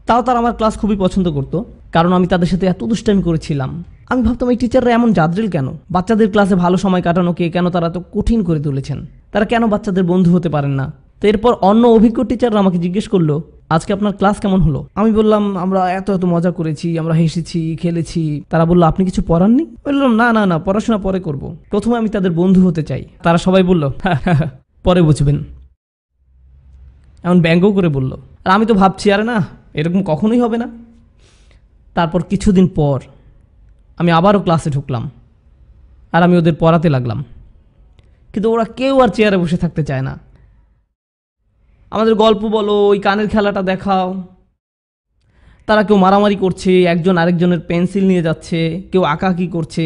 [SPEAKER 1] তাও তারা আমার ক্লাস খুবই পছন্দ করতো কারণ আমি তাদের সাথে এত দুষ্টামি করেছিলাম আমি ভাবতাম এই টিচাররা এমন জাদ্রিল কেন বাচ্চাদের ক্লাসে ভালো সময় কাটানোকে কেন তারা এত কঠিন করে তুলেছেন তারা কেন বাচ্চাদের বন্ধু হতে পারেন না তো এরপর অন্য অভিজ্ঞ টিচাররা আমাকে জিজ্ঞেস করলো আজকে আপনার ক্লাস কেমন হলো আমি বললাম আমরা এত এত মজা করেছি আমরা হেসেছি খেলেছি তারা বললো আপনি কিছু পড়াননি বললাম না না না পড়াশোনা পরে করব। প্রথমে আমি তাদের বন্ধু হতে চাই তারা সবাই বলল পরে বুঝবেন এমন ব্যঙ্গ করে বলল আর আমি তো ভাবছি আরে না এরকম কখনোই হবে না তারপর কিছুদিন পর আমি আবারও ক্লাসে ঢুকলাম আর আমি ওদের পড়াতে লাগলাম কিন্তু ওরা কেউ আর চেয়ারে বসে থাকতে চায় না আমাদের গল্প বলো ওই কানের খেলাটা দেখাও তারা কেউ মারামারি করছে একজন আরেকজনের পেন্সিল নিয়ে যাচ্ছে কেউ আঁকাকি করছে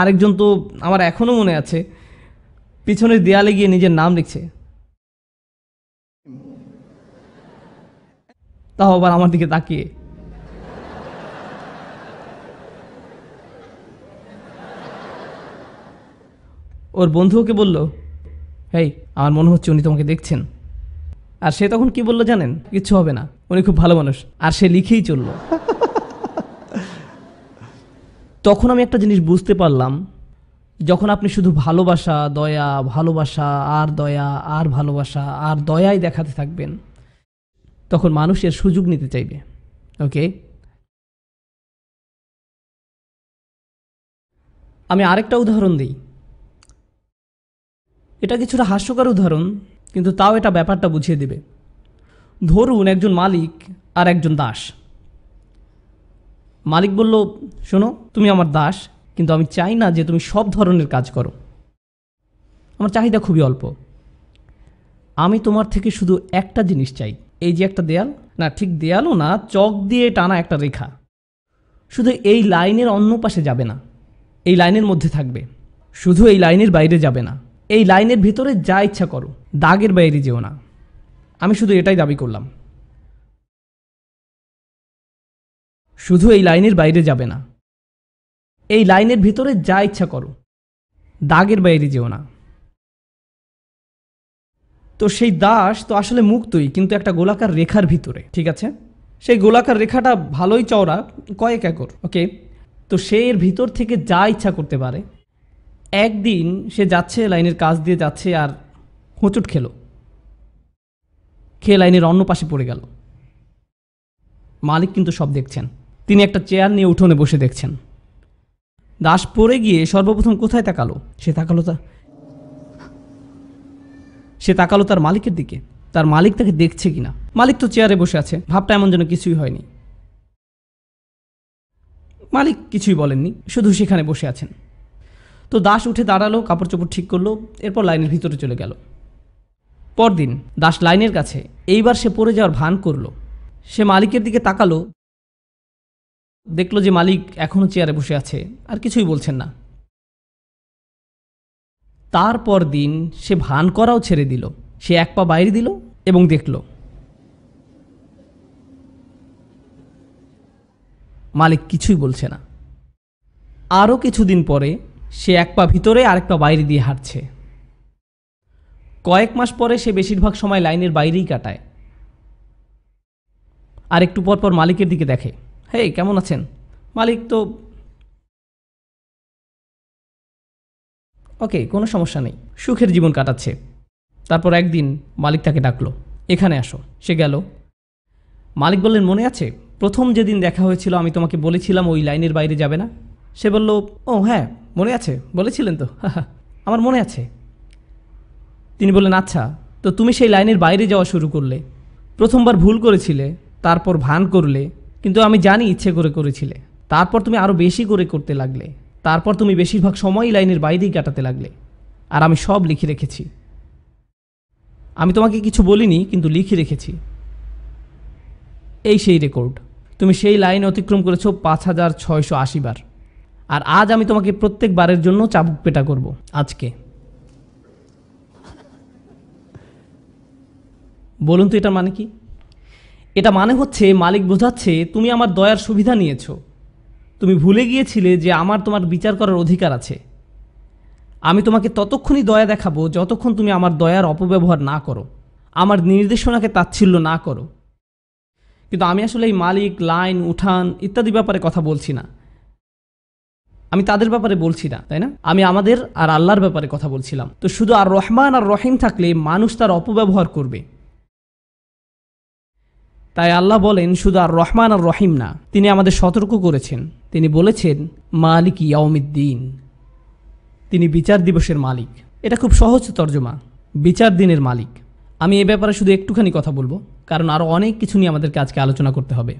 [SPEAKER 1] আরেকজন তো আমার এখনও মনে আছে পিছনের দেয়ালে গিয়ে নিজের নাম লিখছে তাও আবার আমার দিকে তাকিয়ে ওর বন্ধু ওকে বলল হেই আমার মনে হচ্ছে উনি তোমাকে দেখছেন আর সে তখন কি বললো জানেন কিচ্ছু হবে না উনি খুব ভালো মানুষ আর সে লিখেই চলল তখন আমি একটা জিনিস বুঝতে পারলাম যখন আপনি শুধু ভালোবাসা দয়া ভালোবাসা আর দয়া আর ভালোবাসা আর দয়াই দেখাতে থাকবেন তখন মানুষের সুযোগ নিতে চাইবে ওকে আমি আরেকটা উদাহরণ দিই এটা কিছুটা হাস্যকর উদাহরণ কিন্তু তাও এটা ব্যাপারটা বুঝিয়ে দেবে ধরুন একজন মালিক আর একজন দাস মালিক বলল শোনো তুমি আমার দাস কিন্তু আমি চাই না যে তুমি সব ধরনের কাজ করো আমার চাহিদা খুবই অল্প আমি তোমার থেকে শুধু একটা জিনিস চাই এই যে একটা দেয়াল না ঠিক দেয়ালও না চক দিয়ে টানা একটা রেখা শুধু এই লাইনের অন্য পাশে যাবে না এই লাইনের মধ্যে থাকবে শুধু এই লাইনের বাইরে যাবে না এই লাইনের ভিতরে যা ইচ্ছা করো দাগের বাইরে যেও না আমি শুধু এটাই দাবি করলাম শুধু এই লাইনের বাইরে যাবে না এই লাইনের ভিতরে যা ইচ্ছা করো দাগের বাইরে যেও না তো সেই দাস তো আসলে মুক্তই কিন্তু একটা গোলাকার রেখার ভিতরে ঠিক আছে সেই গোলাকার রেখাটা ভালোই চওড়া কয়েক একর ওকে তো সে এর ভিতর থেকে যা ইচ্ছা করতে পারে একদিন সে যাচ্ছে লাইনের কাজ দিয়ে যাচ্ছে আর হোঁচট খেলো খেয়ে লাইনের অন্য পাশে পড়ে গেল মালিক কিন্তু সব দেখছেন তিনি একটা চেয়ার নিয়ে উঠোনে বসে দেখছেন দাস পড়ে গিয়ে সর্বপ্রথম কোথায় তাকালো সে তাকালো তা সে তাকালো তার মালিকের দিকে তার মালিক তাকে দেখছে কিনা মালিক তো চেয়ারে বসে আছে ভাবটা এমন যেন কিছুই হয়নি মালিক কিছুই বলেননি শুধু সেখানে বসে আছেন তো দাস উঠে দাঁড়ালো কাপড় চোপড় ঠিক করলো এরপর লাইনের ভিতরে চলে গেল পরদিন দাস লাইনের কাছে এইবার সে পড়ে যাওয়ার ভান করলো সে মালিকের দিকে তাকালো দেখলো যে মালিক এখনও চেয়ারে বসে আছে আর কিছুই বলছেন না তারপর দিন সে ভান করাও ছেড়ে দিল সে এক পা বাইরে দিল এবং দেখল মালিক কিছুই বলছে না আরও কিছুদিন পরে সে এক পা ভিতরে আরেক পা বাইরে দিয়ে হাঁটছে কয়েক মাস পরে সে বেশিরভাগ সময় লাইনের বাইরেই কাটায় আর একটু পর পর মালিকের দিকে দেখে হে কেমন আছেন মালিক তো ওকে কোনো সমস্যা নেই সুখের জীবন কাটাচ্ছে তারপর একদিন মালিক তাকে ডাকলো এখানে আসো সে গেল মালিক বললেন মনে আছে প্রথম যেদিন দেখা হয়েছিল আমি তোমাকে বলেছিলাম ওই লাইনের বাইরে যাবে না সে বলল ও হ্যাঁ মনে আছে বলেছিলেন তো আমার মনে আছে তিনি বললেন আচ্ছা তো তুমি সেই লাইনের বাইরে যাওয়া শুরু করলে প্রথমবার ভুল করেছিলে তারপর ভান করলে কিন্তু আমি জানি ইচ্ছে করে করেছিলে তারপর তুমি আরও বেশি করে করতে লাগলে তারপর তুমি বেশিরভাগ সময়ই লাইনের বাইরেই কাটাতে লাগলে আর আমি সব লিখে রেখেছি আমি তোমাকে কিছু বলিনি কিন্তু লিখে রেখেছি এই সেই রেকর্ড তুমি সেই লাইন অতিক্রম করেছো পাঁচ হাজার ছয়শো আশি বার আর আজ আমি তোমাকে প্রত্যেকবারের জন্য চাবুক পেটা করব আজকে বলুন তো এটা মানে কি এটা মানে হচ্ছে মালিক বোঝাচ্ছে তুমি আমার দয়ার সুবিধা নিয়েছো তুমি ভুলে গিয়েছিলে যে আমার তোমার বিচার করার অধিকার আছে আমি তোমাকে ততক্ষণই দয়া দেখাবো যতক্ষণ তুমি আমার দয়ার অপব্যবহার না করো আমার নির্দেশনাকে তাচ্ছিল্য না করো কিন্তু আমি আসলে এই মালিক লাইন উঠান ইত্যাদি ব্যাপারে কথা বলছি না আমি তাদের ব্যাপারে বলছি না তাই না আমি আমাদের আর আল্লাহর ব্যাপারে কথা বলছিলাম তো শুধু আর রহমান আর রহিম থাকলে মানুষ তার অপব্যবহার করবে তাই আল্লাহ বলেন শুধু আর রহমান আর রহিম না তিনি আমাদের সতর্ক করেছেন তিনি বলেছেন মালিক ইয়াউমিদ্দিন তিনি বিচার দিবসের মালিক এটা খুব সহজ তর্জমা বিচার দিনের মালিক আমি এ ব্যাপারে শুধু একটুখানি কথা বলবো কারণ আরও অনেক কিছু নিয়ে আমাদেরকে আজকে আলোচনা করতে হবে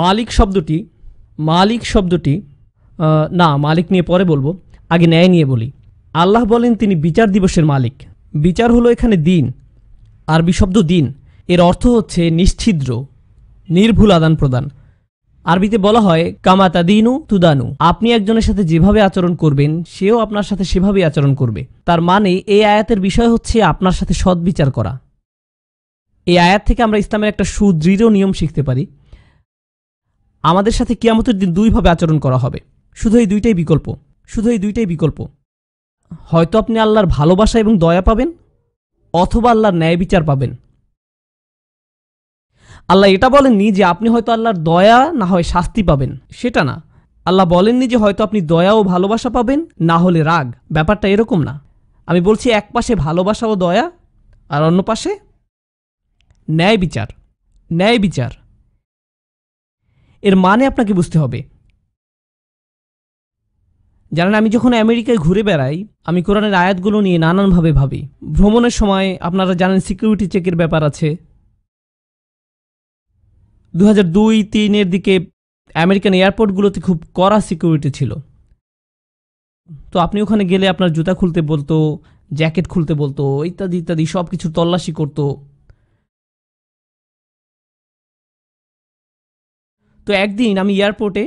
[SPEAKER 1] মালিক শব্দটি মালিক শব্দটি না মালিক নিয়ে পরে বলবো আগে ন্যায় নিয়ে বলি আল্লাহ বলেন তিনি বিচার দিবসের মালিক বিচার হলো এখানে দিন আরবি শব্দ দিন এর অর্থ হচ্ছে নিশ্ছিদ্র নির্ভুল আদান প্রদান আরবিতে বলা হয় কামাতা দিনু তুদানু আপনি একজনের সাথে যেভাবে আচরণ করবেন সেও আপনার সাথে সেভাবেই আচরণ করবে তার মানে এই আয়াতের বিষয় হচ্ছে আপনার সাথে সদ্বিচার করা এই আয়াত থেকে আমরা ইসলামের একটা সুদৃঢ় নিয়ম শিখতে পারি আমাদের সাথে কিয়ামতের দিন দুইভাবে আচরণ করা হবে শুধু এই দুইটাই বিকল্প শুধু এই দুইটাই বিকল্প হয়তো আপনি আল্লাহর ভালোবাসা এবং দয়া পাবেন অথবা আল্লাহর ন্যায় বিচার পাবেন আল্লাহ এটা বলেননি যে আপনি হয়তো আল্লাহর দয়া না হয় শাস্তি পাবেন সেটা না আল্লাহ বলেননি যে হয়তো আপনি দয়া ও ভালোবাসা পাবেন না হলে রাগ ব্যাপারটা এরকম না আমি বলছি এক পাশে ভালোবাসা ও দয়া আর অন্য পাশে ন্যায় বিচার ন্যায় বিচার এর মানে আপনাকে বুঝতে হবে জানেন আমি যখন আমেরিকায় ঘুরে বেড়াই আমি কোরআনের আয়াতগুলো নিয়ে নানানভাবে ভাবি ভ্রমণের সময় আপনারা জানেন সিকিউরিটি চেকের ব্যাপার আছে দু হাজার দুই তিনের দিকে আমেরিকান এয়ারপোর্টগুলোতে খুব কড়া সিকিউরিটি ছিল তো আপনি ওখানে গেলে আপনার জুতা খুলতে বলতো জ্যাকেট খুলতে বলতো ইত্যাদি ইত্যাদি সব কিছু তল্লাশি করতো তো একদিন আমি এয়ারপোর্টে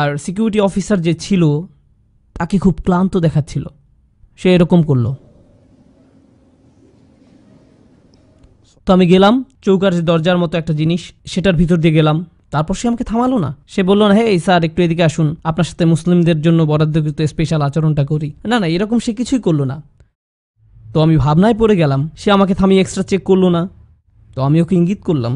[SPEAKER 1] আর সিকিউরিটি অফিসার যে ছিল তাকে খুব ক্লান্ত দেখাচ্ছিল সে এরকম করলো তো আমি গেলাম চৌকার দরজার মতো একটা জিনিস সেটার ভিতর দিয়ে গেলাম তারপর সে আমাকে থামালো না সে বললো না হ্যাঁ স্যার একটু এদিকে আসুন আপনার সাথে মুসলিমদের জন্য বরাদ্দকৃত স্পেশাল আচরণটা করি না না এরকম সে কিছুই করলো না তো আমি ভাবনায় পড়ে গেলাম সে আমাকে থামিয়ে এক্সট্রা চেক করলো না তো আমি ওকে ইঙ্গিত করলাম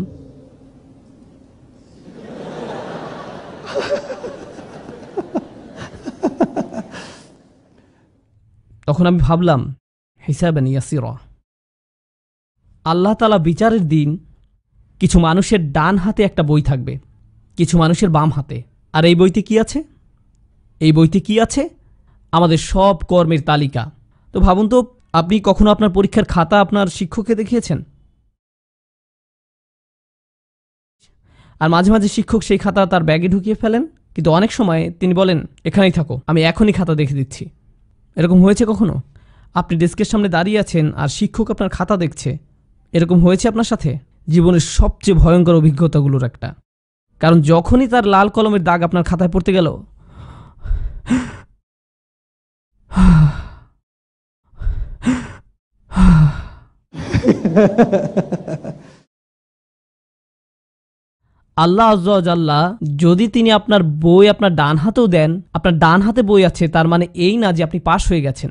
[SPEAKER 1] তখন আমি ভাবলাম হিসাবেন ইয়াসির আল্লাহ তালা বিচারের দিন কিছু মানুষের ডান হাতে একটা বই থাকবে কিছু মানুষের বাম হাতে আর এই বইতে কি আছে এই বইতে কি আছে আমাদের সব কর্মের তালিকা তো ভাবুন তো আপনি কখনো আপনার পরীক্ষার খাতা আপনার শিক্ষককে দেখিয়েছেন আর মাঝে মাঝে শিক্ষক সেই খাতা তার ব্যাগে ঢুকিয়ে ফেলেন কিন্তু অনেক সময় তিনি বলেন এখানেই থাকো আমি এখনই খাতা দেখে দিচ্ছি এরকম হয়েছে কখনো আপনি ডেস্কের সামনে দাঁড়িয়ে আছেন আর শিক্ষক আপনার খাতা দেখছে এরকম হয়েছে আপনার সাথে জীবনের সবচেয়ে ভয়ঙ্কর অভিজ্ঞতাগুলোর একটা কারণ যখনই তার লাল কলমের দাগ আপনার খাতায় পড়তে গেল Ha আল্লাহ আজ্লাহ যদি তিনি আপনার বই আপনার ডান হাতেও দেন আপনার ডান হাতে বই আছে তার মানে এই না যে আপনি পাশ হয়ে গেছেন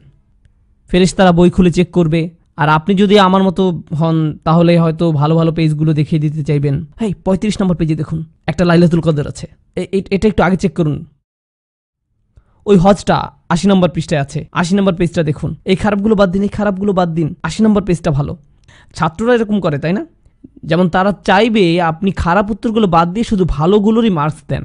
[SPEAKER 1] ফেরেস তারা বই খুলে চেক করবে আর আপনি যদি আমার মতো হন তাহলে হয়তো ভালো ভালো পেজগুলো দেখিয়ে দিতে চাইবেন হ্যাঁ পঁয়ত্রিশ নম্বর পেজে দেখুন একটা লাইলাতুল কদর আছে এটা একটু আগে চেক করুন ওই হজটা আশি নম্বর পৃষ্ঠায় আছে আশি নম্বর পেজটা দেখুন এই খারাপগুলো বাদ দিন এই খারাপগুলো বাদ দিন আশি নম্বর পেজটা ভালো ছাত্ররা এরকম করে তাই না যেমন তারা চাইবে আপনি খারাপ উত্তরগুলো বাদ দিয়ে শুধু ভালোগুলোরই মার্কস দেন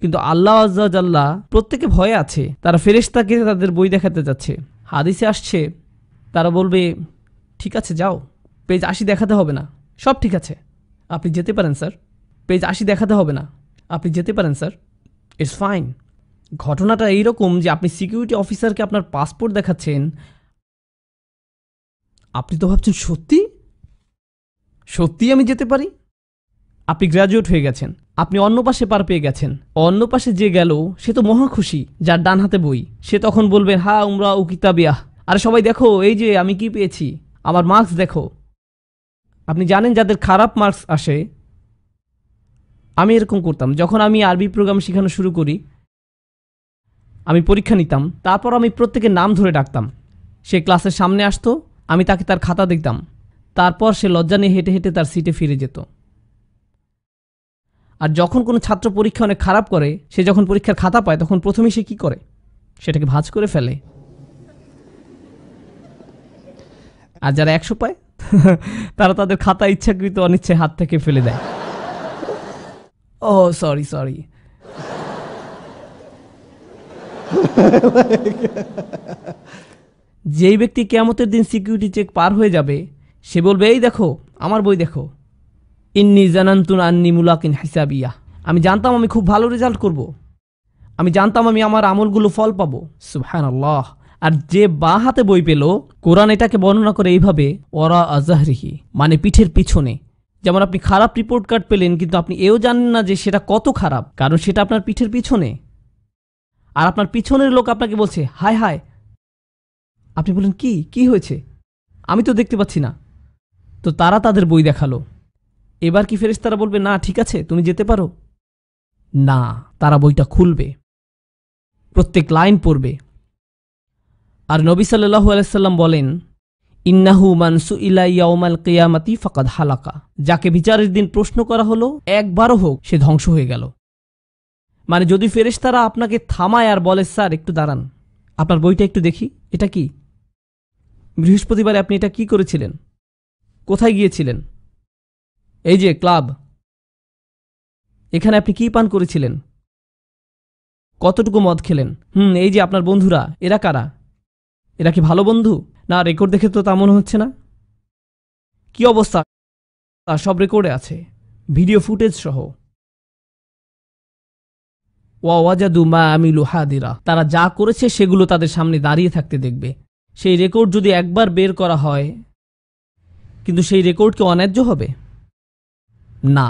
[SPEAKER 1] কিন্তু আল্লাহ আজাল্লাহ প্রত্যেকে ভয়ে আছে তারা ফেরেশতাকে তাদের বই দেখাতে যাচ্ছে হাদিসে আসছে তারা বলবে ঠিক আছে যাও পেজ আশি দেখাতে হবে না সব ঠিক আছে আপনি যেতে পারেন স্যার পেজ আশি দেখাতে হবে না আপনি যেতে পারেন স্যার ইটস ফাইন ঘটনাটা এইরকম যে আপনি সিকিউরিটি অফিসারকে আপনার পাসপোর্ট দেখাচ্ছেন আপনি তো ভাবছেন সত্যি সত্যিই আমি যেতে পারি আপনি গ্র্যাজুয়েট হয়ে গেছেন আপনি অন্য পাশে পার পেয়ে গেছেন অন্য পাশে যে গেল সে তো মহা খুশি যার ডান হাতে বই সে তখন বলবেন হা উমরা ও কিতাবিয়াহ আরে সবাই দেখো এই যে আমি কি পেয়েছি আমার মার্কস দেখো আপনি জানেন যাদের খারাপ মার্কস আসে আমি এরকম করতাম যখন আমি আরবি প্রোগ্রাম শেখানো শুরু করি আমি পরীক্ষা নিতাম তারপর আমি প্রত্যেকের নাম ধরে ডাকতাম সে ক্লাসের সামনে আসতো আমি তাকে তার খাতা দেখতাম তারপর সে লজ্জা নিয়ে হেঁটে হেঁটে তার সিটে ফিরে যেত আর যখন কোনো ছাত্র পরীক্ষা অনেক খারাপ করে সে যখন পরীক্ষার খাতা পায় তখন প্রথমেই সে কী করে সেটাকে ভাঁজ করে ফেলে আর যারা একশো পায় তারা তাদের খাতা ইচ্ছাকৃত অনিচ্ছায় হাত থেকে ফেলে দেয় ও সরি সরি যেই ব্যক্তি কেমতের দিন সিকিউরিটি চেক পার হয়ে যাবে সে বলবে এই দেখো আমার বই দেখো ইন্নি জানান্তুন আন্নি মুলাকিন হিসাবিয়া আমি জানতাম আমি খুব ভালো রেজাল্ট করব। আমি জানতাম আমি আমার আমলগুলো ফল পাবো সুহান আল্লাহ আর যে বা হাতে বই পেল কোরআন এটাকে বর্ণনা করে এইভাবে ওরা আজাহরিহি মানে পিঠের পিছনে যেমন আপনি খারাপ রিপোর্ট কার্ড পেলেন কিন্তু আপনি এও জানেন না যে সেটা কত খারাপ কারণ সেটা আপনার পিঠের পিছনে আর আপনার পিছনের লোক আপনাকে বলছে হায় হায় আপনি বলেন কি কি হয়েছে আমি তো দেখতে পাচ্ছি না তো তারা তাদের বই দেখালো এবার কি ফেরেশতারা বলবে না ঠিক আছে তুমি যেতে পারো না তারা বইটা খুলবে প্রত্যেক লাইন পড়বে আর নবী সাল্লাহু আলাইসাল্লাম বলেন ইন্নাহু মানসু ইলাইয়াউমাল কেয়ামাতি ফাকাদ হালাকা যাকে বিচারের দিন প্রশ্ন করা হলো একবারও হোক সে ধ্বংস হয়ে গেল মানে যদি ফেরেশতারা আপনাকে থামায় আর বলে স্যার একটু দাঁড়ান আপনার বইটা একটু দেখি এটা কি বৃহস্পতিবারে আপনি এটা কি করেছিলেন কোথায় গিয়েছিলেন এই যে ক্লাব এখানে আপনি কি পান করেছিলেন কতটুকু মদ খেলেন হুম এই যে আপনার বন্ধুরা এরা কারা এরা কি ভালো বন্ধু না রেকর্ড দেখে তো তা মনে হচ্ছে না কি অবস্থা তা সব রেকর্ডে আছে ভিডিও ফুটেজ সহ ওয়াজাদু মা আমিলু হাদিরা তারা যা করেছে সেগুলো তাদের সামনে দাঁড়িয়ে থাকতে দেখবে সেই রেকর্ড যদি একবার বের করা হয় কিন্তু সেই রেকর্ড কি অন্যায্য হবে না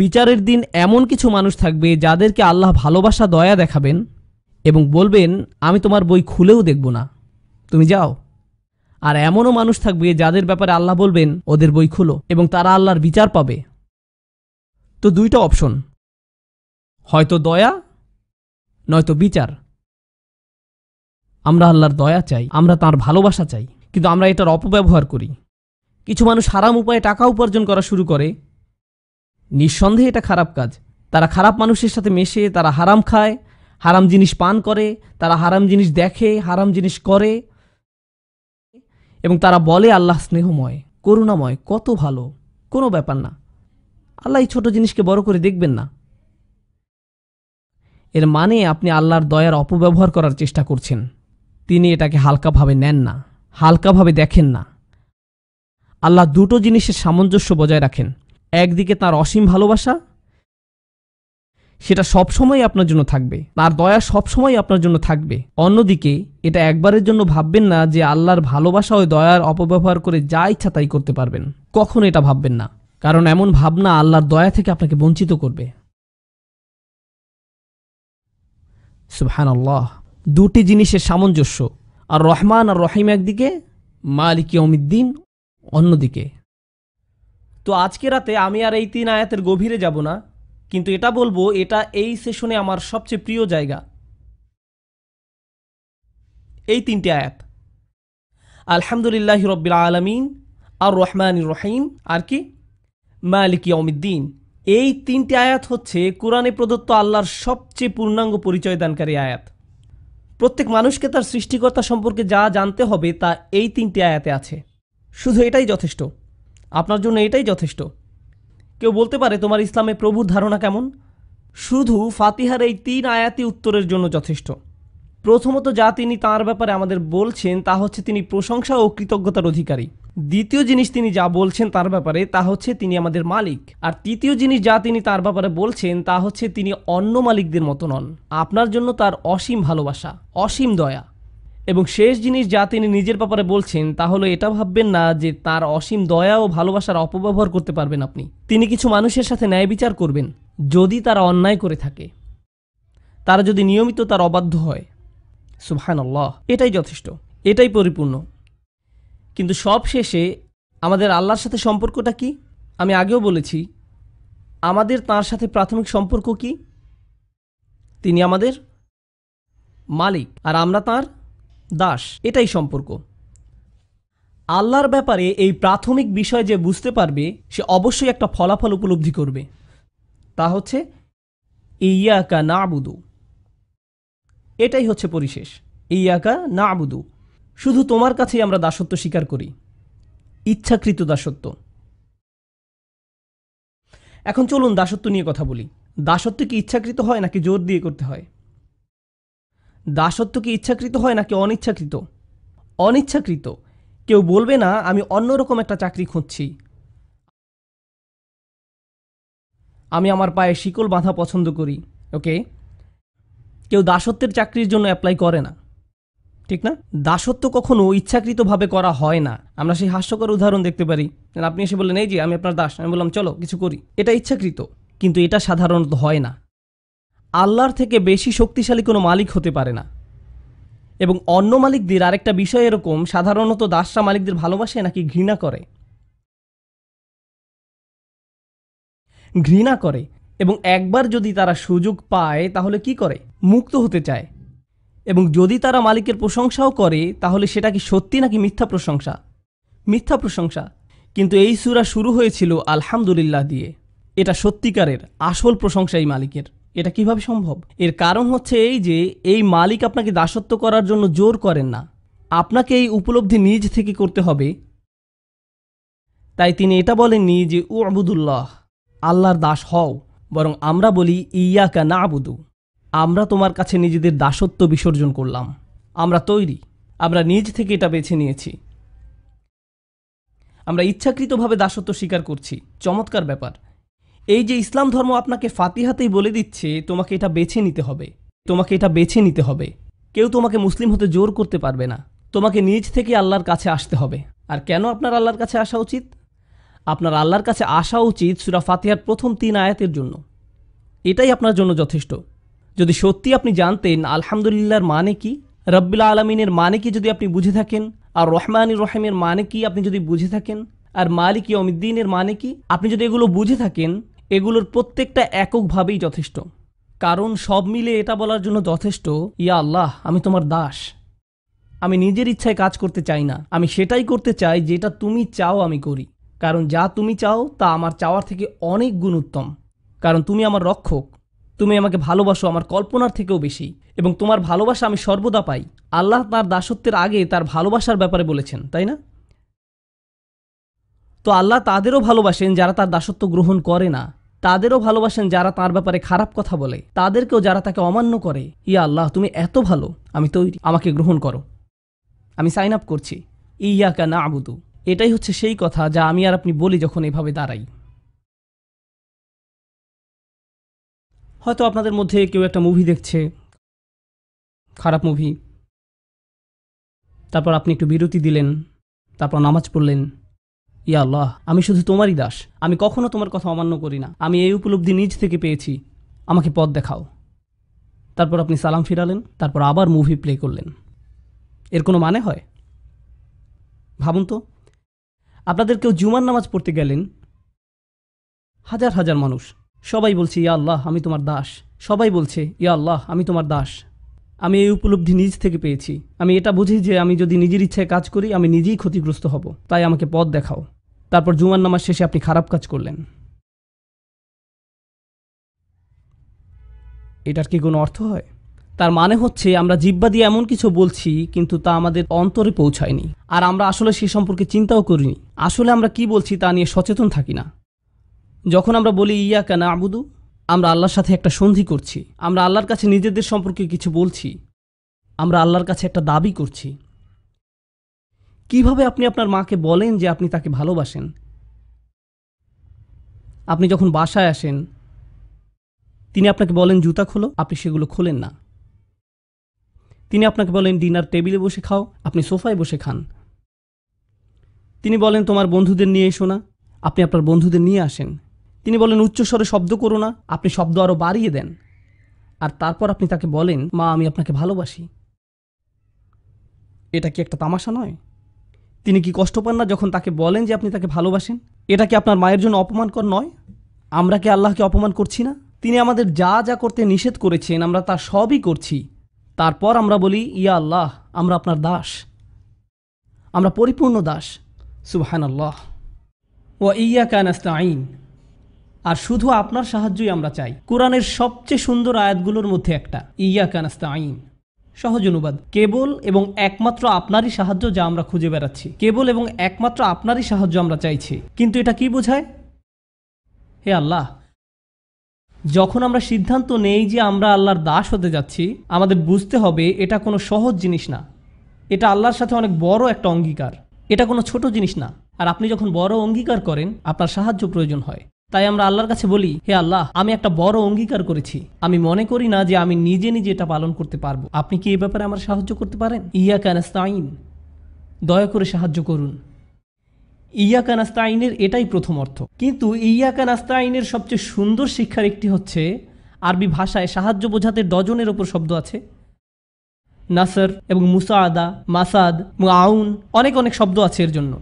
[SPEAKER 1] বিচারের দিন এমন কিছু মানুষ থাকবে যাদেরকে আল্লাহ ভালোবাসা দয়া দেখাবেন এবং বলবেন আমি তোমার বই খুলেও দেখব না তুমি যাও আর এমনও মানুষ থাকবে যাদের ব্যাপারে আল্লাহ বলবেন ওদের বই খুলো এবং তারা আল্লাহর বিচার পাবে তো দুইটা অপশন হয়তো দয়া নয়তো বিচার আমরা আল্লাহর দয়া চাই আমরা তার ভালোবাসা চাই কিন্তু আমরা এটার অপব্যবহার করি কিছু মানুষ হারাম উপায়ে টাকা উপার্জন করা শুরু করে নিঃসন্দেহে এটা খারাপ কাজ তারা খারাপ মানুষের সাথে মেশে তারা হারাম খায় হারাম জিনিস পান করে তারা হারাম জিনিস দেখে হারাম জিনিস করে এবং তারা বলে আল্লাহ স্নেহময় করুণাময় কত ভালো কোনো ব্যাপার না আল্লাহ এই ছোটো জিনিসকে বড় করে দেখবেন না এর মানে আপনি আল্লাহর দয়ার অপব্যবহার করার চেষ্টা করছেন তিনি এটাকে হালকাভাবে নেন না হালকাভাবে দেখেন না আল্লাহ দুটো জিনিসের সামঞ্জস্য বজায় রাখেন একদিকে তার অসীম ভালোবাসা সেটা সবসময় আপনার জন্য থাকবে তার দয়া সবসময় আপনার জন্য থাকবে অন্যদিকে এটা একবারের জন্য ভাববেন না যে আল্লাহর ভালোবাসা ও দয়ার অপব্যবহার করে যা ইচ্ছা তাই করতে পারবেন কখনো এটা ভাববেন না কারণ এমন ভাবনা আল্লাহর দয়া থেকে আপনাকে বঞ্চিত করবে সুবহান আল্লাহ দুটি জিনিসের সামঞ্জস্য আর রহমান আর রহিম একদিকে মালিকি অমিদ্দিন অন্যদিকে তো আজকে রাতে আমি আর এই তিন আয়াতের গভীরে যাব না কিন্তু এটা বলবো এটা এই সেশনে আমার সবচেয়ে প্রিয় জায়গা এই তিনটি আয়াত আলহামদুলিল্লাহ রব্বিল আলমিন আর রহমান রহিম আর কি মালিক অমিদ্দিন এই তিনটি আয়াত হচ্ছে কোরআনে প্রদত্ত আল্লাহর সবচেয়ে পূর্ণাঙ্গ পরিচয় দানকারী আয়াত প্রত্যেক মানুষকে তার সৃষ্টিকর্তা সম্পর্কে যা জানতে হবে তা এই তিনটি আয়াতে আছে শুধু এটাই যথেষ্ট আপনার জন্য এটাই যথেষ্ট কেউ বলতে পারে তোমার ইসলামে প্রভুর ধারণা কেমন শুধু ফাতিহার এই তিন আয়াতি উত্তরের জন্য যথেষ্ট প্রথমত যা তিনি তাঁর ব্যাপারে আমাদের বলছেন তা হচ্ছে তিনি প্রশংসা ও কৃতজ্ঞতার অধিকারী দ্বিতীয় জিনিস তিনি যা বলছেন তার ব্যাপারে তা হচ্ছে তিনি আমাদের মালিক আর তৃতীয় জিনিস যা তিনি তার ব্যাপারে বলছেন তা হচ্ছে তিনি অন্য মালিকদের মতো নন আপনার জন্য তার অসীম ভালোবাসা অসীম দয়া এবং শেষ জিনিস যা তিনি নিজের ব্যাপারে বলছেন তাহলে এটা ভাববেন না যে তার অসীম দয়া ও ভালোবাসার অপব্যবহার করতে পারবেন আপনি তিনি কিছু মানুষের সাথে ন্যায় বিচার করবেন যদি তারা অন্যায় করে থাকে তারা যদি নিয়মিত তার অবাধ্য হয় সুহান আল্লাহ এটাই যথেষ্ট এটাই পরিপূর্ণ কিন্তু সব শেষে আমাদের আল্লাহর সাথে সম্পর্কটা কি আমি আগেও বলেছি আমাদের তার সাথে প্রাথমিক সম্পর্ক কি তিনি আমাদের মালিক আর আমরা তার দাস এটাই সম্পর্ক আল্লাহর ব্যাপারে এই প্রাথমিক বিষয় যে বুঝতে পারবে সে অবশ্যই একটা ফলাফল উপলব্ধি করবে তা হচ্ছে ইয়াকা না বুদু এটাই হচ্ছে পরিশেষ ইয়াকা না বুদু শুধু তোমার কাছেই আমরা দাসত্ব স্বীকার করি ইচ্ছাকৃত দাসত্ব এখন চলুন দাসত্ব নিয়ে কথা বলি দাসত্ব কি ইচ্ছাকৃত হয় নাকি জোর দিয়ে করতে হয় দাসত্ব কি ইচ্ছাকৃত হয় নাকি অনিচ্ছাকৃত অনিচ্ছাকৃত কেউ বলবে না আমি অন্যরকম একটা চাকরি খুঁজছি আমি আমার পায়ে শিকল বাঁধা পছন্দ করি ওকে কেউ দাসত্বের চাকরির জন্য অ্যাপ্লাই করে না ঠিক না দাসত্ব কখনো ইচ্ছাকৃতভাবে করা হয় না আমরা সেই হাস্যকর উদাহরণ দেখতে পারি আপনি এসে বললেন এই যে আমি আপনার দাস আমি বললাম চলো কিছু করি এটা ইচ্ছাকৃত কিন্তু এটা সাধারণত হয় না আল্লাহর থেকে বেশি শক্তিশালী কোনো মালিক হতে পারে না এবং অন্য মালিকদের আরেকটা বিষয় এরকম সাধারণত দাসরা মালিকদের ভালোবাসে নাকি ঘৃণা করে ঘৃণা করে এবং একবার যদি তারা সুযোগ পায় তাহলে কি করে মুক্ত হতে চায় এবং যদি তারা মালিকের প্রশংসাও করে তাহলে সেটা কি সত্যি নাকি মিথ্যা প্রশংসা মিথ্যা প্রশংসা কিন্তু এই সুরা শুরু হয়েছিল আলহামদুলিল্লাহ দিয়ে এটা সত্যিকারের আসল প্রশংসা এই মালিকের এটা কিভাবে সম্ভব এর কারণ হচ্ছে এই যে এই মালিক আপনাকে দাসত্ব করার জন্য জোর করেন না আপনাকে এই উপলব্ধি নিজ থেকে করতে হবে তাই তিনি এটা বলেননি যে উ আবুদুল্লাহ আল্লাহর দাস হও বরং আমরা বলি কা না আবুদু আমরা তোমার কাছে নিজেদের দাসত্ব বিসর্জন করলাম আমরা তৈরি আমরা নিজ থেকে এটা বেছে নিয়েছি আমরা ইচ্ছাকৃতভাবে দাসত্ব স্বীকার করছি চমৎকার ব্যাপার এই যে ইসলাম ধর্ম আপনাকে ফাতিহাতেই বলে দিচ্ছে তোমাকে এটা বেছে নিতে হবে তোমাকে এটা বেছে নিতে হবে কেউ তোমাকে মুসলিম হতে জোর করতে পারবে না তোমাকে নিজ থেকে আল্লাহর কাছে আসতে হবে আর কেন আপনার আল্লাহর কাছে আসা উচিত আপনার আল্লাহর কাছে আসা উচিত সুরা ফাতিহার প্রথম তিন আয়াতের জন্য এটাই আপনার জন্য যথেষ্ট যদি সত্যি আপনি জানতেন আলহামদুলিল্লাহর মানে কি রব্বিল্লা আলমিনের মানে কি যদি আপনি বুঝে থাকেন আর রহমান রহিমের মানে কি আপনি যদি বুঝে থাকেন আর মালিক ইয়মিদ্দিনের মানে কি আপনি যদি এগুলো বুঝে থাকেন এগুলোর প্রত্যেকটা এককভাবেই যথেষ্ট কারণ সব মিলে এটা বলার জন্য যথেষ্ট ইয়া আল্লাহ আমি তোমার দাস আমি নিজের ইচ্ছায় কাজ করতে চাই না আমি সেটাই করতে চাই যেটা তুমি চাও আমি করি কারণ যা তুমি চাও তা আমার চাওয়ার থেকে অনেক গুণ উত্তম কারণ তুমি আমার রক্ষক তুমি আমাকে ভালোবাসো আমার কল্পনার থেকেও বেশি এবং তোমার ভালোবাসা আমি সর্বদা পাই আল্লাহ তার দাসত্বের আগে তার ভালোবাসার ব্যাপারে বলেছেন তাই না তো আল্লাহ তাদেরও ভালোবাসেন যারা তার দাসত্ব গ্রহণ করে না তাদেরও ভালোবাসেন যারা তার ব্যাপারে খারাপ কথা বলে তাদেরকেও যারা তাকে অমান্য করে ইয়া আল্লাহ তুমি এত ভালো আমি তৈরি আমাকে গ্রহণ করো আমি সাইন আপ করছি ইয়া না আবুদু এটাই হচ্ছে সেই কথা যা আমি আর আপনি বলি যখন এভাবে দাঁড়াই হয়তো আপনাদের মধ্যে কেউ একটা মুভি দেখছে খারাপ মুভি তারপর আপনি একটু বিরতি দিলেন তারপর নামাজ পড়লেন ইয়া আমি শুধু তোমারই দাস আমি কখনো তোমার কথা অমান্য করি না আমি এই উপলব্ধি নিজ থেকে পেয়েছি আমাকে পথ দেখাও তারপর আপনি সালাম ফিরালেন তারপর আবার মুভি প্লে করলেন এর কোনো মানে হয় ভাবুন তো আপনাদের কেউ জুমার নামাজ পড়তে গেলেন হাজার হাজার মানুষ সবাই বলছে ইয়া আল্লাহ আমি তোমার দাস সবাই বলছে ইয়া আল্লাহ আমি তোমার দাস আমি এই উপলব্ধি নিজ থেকে পেয়েছি আমি এটা বুঝি যে আমি যদি নিজের ইচ্ছায় কাজ করি আমি নিজেই ক্ষতিগ্রস্ত হব তাই আমাকে পথ দেখাও তারপর জুমার নামাজ শেষে আপনি খারাপ কাজ করলেন এটার কি কোনো অর্থ হয় তার মানে হচ্ছে আমরা জিব্বা দিয়ে এমন কিছু বলছি কিন্তু তা আমাদের অন্তরে পৌঁছায়নি আর আমরা আসলে সে সম্পর্কে চিন্তাও করিনি আসলে আমরা কি বলছি তা নিয়ে সচেতন থাকি না যখন আমরা বলি ইয়া কেন আবুদু আমরা আল্লাহর সাথে একটা সন্ধি করছি আমরা আল্লাহর কাছে নিজেদের সম্পর্কে কিছু বলছি আমরা আল্লাহর কাছে একটা দাবি করছি কিভাবে আপনি আপনার মাকে বলেন যে আপনি তাকে ভালোবাসেন আপনি যখন বাসায় আসেন তিনি আপনাকে বলেন জুতা খোলো আপনি সেগুলো খোলেন না তিনি আপনাকে বলেন ডিনার টেবিলে বসে খাও আপনি সোফায় বসে খান তিনি বলেন তোমার বন্ধুদের নিয়ে এসো না আপনি আপনার বন্ধুদের নিয়ে আসেন তিনি বলেন উচ্চস্বরে শব্দ করো না আপনি শব্দ আরও বাড়িয়ে দেন আর তারপর আপনি তাকে বলেন মা আমি আপনাকে ভালোবাসি এটা কি একটা তামাশা নয় তিনি কি কষ্ট পান না যখন তাকে বলেন যে আপনি তাকে ভালোবাসেন এটা কি আপনার মায়ের জন্য অপমানকর নয় আমরা কি আল্লাহকে অপমান করছি না তিনি আমাদের যা যা করতে নিষেধ করেছেন আমরা তা সবই করছি তারপর আমরা বলি ইয়া আল্লাহ আমরা আপনার দাস আমরা পরিপূর্ণ দাস সুবহান আল্লাহ ও ইয়া আইন আর শুধু আপনার সাহায্যই আমরা চাই কোরআনের সবচেয়ে সুন্দর আয়াতগুলোর মধ্যে একটা ইয়া আইন সহজ অনুবাদ কেবল এবং একমাত্র আপনারই সাহায্য যা আমরা খুঁজে বেড়াচ্ছি কেবল এবং একমাত্র আপনারই সাহায্য আমরা চাইছি কিন্তু এটা কি বোঝায় হে আল্লাহ যখন আমরা সিদ্ধান্ত নেই যে আমরা আল্লাহর দাস হতে যাচ্ছি আমাদের বুঝতে হবে এটা কোনো সহজ জিনিস না এটা আল্লাহর সাথে অনেক বড় একটা অঙ্গীকার এটা কোনো ছোট জিনিস না আর আপনি যখন বড় অঙ্গীকার করেন আপনার সাহায্য প্রয়োজন হয় তাই আমরা আল্লাহর কাছে বলি হে আল্লাহ আমি একটা বড় অঙ্গীকার করেছি আমি মনে করি না যে আমি নিজে নিজে এটা পালন করতে পারবো আপনি কি এ ব্যাপারে আমার সাহায্য করতে পারেন ইয়া কানাস্তাইন দয়া করে সাহায্য করুন ইয়া কানাস্তাইনের এটাই প্রথম অর্থ কিন্তু ইয়া কানাস্তাইনের সবচেয়ে সুন্দর শিক্ষার একটি হচ্ছে আরবি ভাষায় সাহায্য বোঝাতে ডজনের ওপর শব্দ আছে নাসর এবং আদা মাসাদ আউন অনেক অনেক শব্দ আছে এর জন্য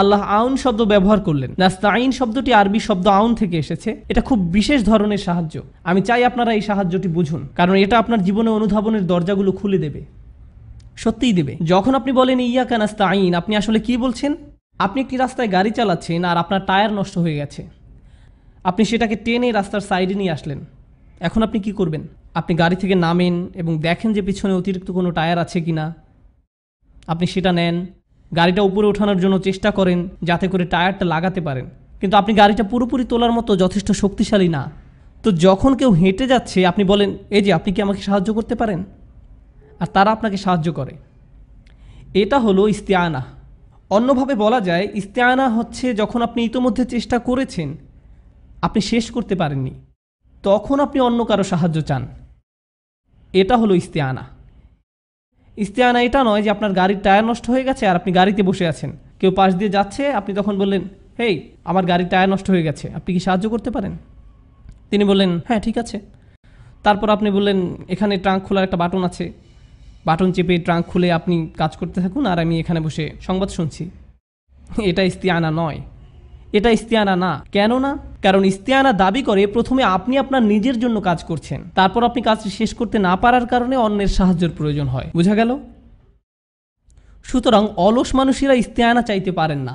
[SPEAKER 1] আল্লাহ আউন শব্দ ব্যবহার করলেন নাস্তাইন শব্দটি আরবি শব্দ আউন থেকে এসেছে এটা খুব বিশেষ ধরনের সাহায্য আমি চাই আপনারা এই সাহায্যটি বুঝুন কারণ এটা আপনার জীবনে অনুধাবনের দরজাগুলো খুলে দেবে সত্যিই দেবে যখন আপনি বলেন ইয়া কানাস্তা আইন আপনি আসলে কি বলছেন আপনি একটি রাস্তায় গাড়ি চালাচ্ছেন আর আপনার টায়ার নষ্ট হয়ে গেছে আপনি সেটাকে টেনে রাস্তার সাইডে নিয়ে আসলেন এখন আপনি কি করবেন আপনি গাড়ি থেকে নামেন এবং দেখেন যে পিছনে অতিরিক্ত কোনো টায়ার আছে কি না আপনি সেটা নেন গাড়িটা উপরে ওঠানোর জন্য চেষ্টা করেন যাতে করে টায়ারটা লাগাতে পারেন কিন্তু আপনি গাড়িটা পুরোপুরি তোলার মতো যথেষ্ট শক্তিশালী না তো যখন কেউ হেঁটে যাচ্ছে আপনি বলেন এই যে আপনি কি আমাকে সাহায্য করতে পারেন আর তারা আপনাকে সাহায্য করে এটা হলো ইস্তিয়ানা অন্যভাবে বলা যায় ইস্তিয়ানা হচ্ছে যখন আপনি ইতোমধ্যে চেষ্টা করেছেন আপনি শেষ করতে পারেননি তখন আপনি অন্য কারো সাহায্য চান এটা হলো ইস্তিয়ানা ইস্তেহানা এটা নয় যে আপনার গাড়ির টায়ার নষ্ট হয়ে গেছে আর আপনি গাড়িতে বসে আছেন কেউ পাশ দিয়ে যাচ্ছে আপনি তখন বললেন হেই আমার গাড়ির টায়ার নষ্ট হয়ে গেছে আপনি কি সাহায্য করতে পারেন তিনি বললেন হ্যাঁ ঠিক আছে তারপর আপনি বললেন এখানে ট্রাঙ্ক খোলার একটা বাটন আছে বাটন চেপে ট্রাঙ্ক খুলে আপনি কাজ করতে থাকুন আর আমি এখানে বসে সংবাদ শুনছি এটা ইস্তিয়ানা নয় এটা ইস্তিয়ানা না কেন না কারণ ইস্তিয়ানা দাবি করে প্রথমে আপনি আপনার নিজের জন্য কাজ করছেন তারপর আপনি কাজটি শেষ করতে না পারার কারণে অন্যের সাহায্যের প্রয়োজন হয় বোঝা গেল সুতরাং অলস মানুষেরা ইস্তিয়ানা চাইতে পারেন না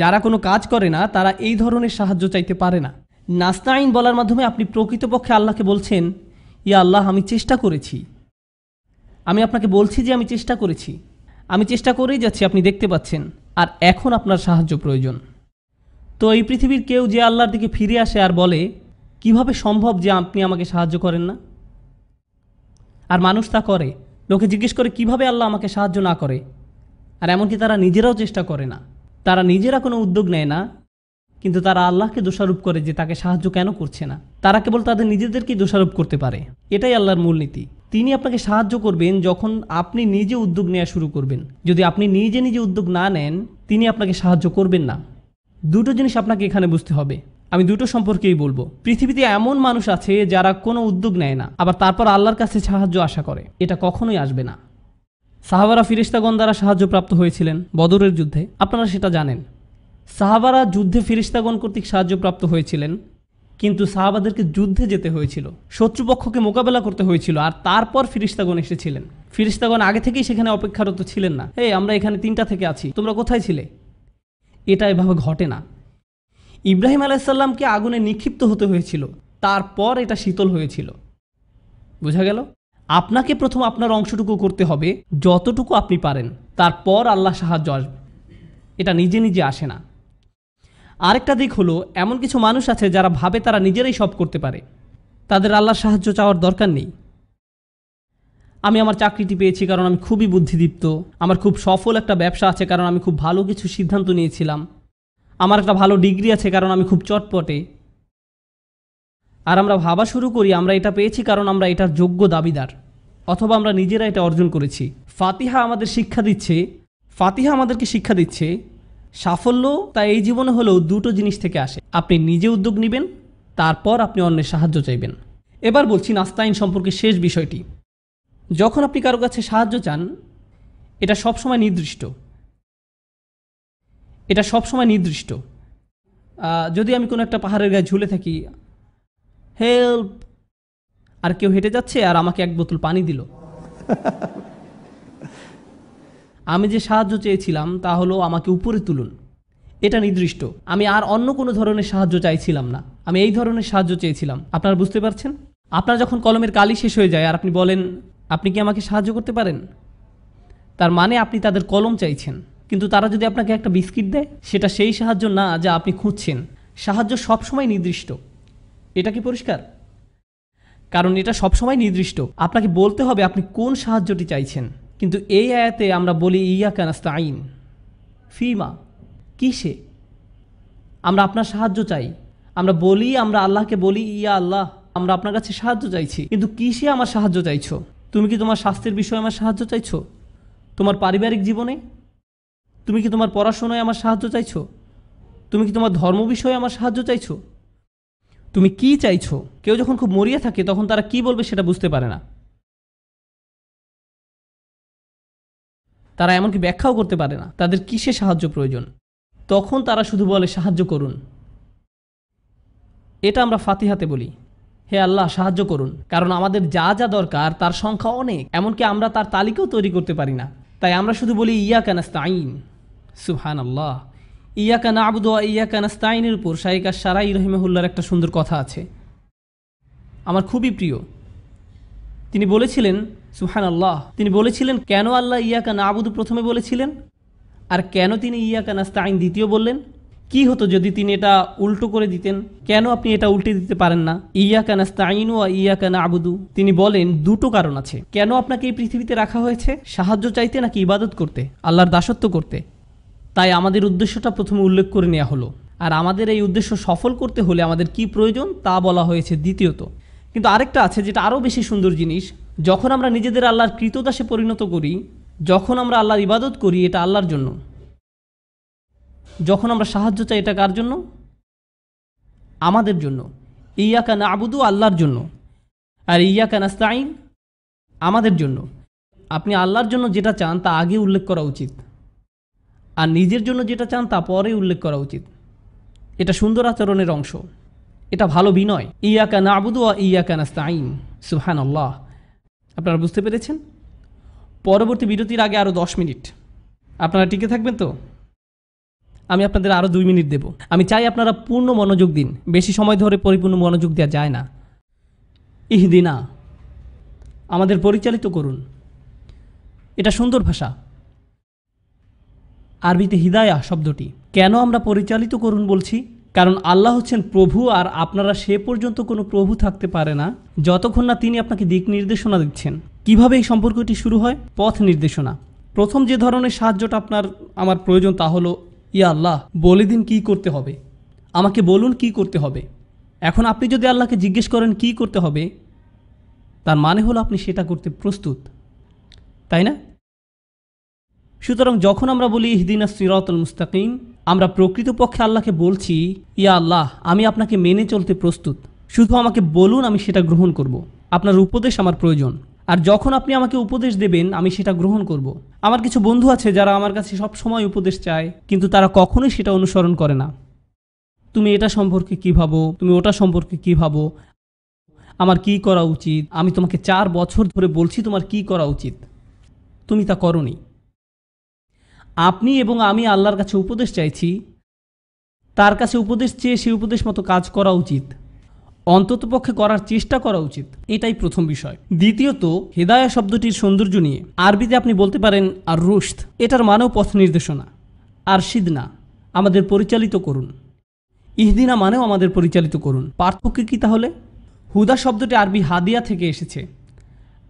[SPEAKER 1] যারা কোনো কাজ করে না তারা এই ধরনের সাহায্য চাইতে পারে না নাস্তা আইন বলার মাধ্যমে আপনি প্রকৃতপক্ষে আল্লাহকে বলছেন ইয়া আল্লাহ আমি চেষ্টা করেছি আমি আপনাকে বলছি যে আমি চেষ্টা করেছি আমি চেষ্টা করেই যাচ্ছি আপনি দেখতে পাচ্ছেন আর এখন আপনার সাহায্য প্রয়োজন তো এই পৃথিবীর কেউ যে আল্লাহর দিকে ফিরে আসে আর বলে কিভাবে সম্ভব যে আপনি আমাকে সাহায্য করেন না আর মানুষ তা করে লোকে জিজ্ঞেস করে কিভাবে আল্লাহ আমাকে সাহায্য না করে আর এমনকি তারা নিজেরাও চেষ্টা করে না তারা নিজেরা কোনো উদ্যোগ নেয় না কিন্তু তারা আল্লাহকে দোষারোপ করে যে তাকে সাহায্য কেন করছে না তারা কেবল তাদের নিজেদেরকেই দোষারোপ করতে পারে এটাই আল্লাহর মূলনীতি তিনি আপনাকে সাহায্য করবেন যখন আপনি নিজে উদ্যোগ নেওয়া শুরু করবেন যদি আপনি নিজে নিজে উদ্যোগ না নেন তিনি আপনাকে সাহায্য করবেন না দুটো জিনিস আপনাকে এখানে বুঝতে হবে আমি দুটো সম্পর্কেই বলবো পৃথিবীতে এমন মানুষ আছে যারা কোনো উদ্যোগ নেয় না আবার তারপর আল্লাহর কাছে সাহায্য আশা করে এটা কখনোই আসবে না সাহাবারা ফিরিস্তাগণ দ্বারা সাহায্যপ্রাপ্ত হয়েছিলেন বদরের যুদ্ধে আপনারা সেটা জানেন সাহাবারা যুদ্ধে ফিরিস্তাগণ কর্তৃক সাহায্যপ্রাপ্ত হয়েছিলেন কিন্তু সাহাবাদেরকে যুদ্ধে যেতে হয়েছিল শত্রুপক্ষকে মোকাবেলা করতে হয়েছিল আর তারপর ফিরিস্তাগণ এসেছিলেন ফিরিস্তাগণ আগে থেকেই সেখানে অপেক্ষারত ছিলেন না এই আমরা এখানে তিনটা থেকে আছি তোমরা কোথায় ছিলে এটা এভাবে ঘটে না ইব্রাহিম আলাইসাল্লামকে আগুনে নিক্ষিপ্ত হতে হয়েছিল তারপর এটা শীতল হয়েছিল বোঝা গেল আপনাকে প্রথম আপনার অংশটুকু করতে হবে যতটুকু আপনি পারেন তারপর আল্লাহ সাহায্য আসবে এটা নিজে নিজে আসে না আরেকটা দিক হলো এমন কিছু মানুষ আছে যারা ভাবে তারা নিজেরাই সব করতে পারে তাদের আল্লাহ সাহায্য চাওয়ার দরকার নেই আমি আমার চাকরিটি পেয়েছি কারণ আমি খুবই বুদ্ধিদীপ্ত আমার খুব সফল একটা ব্যবসা আছে কারণ আমি খুব ভালো কিছু সিদ্ধান্ত নিয়েছিলাম আমার একটা ভালো ডিগ্রি আছে কারণ আমি খুব চটপটে আর আমরা ভাবা শুরু করি আমরা এটা পেয়েছি কারণ আমরা এটার যোগ্য দাবিদার অথবা আমরা নিজেরা এটা অর্জন করেছি ফাতিহা আমাদের শিক্ষা দিচ্ছে ফাতিহা আমাদেরকে শিক্ষা দিচ্ছে সাফল্য তা এই জীবনে হলেও দুটো জিনিস থেকে আসে আপনি নিজে উদ্যোগ নেবেন তারপর আপনি অন্যের সাহায্য চাইবেন এবার বলছি নাস্তাইন সম্পর্কে শেষ বিষয়টি যখন আপনি কারো কাছে সাহায্য চান এটা সবসময় নির্দিষ্ট এটা সবসময় নির্দিষ্ট যদি আমি কোনো একটা পাহাড়ের গায়ে ঝুলে থাকি হেল্প আর কেউ হেঁটে যাচ্ছে আর আমাকে এক বোতল পানি দিল আমি যে সাহায্য চেয়েছিলাম তা হলো আমাকে উপরে তুলুন এটা নির্দিষ্ট আমি আর অন্য কোনো ধরনের সাহায্য চাইছিলাম না আমি এই ধরনের সাহায্য চেয়েছিলাম আপনারা বুঝতে পারছেন আপনার যখন কলমের কালি শেষ হয়ে যায় আর আপনি বলেন আপনি কি আমাকে সাহায্য করতে পারেন তার মানে আপনি তাদের কলম চাইছেন কিন্তু তারা যদি আপনাকে একটা বিস্কিট দেয় সেটা সেই সাহায্য না যা আপনি খুঁজছেন সাহায্য সবসময় নির্দিষ্ট এটা কি পরিষ্কার কারণ এটা সবসময় নির্দিষ্ট আপনাকে বলতে হবে আপনি কোন সাহায্যটি চাইছেন কিন্তু এই আয়াতে আমরা বলি ইয়া কানাস্তা আইন ফিমা কিসে আমরা আপনার সাহায্য চাই আমরা বলি আমরা আল্লাহকে বলি ইয়া আল্লাহ আমরা আপনার কাছে সাহায্য চাইছি কিন্তু কিসে আমার সাহায্য চাইছো তুমি কি তোমার স্বাস্থ্যের বিষয়ে আমার সাহায্য চাইছো তোমার পারিবারিক জীবনে তুমি কি তোমার পড়াশোনায় আমার সাহায্য চাইছো তুমি কি তোমার ধর্ম বিষয়ে আমার সাহায্য চাইছো তুমি কি চাইছো কেউ যখন খুব মরিয়া থাকে তখন তারা কি বলবে সেটা বুঝতে পারে না তারা এমনকি ব্যাখ্যাও করতে পারে না তাদের কিসে সাহায্য প্রয়োজন তখন তারা শুধু বলে সাহায্য করুন এটা আমরা ফাতিহাতে বলি হে আল্লাহ সাহায্য করুন কারণ আমাদের যা যা দরকার তার সংখ্যা অনেক এমনকি আমরা তার তালিকাও তৈরি করতে পারি না তাই আমরা শুধু বলি ইয়া কানাস্তাইন সুহান আল্লাহ ইয়া কান আবুদোয়া ইয়া কানাস্তাইনের উপর শাইকা সারাই রহিমহুল্লার একটা সুন্দর কথা আছে আমার খুবই প্রিয় তিনি বলেছিলেন সুহান আল্লাহ তিনি বলেছিলেন কেন আল্লাহ ইয়া কান আবুদু প্রথমে বলেছিলেন আর কেন তিনি ইয়া কানাস্তাইন দ্বিতীয় বললেন কি হতো যদি তিনি এটা উল্টো করে দিতেন কেন আপনি এটা উল্টে দিতে পারেন না ইয়া কেন স্তাইনু আর ইয়া কেন আবুদু তিনি বলেন দুটো কারণ আছে কেন আপনাকে এই পৃথিবীতে রাখা হয়েছে সাহায্য চাইতে নাকি ইবাদত করতে আল্লাহর দাসত্ব করতে তাই আমাদের উদ্দেশ্যটা প্রথমে উল্লেখ করে নেওয়া হলো আর আমাদের এই উদ্দেশ্য সফল করতে হলে আমাদের কি প্রয়োজন তা বলা হয়েছে দ্বিতীয়ত কিন্তু আরেকটা আছে যেটা আরও বেশি সুন্দর জিনিস যখন আমরা নিজেদের আল্লাহর কৃতদাসে পরিণত করি যখন আমরা আল্লাহর ইবাদত করি এটা আল্লাহর জন্য যখন আমরা সাহায্য চাই এটা কার জন্য আমাদের জন্য ইয়া না আবুদু আল্লাহর জন্য আর কেন নাস্তাইন আমাদের জন্য আপনি আল্লাহর জন্য যেটা চান তা আগে উল্লেখ করা উচিত আর নিজের জন্য যেটা চান তা পরে উল্লেখ করা উচিত এটা সুন্দর আচরণের অংশ এটা ভালো বিনয় ইয়া না আবুদু আর কেন নাস্তাইন সুহান আল্লাহ আপনারা বুঝতে পেরেছেন পরবর্তী বিরতির আগে আরও দশ মিনিট আপনারা টিকে থাকবেন তো আমি আপনাদের আরও দুই মিনিট দেব আমি চাই আপনারা পূর্ণ মনোযোগ দিন বেশি সময় ধরে পরিপূর্ণ মনোযোগ দেওয়া যায় না ইহদিনা আমাদের পরিচালিত করুন এটা সুন্দর ভাষা আরবিতে হিদায়া শব্দটি কেন আমরা পরিচালিত করুন বলছি কারণ আল্লাহ হচ্ছেন প্রভু আর আপনারা সে পর্যন্ত কোনো প্রভু থাকতে পারে না যতক্ষণ না তিনি আপনাকে দিক নির্দেশনা দিচ্ছেন কিভাবে এই সম্পর্কটি শুরু হয় পথ নির্দেশনা প্রথম যে ধরনের সাহায্যটা আপনার আমার প্রয়োজন তা হলো ইয়া আল্লাহ বলে দিন কী করতে হবে আমাকে বলুন কি করতে হবে এখন আপনি যদি আল্লাহকে জিজ্ঞেস করেন কি করতে হবে তার মানে হলো আপনি সেটা করতে প্রস্তুত তাই না সুতরাং যখন আমরা বলি ইহদিনা সিরাতুল মুস্তাকিম আমরা প্রকৃতপক্ষে আল্লাহকে বলছি ইয়া আল্লাহ আমি আপনাকে মেনে চলতে প্রস্তুত শুধু আমাকে বলুন আমি সেটা গ্রহণ করব আপনার উপদেশ আমার প্রয়োজন আর যখন আপনি আমাকে উপদেশ দেবেন আমি সেটা গ্রহণ করব। আমার কিছু বন্ধু আছে যারা আমার কাছে সব সময় উপদেশ চায় কিন্তু তারা কখনোই সেটা অনুসরণ করে না তুমি এটা সম্পর্কে কী ভাবো তুমি ওটা সম্পর্কে কী ভাবো আমার কি করা উচিত আমি তোমাকে চার বছর ধরে বলছি তোমার কি করা উচিত তুমি তা করনি আপনি এবং আমি আল্লাহর কাছে উপদেশ চাইছি তার কাছে উপদেশ চেয়ে সেই উপদেশ মতো কাজ করা উচিত অন্ততপক্ষে করার চেষ্টা করা উচিত এটাই প্রথম বিষয় দ্বিতীয়ত হেদায়া শব্দটির সৌন্দর্য নিয়ে আরবিতে আপনি বলতে পারেন আর রুশ এটার মানেও পথ নির্দেশনা আর সিদনা আমাদের পরিচালিত করুন ইহদিনা মানেও আমাদের পরিচালিত করুন পার্থক্য কী তাহলে হুদা শব্দটি আরবি হাদিয়া থেকে এসেছে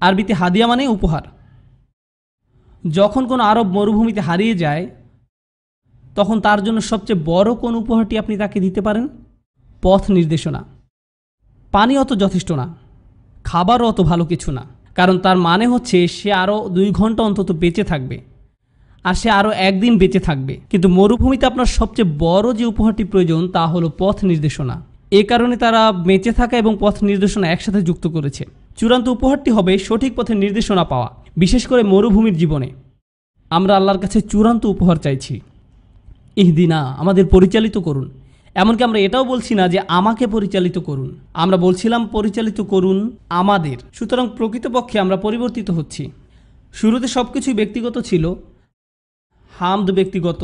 [SPEAKER 1] আরবিতে হাদিয়া মানে উপহার যখন কোনো আরব মরুভূমিতে হারিয়ে যায় তখন তার জন্য সবচেয়ে বড় কোন উপহারটি আপনি তাকে দিতে পারেন পথ নির্দেশনা পানি অত যথেষ্ট না খাবারও অত ভালো কিছু না কারণ তার মানে হচ্ছে সে আরও দুই ঘন্টা অন্তত বেঁচে থাকবে আর সে আরও একদিন বেঁচে থাকবে কিন্তু মরুভূমিতে আপনার সবচেয়ে বড় যে উপহারটি প্রয়োজন তা হলো পথ নির্দেশনা এ কারণে তারা বেঁচে থাকা এবং পথ নির্দেশনা একসাথে যুক্ত করেছে চূড়ান্ত উপহারটি হবে সঠিক পথে নির্দেশনা পাওয়া বিশেষ করে মরুভূমির জীবনে আমরা আল্লাহর কাছে চূড়ান্ত উপহার চাইছি ইহদিনা আমাদের পরিচালিত করুন এমনকি আমরা এটাও বলছি না যে আমাকে পরিচালিত করুন আমরা বলছিলাম পরিচালিত করুন আমাদের সুতরাং প্রকৃতপক্ষে আমরা পরিবর্তিত হচ্ছি শুরুতে সব কিছুই ব্যক্তিগত ছিল হামদ ব্যক্তিগত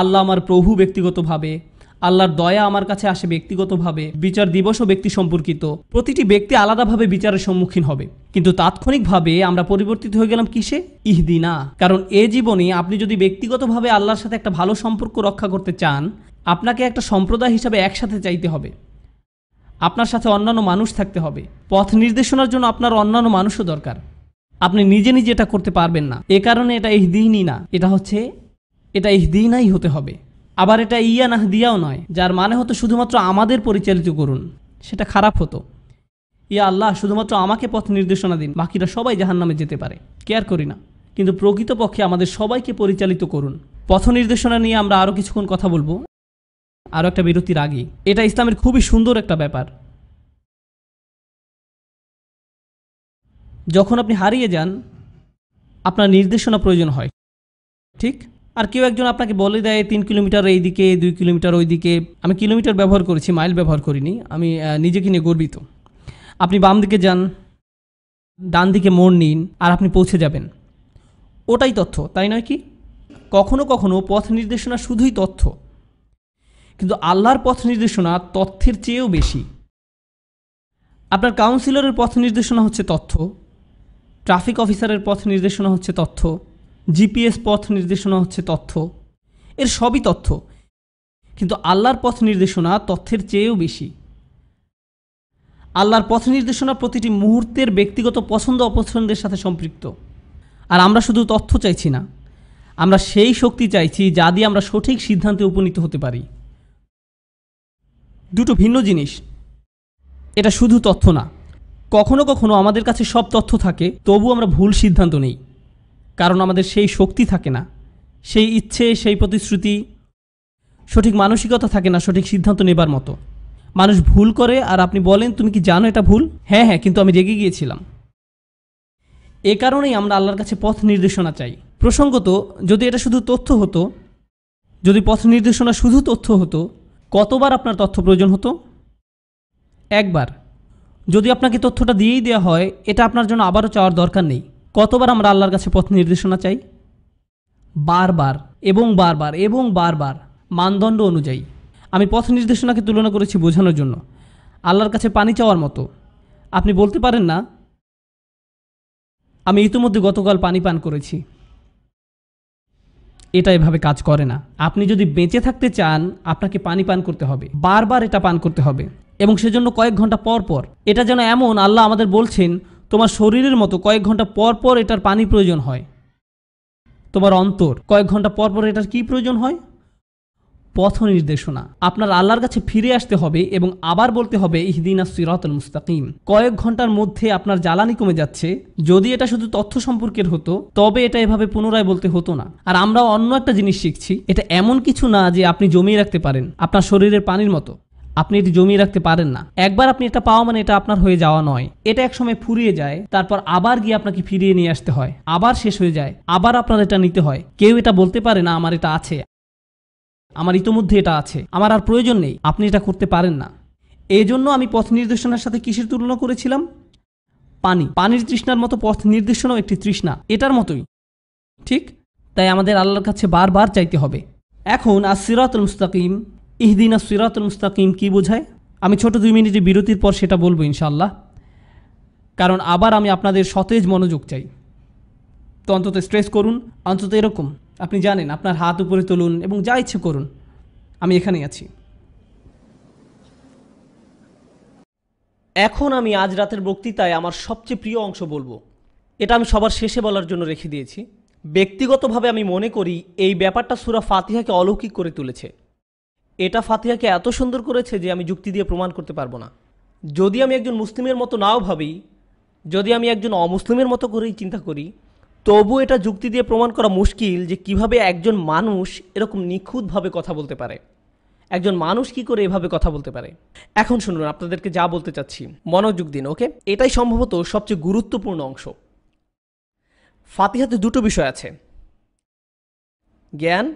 [SPEAKER 1] আল্লাহ আমার প্রভু ব্যক্তিগতভাবে আল্লাহর দয়া আমার কাছে আসে ব্যক্তিগতভাবে বিচার দিবসও ব্যক্তি সম্পর্কিত প্রতিটি ব্যক্তি আলাদাভাবে বিচারের সম্মুখীন হবে কিন্তু তাৎক্ষণিকভাবে আমরা পরিবর্তিত হয়ে গেলাম কিসে ইহদিনা কারণ এ জীবনে আপনি যদি ব্যক্তিগতভাবে আল্লাহর সাথে একটা ভালো সম্পর্ক রক্ষা করতে চান আপনাকে একটা সম্প্রদায় হিসাবে একসাথে চাইতে হবে আপনার সাথে অন্যান্য মানুষ থাকতে হবে পথ নির্দেশনার জন্য আপনার অন্যান্য মানুষও দরকার আপনি নিজে নিজে এটা করতে পারবেন না এ কারণে এটা ইহদিনই না এটা হচ্ছে এটা ইহদিনাই হতে হবে আবার এটা ইয়া নাহ দিয়াও নয় যার মানে হতো শুধুমাত্র আমাদের পরিচালিত করুন সেটা খারাপ হতো ইয়া আল্লাহ শুধুমাত্র আমাকে পথ নির্দেশনা দিন বাকিরা সবাই জাহান নামে যেতে পারে কেয়ার করি না কিন্তু প্রকৃতপক্ষে আমাদের সবাইকে পরিচালিত করুন পথ নির্দেশনা নিয়ে আমরা আরও কিছুক্ষণ কথা বলবো আরও একটা বিরতির আগে এটা ইসলামের খুবই সুন্দর একটা ব্যাপার যখন আপনি হারিয়ে যান আপনার নির্দেশনা প্রয়োজন হয় ঠিক আর কেউ একজন আপনাকে বলে দেয় তিন কিলোমিটার এইদিকে দুই কিলোমিটার ওইদিকে আমি কিলোমিটার ব্যবহার করেছি মাইল ব্যবহার করিনি আমি নিজেকে নিয়ে গর্বিত আপনি বাম দিকে যান ডান দিকে মোড় নিন আর আপনি পৌঁছে যাবেন ওটাই তথ্য তাই নয় কি কখনো কখনো পথ নির্দেশনা শুধুই তথ্য কিন্তু আল্লাহর পথ নির্দেশনা তথ্যের চেয়েও বেশি আপনার কাউন্সিলরের পথ নির্দেশনা হচ্ছে তথ্য ট্রাফিক অফিসারের পথ নির্দেশনা হচ্ছে তথ্য জিপিএস পথ নির্দেশনা হচ্ছে তথ্য এর সবই তথ্য কিন্তু আল্লাহর পথ নির্দেশনা তথ্যের চেয়েও বেশি আল্লাহর পথ নির্দেশনা প্রতিটি মুহূর্তের ব্যক্তিগত পছন্দ অপছন্দের সাথে সম্পৃক্ত আর আমরা শুধু তথ্য চাইছি না আমরা সেই শক্তি চাইছি যা দিয়ে আমরা সঠিক সিদ্ধান্তে উপনীত হতে পারি দুটো ভিন্ন জিনিস এটা শুধু তথ্য না কখনো কখনো আমাদের কাছে সব তথ্য থাকে তবু আমরা ভুল সিদ্ধান্ত নেই কারণ আমাদের সেই শক্তি থাকে না সেই ইচ্ছে সেই প্রতিশ্রুতি সঠিক মানসিকতা থাকে না সঠিক সিদ্ধান্ত নেবার মতো মানুষ ভুল করে আর আপনি বলেন তুমি কি জানো এটা ভুল হ্যাঁ হ্যাঁ কিন্তু আমি রেগে গিয়েছিলাম এ কারণেই আমরা আল্লাহর কাছে পথ নির্দেশনা চাই প্রসঙ্গত যদি এটা শুধু তথ্য হতো যদি পথ নির্দেশনা শুধু তথ্য হতো কতবার আপনার তথ্য প্রয়োজন হতো একবার যদি আপনাকে তথ্যটা দিয়েই দেওয়া হয় এটা আপনার জন্য আবারও চাওয়ার দরকার নেই কতবার আমরা আল্লাহর কাছে পথ নির্দেশনা চাই বারবার এবং বারবার এবং বারবার মানদণ্ড অনুযায়ী আমি পথ নির্দেশনাকে তুলনা করেছি বোঝানোর জন্য আল্লাহর কাছে পানি চাওয়ার মতো আপনি বলতে পারেন না আমি ইতিমধ্যে গতকাল পানি পান করেছি এটা এভাবে কাজ করে না আপনি যদি বেঁচে থাকতে চান আপনাকে পানি পান করতে হবে বারবার এটা পান করতে হবে এবং সেজন্য কয়েক ঘন্টা পর পর এটা যেন এমন আল্লাহ আমাদের বলছেন তোমার শরীরের মতো কয়েক ঘন্টা পর পর এটার পানি প্রয়োজন হয় তোমার অন্তর কয়েক ঘন্টা পর পর এটার কি প্রয়োজন হয় পথ নির্দেশনা আপনার আল্লাহর কাছে ফিরে আসতে হবে এবং আবার বলতে হবে ইহদিনা সিরাতুল মুস্তাকিম কয়েক ঘন্টার মধ্যে আপনার জ্বালানি কমে যাচ্ছে যদি এটা শুধু তথ্য সম্পর্কের হতো তবে এটা এভাবে পুনরায় বলতে হতো না আর আমরা অন্য একটা জিনিস শিখছি এটা এমন কিছু না যে আপনি জমিয়ে রাখতে পারেন আপনার শরীরের পানির মতো আপনি এটি জমিয়ে রাখতে পারেন না একবার আপনি এটা পাওয়া মানে এটা আপনার হয়ে যাওয়া নয় এটা একসময় ফুরিয়ে যায় তারপর আবার গিয়ে আপনাকে ফিরিয়ে নিয়ে আসতে হয় আবার শেষ হয়ে যায় আবার আপনার এটা নিতে হয় কেউ এটা বলতে পারে না আমার এটা আছে আমার ইতোমধ্যে এটা আছে আমার আর প্রয়োজন নেই আপনি এটা করতে পারেন না এই জন্য আমি পথ নির্দেশনার সাথে কিসের তুলনা করেছিলাম পানি পানির তৃষ্ণার মতো পথ নির্দেশনাও একটি তৃষ্ণা এটার মতোই ঠিক তাই আমাদের আল্লাহর কাছে বারবার চাইতে হবে এখন আর সিরাতুল মুস্তাকিম ইহদিন আর সিরাতুল মুস্তাকিম কী বোঝায় আমি ছোট দুই মিনিটের বিরতির পর সেটা বলবো ইনশাল্লাহ কারণ আবার আমি আপনাদের সতেজ মনোযোগ চাই তো অন্তত স্ট্রেস করুন অন্তত এরকম আপনি জানেন আপনার হাত উপরে তুলুন এবং যা ইচ্ছে করুন আমি এখানেই আছি এখন আমি আজ রাতের বক্তৃতায় আমার সবচেয়ে প্রিয় অংশ বলবো এটা আমি সবার শেষে বলার জন্য রেখে দিয়েছি ব্যক্তিগতভাবে আমি মনে করি এই ব্যাপারটা সুরা ফাতিহাকে অলৌকিক করে তুলেছে এটা ফাতিহাকে এত সুন্দর করেছে যে আমি যুক্তি দিয়ে প্রমাণ করতে পারবো না যদি আমি একজন মুসলিমের মতো নাও ভাবি যদি আমি একজন অমুসলিমের মতো করেই চিন্তা করি তবু এটা যুক্তি দিয়ে প্রমাণ করা মুশকিল যে কিভাবে একজন মানুষ এরকম নিখুঁতভাবে কথা বলতে পারে একজন মানুষ কি করে এভাবে কথা বলতে পারে এখন শুনুন আপনাদেরকে যা বলতে চাচ্ছি মনোযোগ দিন ওকে এটাই সম্ভবত সবচেয়ে গুরুত্বপূর্ণ অংশ ফাতিহাতে দুটো বিষয় আছে জ্ঞান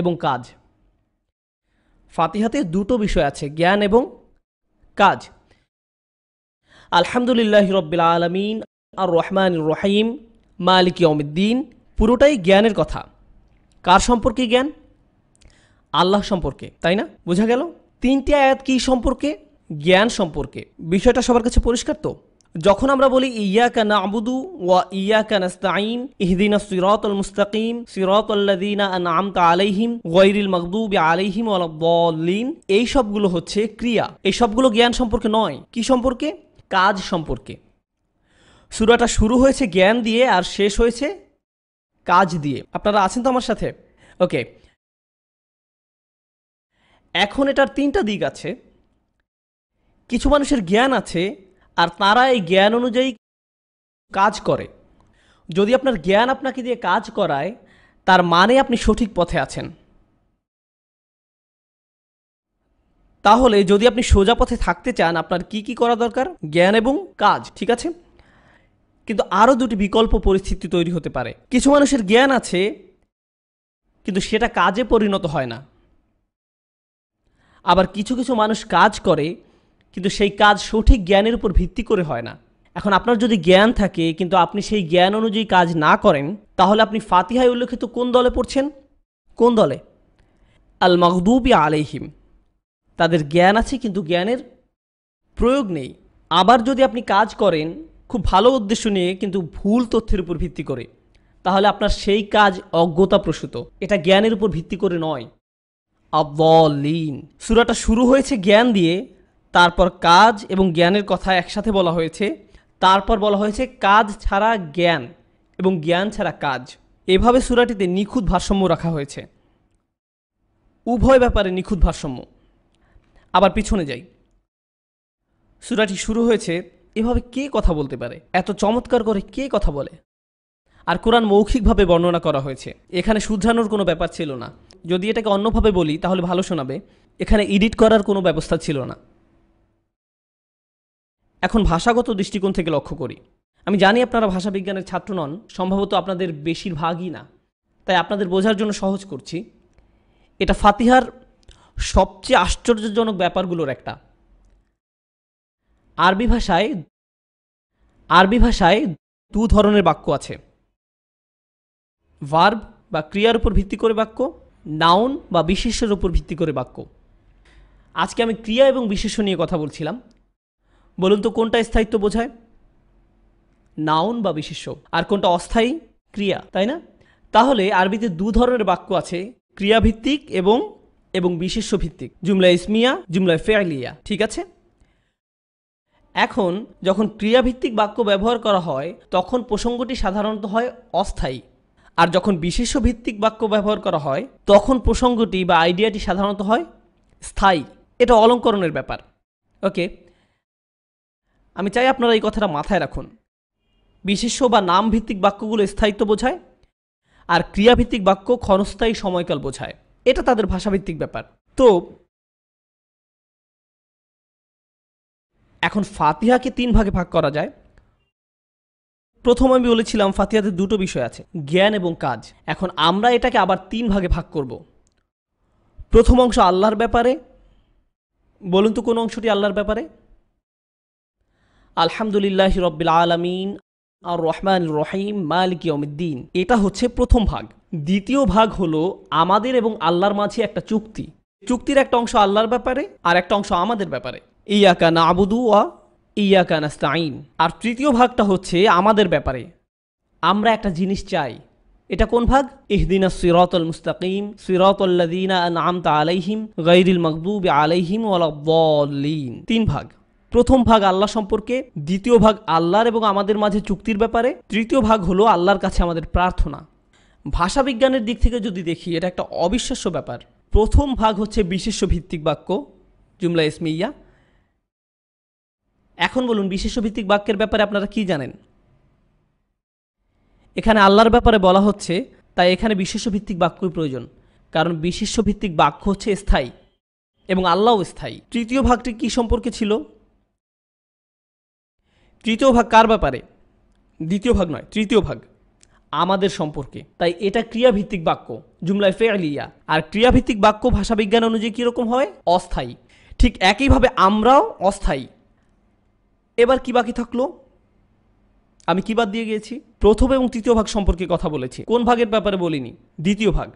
[SPEAKER 1] এবং কাজ ফাতিহাতে দুটো বিষয় আছে জ্ঞান এবং কাজ আলহামদুলিল্লাহ রব্বিল আলমিন আর রহমান রহিম অমিত দিন পুরোটাই জ্ঞানের কথা কার সম্পর্কে জ্ঞান আল্লাহ সম্পর্কে তাই না বোঝা গেল তিনটি আয়াত কী সম্পর্কে জ্ঞান সম্পর্কে বিষয়টা সবার কাছে পরিষ্কার তো যখন আমরা বলি ইয়া কেন আবুদু ওয়া ইয়াকা নাস্তাইন ইহদিনা সিরাতুল মুস্তাকিম সিরাতাল্লাযীনা আনআমতা আলাইহিম গায়রিল মাগদুবি আলাইহিম ওযালাদ এই সবগুলো হচ্ছে ক্রিয়া এই সবগুলো জ্ঞান সম্পর্কে নয় কি সম্পর্কে কাজ সম্পর্কে সুরাটা শুরু হয়েছে জ্ঞান দিয়ে আর শেষ হয়েছে কাজ দিয়ে আপনারা আছেন তো আমার সাথে ওকে এখন এটার তিনটা দিক আছে কিছু মানুষের জ্ঞান আছে আর তারা এই জ্ঞান অনুযায়ী কাজ করে যদি আপনার জ্ঞান আপনাকে দিয়ে কাজ করায় তার মানে আপনি সঠিক পথে আছেন তাহলে যদি আপনি সোজা পথে থাকতে চান আপনার কি কি করা দরকার জ্ঞান এবং কাজ ঠিক আছে কিন্তু আরও দুটি বিকল্প পরিস্থিতি তৈরি হতে পারে কিছু মানুষের জ্ঞান আছে কিন্তু সেটা কাজে পরিণত হয় না আবার কিছু কিছু মানুষ কাজ করে কিন্তু সেই কাজ সঠিক জ্ঞানের উপর ভিত্তি করে হয় না এখন আপনার যদি জ্ঞান থাকে কিন্তু আপনি সেই জ্ঞান অনুযায়ী কাজ না করেন তাহলে আপনি ফাতিহায় উল্লেখিত কোন দলে পড়ছেন কোন দলে আল মখদুবি আলাইহিম তাদের জ্ঞান আছে কিন্তু জ্ঞানের প্রয়োগ নেই আবার যদি আপনি কাজ করেন খুব ভালো উদ্দেশ্য নিয়ে কিন্তু ভুল তথ্যের উপর ভিত্তি করে তাহলে আপনার সেই কাজ অজ্ঞতাপ্রসূত এটা জ্ঞানের উপর ভিত্তি করে নয় আবলিন সুরাটা শুরু হয়েছে জ্ঞান দিয়ে তারপর কাজ এবং জ্ঞানের কথা একসাথে বলা হয়েছে তারপর বলা হয়েছে কাজ ছাড়া জ্ঞান এবং জ্ঞান ছাড়া কাজ এভাবে সুরাটিতে নিখুঁত ভারসাম্য রাখা হয়েছে উভয় ব্যাপারে নিখুঁত ভারসাম্য আবার পিছনে যাই সুরাটি শুরু হয়েছে এভাবে কে কথা বলতে পারে এত চমৎকার করে কে কথা বলে আর কোরআন মৌখিকভাবে বর্ণনা করা হয়েছে এখানে শুধরানোর কোনো ব্যাপার ছিল না যদি এটাকে অন্যভাবে বলি তাহলে ভালো শোনাবে এখানে এডিট করার কোনো ব্যবস্থা ছিল না এখন ভাষাগত দৃষ্টিকোণ থেকে লক্ষ্য করি আমি জানি আপনারা ভাষাবিজ্ঞানের ছাত্র নন সম্ভবত আপনাদের বেশিরভাগই না তাই আপনাদের বোঝার জন্য সহজ করছি এটা ফাতিহার সবচেয়ে আশ্চর্যজনক ব্যাপারগুলোর একটা আরবি ভাষায় আরবি ভাষায় দু ধরনের বাক্য আছে ভার্ব বা ক্রিয়ার উপর ভিত্তি করে বাক্য নাউন বা বিশেষের উপর ভিত্তি করে বাক্য আজকে আমি ক্রিয়া এবং বিশেষ নিয়ে কথা বলছিলাম বলুন তো কোনটা স্থায়িত্ব বোঝায় নাউন বা বিশেষ্য আর কোনটা অস্থায়ী ক্রিয়া তাই না তাহলে আরবিতে দু ধরনের বাক্য আছে ক্রিয়াভিত্তিক এবং এবং বিশেষ্য ভিত্তিক জুমলা ইসমিয়া জুমলা ফেয়ালিয়া ঠিক আছে এখন যখন ক্রিয়াভিত্তিক বাক্য ব্যবহার করা হয় তখন প্রসঙ্গটি সাধারণত হয় অস্থায়ী আর যখন বিশেষ ভিত্তিক বাক্য ব্যবহার করা হয় তখন প্রসঙ্গটি বা আইডিয়াটি সাধারণত হয় স্থায়ী এটা অলঙ্করণের ব্যাপার ওকে আমি চাই আপনারা এই কথাটা মাথায় রাখুন বিশেষ বা নাম ভিত্তিক বাক্যগুলো স্থায়িত্ব বোঝায় আর ক্রিয়াভিত্তিক বাক্য ক্ষণস্থায়ী সময়কাল বোঝায় এটা তাদের ভাষাভিত্তিক ব্যাপার তো এখন ফাতিহাকে তিন ভাগে ভাগ করা যায় প্রথম আমি বলেছিলাম ফাতিহাতে দুটো বিষয় আছে জ্ঞান এবং কাজ এখন আমরা এটাকে আবার তিন ভাগে ভাগ করব প্রথম অংশ আল্লাহর ব্যাপারে বলুন তো কোন অংশটি আল্লাহর ব্যাপারে আলহামদুলিল্লাহ রব্বিল আলমিন আর রহমান রহিম মালিক ইয়মিদ্দিন এটা হচ্ছে প্রথম ভাগ দ্বিতীয় ভাগ হলো আমাদের এবং আল্লাহর মাঝে একটা চুক্তি চুক্তির একটা অংশ আল্লাহর ব্যাপারে আর একটা অংশ আমাদের ব্যাপারে ইয়াকা না আবুদু ওয়া ইয়াকা নাস্তাইন আর তৃতীয় ভাগটা হচ্ছে আমাদের ব্যাপারে আমরা একটা জিনিস চাই এটা কোন ভাগ ইহদিনা সিরাতুল মুস্তাকিম সিরাতুল্লাদিনা নামতা আলাইহিম গাইরিল মকদুব আলাইহিম ওয়ালাদ্দাল্লিন তিন ভাগ প্রথম ভাগ আল্লাহ সম্পর্কে দ্বিতীয় ভাগ আল্লাহর এবং আমাদের মাঝে চুক্তির ব্যাপারে তৃতীয় ভাগ হলো আল্লাহর কাছে আমাদের প্রার্থনা ভাষাবিজ্ঞানের দিক থেকে যদি দেখি এটা একটা অবিশ্বাস্য ব্যাপার প্রথম ভাগ হচ্ছে বিশেষ্য ভিত্তিক বাক্য জুমলা ইসমিয়া এখন বলুন বিশেষ্যভিত্তিক বাক্যের ব্যাপারে আপনারা কি জানেন এখানে আল্লাহর ব্যাপারে বলা হচ্ছে তাই এখানে বিশেষ্যভিত্তিক বাক্যই প্রয়োজন কারণ বিশেষ্যভিত্তিক বাক্য হচ্ছে স্থায়ী এবং আল্লাহও স্থায়ী তৃতীয় ভাগটি কি সম্পর্কে ছিল তৃতীয় ভাগ কার ব্যাপারে দ্বিতীয় ভাগ নয় তৃতীয় ভাগ আমাদের সম্পর্কে তাই এটা ক্রিয়াভিত্তিক বাক্য জুমলায় ফেয়ালিয়া আর ক্রিয়াভিত্তিক বাক্য ভাষাবিজ্ঞান অনুযায়ী কীরকম হয় অস্থায়ী ঠিক একইভাবে আমরাও অস্থায়ী এবার কি বাকি থাকলো আমি কি বাদ দিয়ে গিয়েছি প্রথম এবং তৃতীয় ভাগ সম্পর্কে কথা বলেছি কোন ভাগের ব্যাপারে বলিনি দ্বিতীয় ভাগ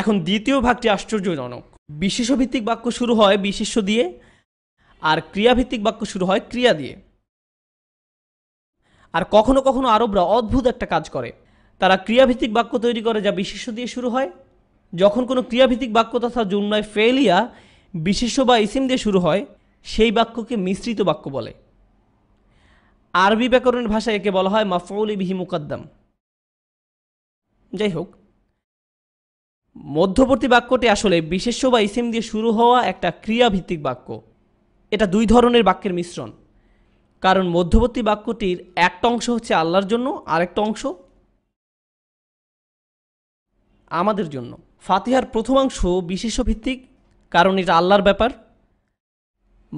[SPEAKER 1] এখন দ্বিতীয় ভাগটি আশ্চর্যজনক বিশেষভিত্তিক বাক্য শুরু হয় বিশেষ্য দিয়ে আর ক্রিয়াভিত্তিক বাক্য শুরু হয় ক্রিয়া দিয়ে আর কখনো কখনো আরবরা অদ্ভুত একটা কাজ করে তারা ক্রিয়াভিত্তিক বাক্য তৈরি করে যা বিশেষ্য দিয়ে শুরু হয় যখন কোনো ক্রিয়াভিত্তিক বাক্য তথা জুমলায় ফেলিয়া বিশেষ্য বা ইসিম দিয়ে শুরু হয় সেই বাক্যকে মিশ্রিত বাক্য বলে আরবি ব্যাকরণের ভাষায় একে বলা হয় মাফউল বিহি মুকাদ্দাম যাই হোক মধ্যবর্তী বাক্যটি আসলে বিশেষ্য বা ইসিম দিয়ে শুরু হওয়া একটা ক্রিয়াভিত্তিক বাক্য এটা দুই ধরনের বাক্যের মিশ্রণ কারণ মধ্যবর্তী বাক্যটির একটা অংশ হচ্ছে আল্লাহর জন্য আরেকটা অংশ আমাদের জন্য ফাতিহার প্রথমাংশ ভিত্তিক কারণ এটা আল্লাহর ব্যাপার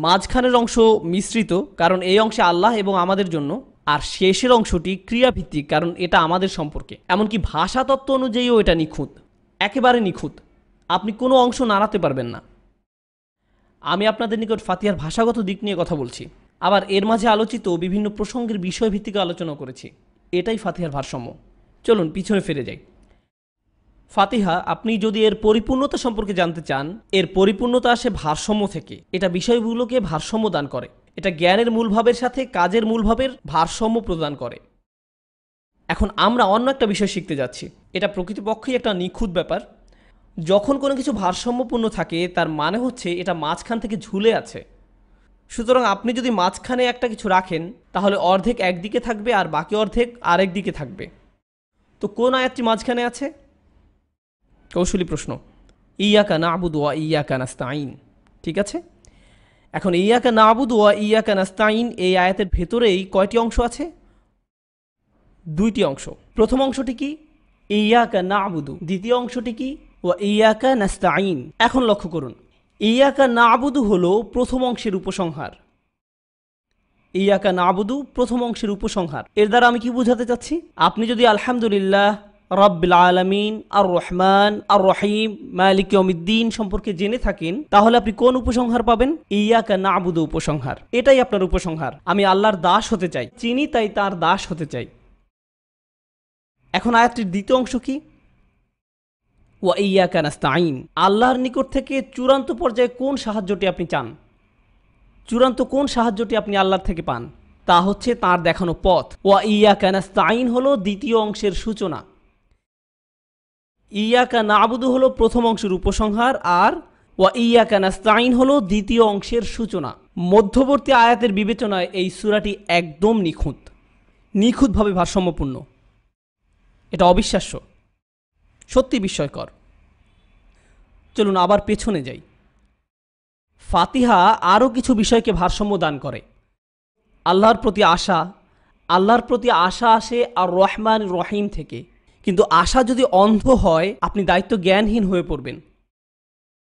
[SPEAKER 1] মাঝখানের অংশ মিশ্রিত কারণ এই অংশে আল্লাহ এবং আমাদের জন্য আর শেষের অংশটি ক্রিয়াভিত্তিক কারণ এটা আমাদের সম্পর্কে এমনকি ভাষাতত্ত্ব অনুযায়ীও এটা নিখুঁত একেবারে নিখুঁত আপনি কোনো অংশ নাড়াতে পারবেন না আমি আপনাদের নিকট ফাতিয়ার ভাষাগত দিক নিয়ে কথা বলছি আবার এর মাঝে আলোচিত বিভিন্ন প্রসঙ্গের বিষয়ভিত্তিক আলোচনা করেছি এটাই ফাতিহার ভারসাম্য চলুন পিছনে ফিরে যাই ফাতিহা আপনি যদি এর পরিপূর্ণতা সম্পর্কে জানতে চান এর পরিপূর্ণতা আসে ভারসাম্য থেকে এটা বিষয়গুলোকে ভারসাম্য দান করে এটা জ্ঞানের মূলভাবের সাথে কাজের মূলভাবের ভারসাম্য প্রদান করে এখন আমরা অন্য একটা বিষয় শিখতে যাচ্ছি এটা প্রকৃতপক্ষেই একটা নিখুঁত ব্যাপার যখন কোনো কিছু ভারসাম্যপূর্ণ থাকে তার মানে হচ্ছে এটা মাঝখান থেকে ঝুলে আছে সুতরাং আপনি যদি মাঝখানে একটা কিছু রাখেন তাহলে অর্ধেক একদিকে থাকবে আর বাকি অর্ধেক আরেক দিকে থাকবে তো কোন আয়াতটি মাঝখানে আছে কৌশলী প্রশ্ন ইয়াকা না আবুদ ওয়া ইয়াকা নাস্তাইন ঠিক আছে এখন ইয়াকা না আবুদ ওয়া ইয়াকা নাস্তাইন এই আয়াতের ভেতরেই কয়টি অংশ আছে দুইটি অংশ প্রথম অংশটি কি ইয়াকা না আবুদু দ্বিতীয় অংশটি কি ওয়া ইয়াকা নাস্তাইন এখন লক্ষ্য করুন ইয়াকা না আবুদু হল প্রথম অংশের উপসংহার ইয়াকা না আবুদু প্রথম অংশের উপসংহার এর দ্বারা আমি কি বুঝাতে চাচ্ছি আপনি যদি আলহামদুলিল্লাহ রব্বিল আলমিন আর রহমান আর রহিম মালিক অমিদ্দিন সম্পর্কে জেনে থাকেন তাহলে আপনি কোন উপসংহার পাবেন ইয়াকা না আবুদ উপসংহার এটাই আপনার উপসংহার আমি আল্লাহর দাস হতে চাই চিনি তাই তার দাস হতে চাই এখন আয়াতটির দ্বিতীয় অংশ কি ওয়া ইয়াকা নাস্তাইন আল্লাহর নিকট থেকে চূড়ান্ত পর্যায়ে কোন সাহায্যটি আপনি চান চূড়ান্ত কোন সাহায্যটি আপনি আল্লাহর থেকে পান তা হচ্ছে তার দেখানো পথ ওয়া ইয়াকা নাস্তাইন হলো দ্বিতীয় অংশের সূচনা ইয়াকা নাবুদু হলো প্রথম অংশের উপসংহার আর ওয়া ইয়াকা নাস্তাইন হলো দ্বিতীয় অংশের সূচনা মধ্যবর্তী আয়াতের বিবেচনায় এই সুরাটি একদম নিখুঁত নিখুঁতভাবে ভারসাম্যপূর্ণ এটা অবিশ্বাস্য সত্যি বিস্ময়কর চলুন আবার পেছনে যাই ফাতিহা আরও কিছু বিষয়কে ভারসাম্য দান করে আল্লাহর প্রতি আশা আল্লাহর প্রতি আশা আসে আর রহমান রহিম থেকে কিন্তু আশা যদি অন্ধ হয় আপনি দায়িত্ব জ্ঞানহীন হয়ে পড়বেন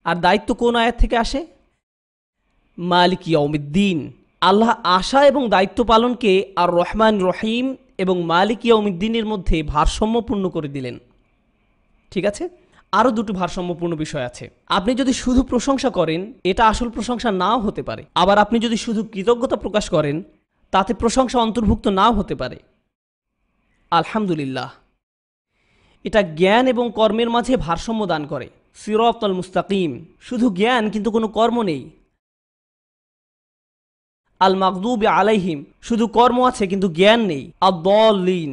[SPEAKER 1] আর দায়িত্ব কোন আয়াত থেকে আসে মালিক ইয়মিদ্দিন আল্লাহ আশা এবং দায়িত্ব পালনকে আর রহমান রহিম এবং মালিক ইয়মিদ্দিনের মধ্যে ভারসাম্যপূর্ণ করে দিলেন ঠিক আছে আরও দুটো ভারসাম্যপূর্ণ বিষয় আছে আপনি যদি শুধু প্রশংসা করেন এটা আসল প্রশংসা নাও হতে পারে আবার আপনি যদি শুধু কৃতজ্ঞতা প্রকাশ করেন তাতে প্রশংসা অন্তর্ভুক্ত নাও হতে পারে আলহামদুলিল্লাহ এটা জ্ঞান এবং কর্মের মাঝে ভারসাম্য দান করে সিরতল মুস্তাকিম শুধু জ্ঞান কিন্তু কোনো কর্ম নেই আল মাকদুব আলাইহিম শুধু কর্ম আছে কিন্তু জ্ঞান নেই আদলিন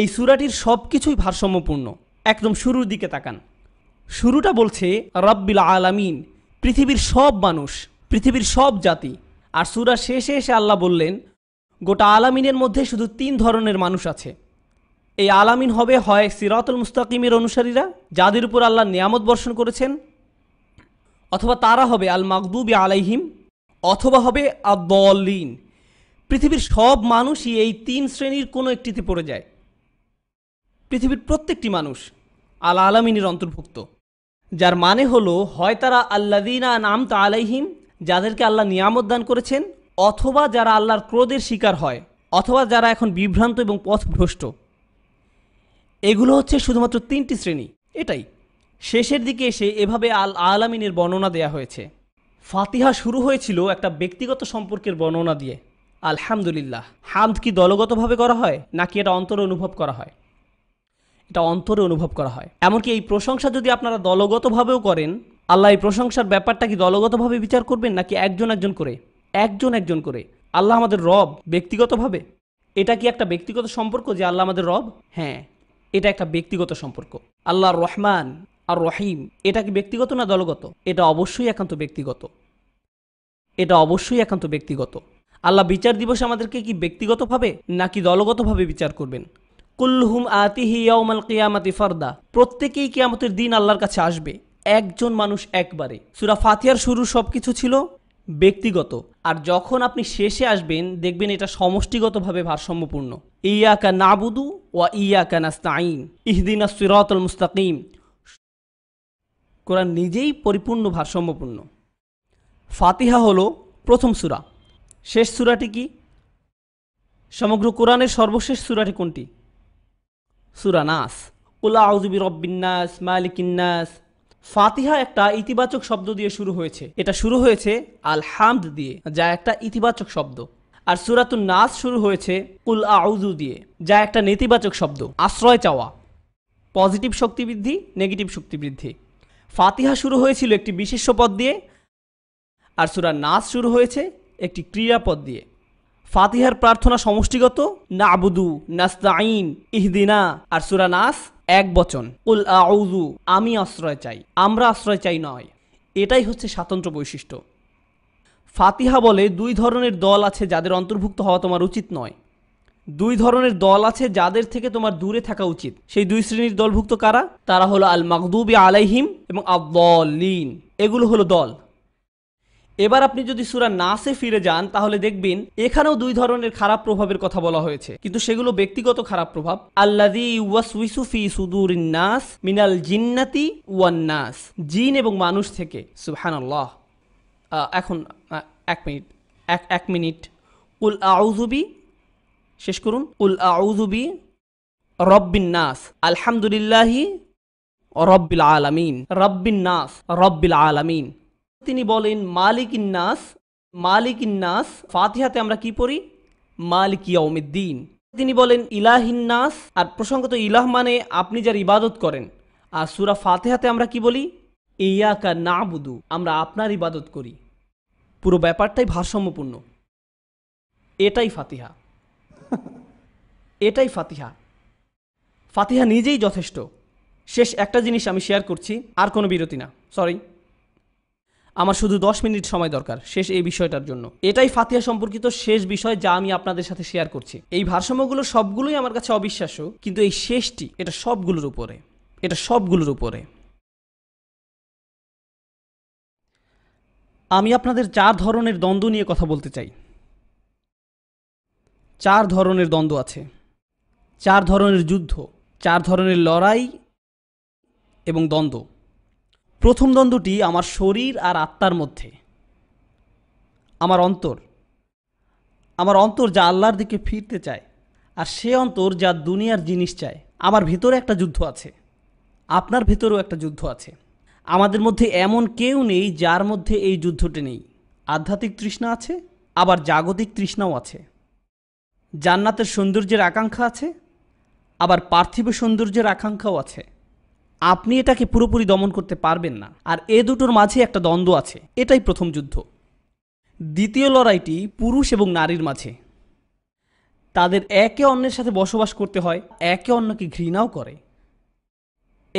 [SPEAKER 1] এই সুরাটির সব কিছুই ভারসাম্যপূর্ণ একদম শুরুর দিকে তাকান শুরুটা বলছে রব্বিল আলামিন পৃথিবীর সব মানুষ পৃথিবীর সব জাতি আর সুরা শেষে এসে আল্লাহ বললেন গোটা আলামিনের মধ্যে শুধু তিন ধরনের মানুষ আছে এই আলামিন হবে হয় সিরাতুল মুস্তাকিমের অনুসারীরা যাদের উপর আল্লাহ নিয়ামত বর্ষণ করেছেন অথবা তারা হবে আল মাকদুব আলাইহিম অথবা হবে আদলিন পৃথিবীর সব মানুষই এই তিন শ্রেণীর কোনো একটিতে পড়ে যায় পৃথিবীর প্রত্যেকটি মানুষ আল আলামিনের অন্তর্ভুক্ত যার মানে হলো হয় তারা আল্লাদিনা তা আলাইহিম যাদেরকে আল্লাহ নিয়ামত দান করেছেন অথবা যারা আল্লাহর ক্রোধের শিকার হয় অথবা যারা এখন বিভ্রান্ত এবং পথভ্রষ্ট এগুলো হচ্ছে শুধুমাত্র তিনটি শ্রেণী এটাই শেষের দিকে এসে এভাবে আল আলামিনের বর্ণনা দেয়া হয়েছে ফাতিহা শুরু হয়েছিল একটা ব্যক্তিগত সম্পর্কের বর্ণনা দিয়ে আলহামদুলিল্লাহ হামদ কি দলগতভাবে করা হয় নাকি এটা অন্তরে অনুভব করা হয় এটা অন্তরে অনুভব করা হয় এমনকি এই প্রশংসা যদি আপনারা দলগতভাবেও করেন আল্লাহ এই প্রশংসার ব্যাপারটা কি দলগতভাবে বিচার করবেন নাকি একজন একজন করে একজন একজন করে আল্লাহ আমাদের রব ব্যক্তিগতভাবে এটা কি একটা ব্যক্তিগত সম্পর্ক যে আল্লাহ আমাদের রব হ্যাঁ এটা একটা ব্যক্তিগত সম্পর্ক আল্লাহ রহমান আর রহিম এটা কি ব্যক্তিগত না দলগত এটা অবশ্যই একান্ত ব্যক্তিগত এটা অবশ্যই একান্ত ব্যক্তিগত আল্লাহ বিচার দিবসে আমাদেরকে কি ব্যক্তিগতভাবে নাকি দলগতভাবে বিচার করবেন কুল্লুহুম আতিহি ইয়ামাল কিয়ামাতি ফারদা প্রত্যেকেই কিয়ামতের দিন আল্লাহর কাছে আসবে একজন মানুষ একবারে সুরা ফাতিয়ার শুরু সব কিছু ছিল ব্যক্তিগত আর যখন আপনি শেষে আসবেন দেখবেন এটা সমষ্টিগতভাবে ভারসাম্যপূর্ণ কা নাবুদু ওয়া ইয়াকা নাস্তাইন ইহদিনা সিরাতুল মুস্তাকিম কোরআন নিজেই পরিপূর্ণ ভারসাম্যপূর্ণ ফাতিহা হলো প্রথম সুরা শেষ সুরাটি কি সমগ্র কোরআনের সর্বশেষ সুরাটি কোনটি সুরা নাস উলা আউজুবি রব্বিন্নাস মালিকিন্নাস ফাতিহা একটা ইতিবাচক শব্দ দিয়ে শুরু হয়েছে এটা শুরু হয়েছে আল হামদ দিয়ে যা একটা ইতিবাচক শব্দ আর সুরাতুল নাস শুরু হয়েছে কুল আউজু দিয়ে যা একটা নেতিবাচক শব্দ আশ্রয় চাওয়া পজিটিভ শক্তি বৃদ্ধি নেগেটিভ শক্তি বৃদ্ধি ফাতিহা শুরু হয়েছিল একটি বিশেষ্য পদ দিয়ে আর সুরা নাস শুরু হয়েছে একটি পদ দিয়ে ফাতিহার প্রার্থনা সমষ্টিগত না আবুদু নাস্তাইন ইহদিনা আর সুরা নাস এক বচন উল আউজু আমি আশ্রয় চাই আমরা আশ্রয় চাই নয় এটাই হচ্ছে স্বাতন্ত্র বৈশিষ্ট্য ফাতিহা বলে দুই ধরনের দল আছে যাদের অন্তর্ভুক্ত হওয়া তোমার উচিত নয় দুই ধরনের দল আছে যাদের থেকে তোমার দূরে থাকা উচিত সেই দুই শ্রেণীর দলভুক্ত কারা তারা হলো আল মাকদুবি আলাইহিম এবং আব্দলিন এগুলো হলো দল এবার আপনি যদি সুরা নাসে ফিরে যান তাহলে দেখবেন এখানেও দুই ধরনের খারাপ প্রভাবের কথা বলা হয়েছে কিন্তু সেগুলো ব্যক্তিগত খারাপ প্রভাব আল্লাদি সুদুর নাস মিনাল জিন্নাতি ওয়ান্নাস জিন এবং মানুষ থেকে সুহান আল্লাহ এখন এক মিনিট এক এক মিনিট উল আউজুবি শেষ করুন উল আউজুবি রব্বিন নাস আলহামদুলিল্লাহি রব্বিল আলামিন রব্বিন নাস রব্বিল আলামিন তিনি বলেন মালিক ইন্নাস মালিক ইন্নাস ফাতিহাতে আমরা কি পড়ি মালিক ইয়মিদ্দিন তিনি বলেন ইন্নাস আর প্রসঙ্গত ইলাহ মানে আপনি যার ইবাদত করেন আর সুরা ফাতেহাতে আমরা কি বলি ইয়াকা না বুদু আমরা আপনার ইবাদত করি পুরো ব্যাপারটাই ভারসাম্যপূর্ণ এটাই ফাতিহা এটাই ফাতিহা ফাতিহা নিজেই যথেষ্ট শেষ একটা জিনিস আমি শেয়ার করছি আর কোনো বিরতি না সরি আমার শুধু দশ মিনিট সময় দরকার শেষ এই বিষয়টার জন্য এটাই ফাতিয়া সম্পর্কিত শেষ বিষয় যা আমি আপনাদের সাথে শেয়ার করছি এই ভারসাম্যগুলো সবগুলোই আমার কাছে অবিশ্বাস্য কিন্তু এই শেষটি এটা সবগুলোর উপরে এটা সবগুলোর উপরে আমি আপনাদের চার ধরনের দ্বন্দ্ব নিয়ে কথা বলতে চাই চার ধরনের দ্বন্দ্ব আছে চার ধরনের যুদ্ধ চার ধরনের লড়াই এবং দ্বন্দ্ব প্রথম দ্বন্দ্বটি আমার শরীর আর আত্মার মধ্যে আমার অন্তর আমার অন্তর যা আল্লাহর দিকে ফিরতে চায় আর সে অন্তর যা দুনিয়ার জিনিস চায় আমার ভিতরে একটা যুদ্ধ আছে আপনার ভিতরেও একটা যুদ্ধ আছে আমাদের মধ্যে এমন কেউ নেই যার মধ্যে এই যুদ্ধটি নেই আধ্যাত্মিক তৃষ্ণা আছে আবার জাগতিক তৃষ্ণাও আছে জান্নাতের সৌন্দর্যের আকাঙ্ক্ষা আছে আবার পার্থিব সৌন্দর্যের আকাঙ্ক্ষাও আছে আপনি এটাকে পুরোপুরি দমন করতে পারবেন না আর এ দুটোর মাঝে একটা দ্বন্দ্ব আছে এটাই প্রথম যুদ্ধ দ্বিতীয় লড়াইটি পুরুষ এবং নারীর মাঝে তাদের একে অন্যের সাথে বসবাস করতে হয় একে অন্যকে ঘৃণাও করে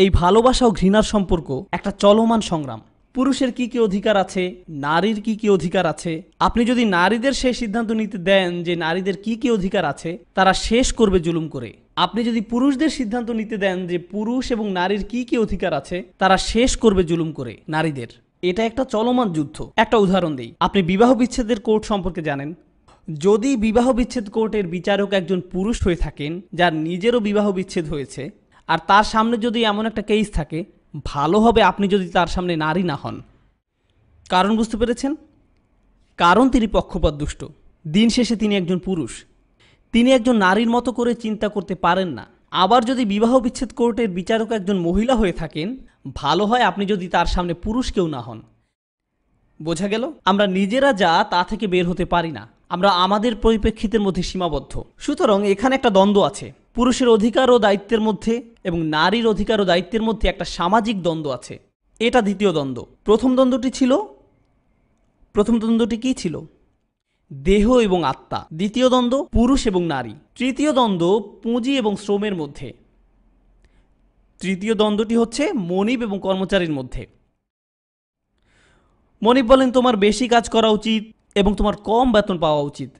[SPEAKER 1] এই ভালোবাসা ও ঘৃণার সম্পর্ক একটা চলমান সংগ্রাম পুরুষের কি কি অধিকার আছে নারীর কি কি অধিকার আছে আপনি যদি নারীদের সেই সিদ্ধান্ত নিতে দেন যে নারীদের কি কি অধিকার আছে তারা শেষ করবে জুলুম করে আপনি যদি পুরুষদের সিদ্ধান্ত নিতে দেন যে পুরুষ এবং নারীর কি কি অধিকার আছে তারা শেষ করবে জুলুম করে নারীদের এটা একটা চলমান যুদ্ধ একটা উদাহরণ দিই আপনি বিবাহ বিচ্ছেদের কোর্ট সম্পর্কে জানেন যদি বিবাহ বিচ্ছেদ কোর্টের বিচারক একজন পুরুষ হয়ে থাকেন যার নিজেরও বিবাহ বিচ্ছেদ হয়েছে আর তার সামনে যদি এমন একটা কেস থাকে ভালো হবে আপনি যদি তার সামনে নারী না হন কারণ বুঝতে পেরেছেন কারণ তিনি পক্ষপাত দুষ্ট দিন শেষে তিনি একজন পুরুষ তিনি একজন নারীর মতো করে চিন্তা করতে পারেন না আবার যদি বিবাহ বিচ্ছেদ কোর্টের বিচারক একজন মহিলা হয়ে থাকেন ভালো হয় আপনি যদি তার সামনে পুরুষ কেউ না হন বোঝা গেল আমরা নিজেরা যা তা থেকে বের হতে পারি না আমরা আমাদের পরিপ্রেক্ষিতের মধ্যে সীমাবদ্ধ সুতরাং এখানে একটা দ্বন্দ্ব আছে পুরুষের অধিকার ও দায়িত্বের মধ্যে এবং নারীর অধিকার ও দায়িত্বের মধ্যে একটা সামাজিক দ্বন্দ্ব আছে এটা দ্বিতীয় দ্বন্দ্ব প্রথম দ্বন্দ্বটি ছিল প্রথম দ্বন্দ্বটি কী ছিল দেহ এবং আত্মা দ্বিতীয় দ্বন্দ্ব পুরুষ এবং নারী তৃতীয় দ্বন্দ্ব পুঁজি এবং শ্রমের মধ্যে তৃতীয় দ্বন্দ্বটি হচ্ছে মনিব এবং কর্মচারীর মধ্যে মনিব বলেন তোমার বেশি কাজ করা উচিত এবং তোমার কম বেতন পাওয়া উচিত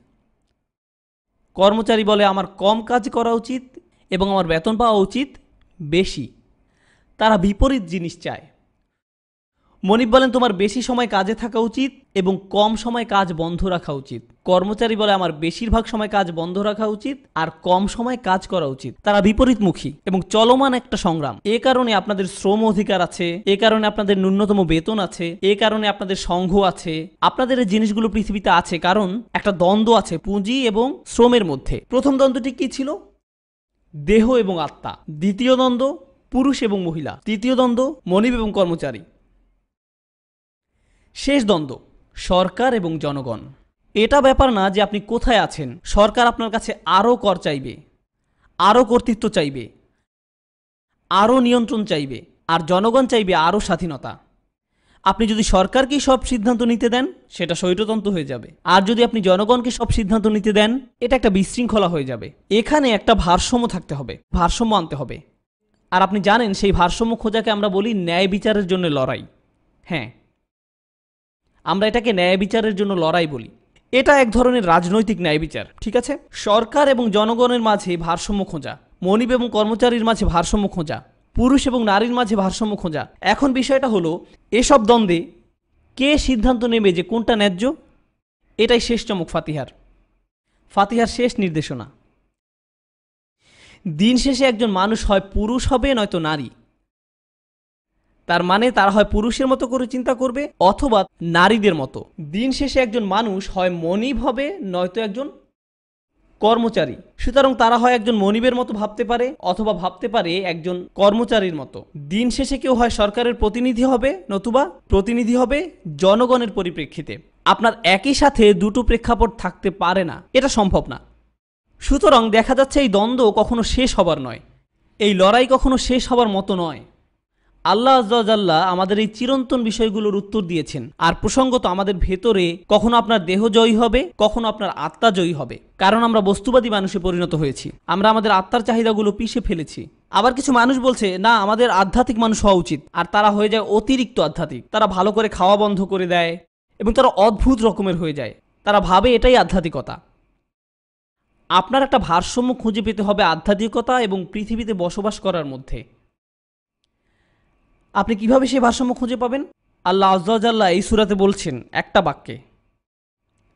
[SPEAKER 1] কর্মচারী বলে আমার কম কাজ করা উচিত এবং আমার বেতন পাওয়া উচিত বেশি তারা বিপরীত জিনিস চায় মনিব বলেন তোমার বেশি সময় কাজে থাকা উচিত এবং কম সময় কাজ বন্ধ রাখা উচিত কর্মচারী বলে আমার বেশিরভাগ সময় কাজ বন্ধ রাখা উচিত আর কম সময় কাজ করা উচিত তারা বিপরীতমুখী এবং চলমান একটা সংগ্রাম এ কারণে আপনাদের শ্রম অধিকার আছে এ কারণে আপনাদের ন্যূনতম বেতন আছে এ কারণে আপনাদের সংঘ আছে আপনাদের এই জিনিসগুলো পৃথিবীতে আছে কারণ একটা দ্বন্দ্ব আছে পুঁজি এবং শ্রমের মধ্যে প্রথম দ্বন্দ্বটি কি ছিল দেহ এবং আত্মা দ্বিতীয় দ্বন্দ্ব পুরুষ এবং মহিলা তৃতীয় দ্বন্দ্ব মনিব এবং কর্মচারী শেষ দ্বন্দ্ব সরকার এবং জনগণ এটা ব্যাপার না যে আপনি কোথায় আছেন সরকার আপনার কাছে আরও কর চাইবে আরও কর্তৃত্ব চাইবে আরও নিয়ন্ত্রণ চাইবে আর জনগণ চাইবে আরও স্বাধীনতা আপনি যদি সরকারকেই সব সিদ্ধান্ত নিতে দেন সেটা স্বৈরতন্ত্র হয়ে যাবে আর যদি আপনি জনগণকে সব সিদ্ধান্ত নিতে দেন এটা একটা বিশৃঙ্খলা হয়ে যাবে এখানে একটা ভারসাম্য থাকতে হবে ভারসাম্য আনতে হবে আর আপনি জানেন সেই ভারসাম্য খোঁজাকে আমরা বলি ন্যায় বিচারের জন্য লড়াই হ্যাঁ আমরা এটাকে ন্যায় বিচারের জন্য লড়াই বলি এটা এক ধরনের রাজনৈতিক ন্যায় বিচার ঠিক আছে সরকার এবং জনগণের মাঝে ভারসাম্য খোঁজা মনিব এবং কর্মচারীর মাঝে ভারসাম্য খোঁজা পুরুষ এবং নারীর মাঝে ভারসাম্য খোঁজা এখন বিষয়টা হলো এসব দ্বন্দ্বে কে সিদ্ধান্ত নেবে যে কোনটা ন্যায্য এটাই শেষ চমক ফাতিহার ফাতিহার শেষ নির্দেশনা দিন শেষে একজন মানুষ হয় পুরুষ হবে নয়তো নারী তার মানে তারা হয় পুরুষের মতো করে চিন্তা করবে অথবা নারীদের মতো দিন শেষে একজন মানুষ হয় মনিব হবে নয়তো একজন কর্মচারী সুতরাং তারা হয় একজন মনিবের মতো ভাবতে পারে অথবা ভাবতে পারে একজন কর্মচারীর মতো দিন শেষে কেউ হয় সরকারের প্রতিনিধি হবে নতুবা প্রতিনিধি হবে জনগণের পরিপ্রেক্ষিতে আপনার একই সাথে দুটো প্রেক্ষাপট থাকতে পারে না এটা সম্ভব না সুতরাং দেখা যাচ্ছে এই দ্বন্দ্ব কখনো শেষ হবার নয় এই লড়াই কখনো শেষ হবার মতো নয় আল্লাহ আজ্লাহ আমাদের এই চিরন্তন বিষয়গুলোর উত্তর দিয়েছেন আর প্রসঙ্গত আমাদের ভেতরে কখনো আপনার দেহ জয়ী হবে কখনো আপনার আত্মা জয়ী হবে কারণ আমরা বস্তুবাদী মানুষে পরিণত হয়েছি আমরা আমাদের আত্মার চাহিদাগুলো পিষে ফেলেছি আবার কিছু মানুষ বলছে না আমাদের আধ্যাত্মিক মানুষ হওয়া উচিত আর তারা হয়ে যায় অতিরিক্ত আধ্যাত্মিক তারা ভালো করে খাওয়া বন্ধ করে দেয় এবং তারা অদ্ভুত রকমের হয়ে যায় তারা ভাবে এটাই আধ্যাত্মিকতা আপনার একটা ভারসাম্য খুঁজে পেতে হবে আধ্যাত্মিকতা এবং পৃথিবীতে বসবাস করার মধ্যে আপনি কিভাবে সেই ভারসাম্য খুঁজে পাবেন আল্লাহ আজ্লাহ এই সুরাতে বলছেন একটা বাক্যে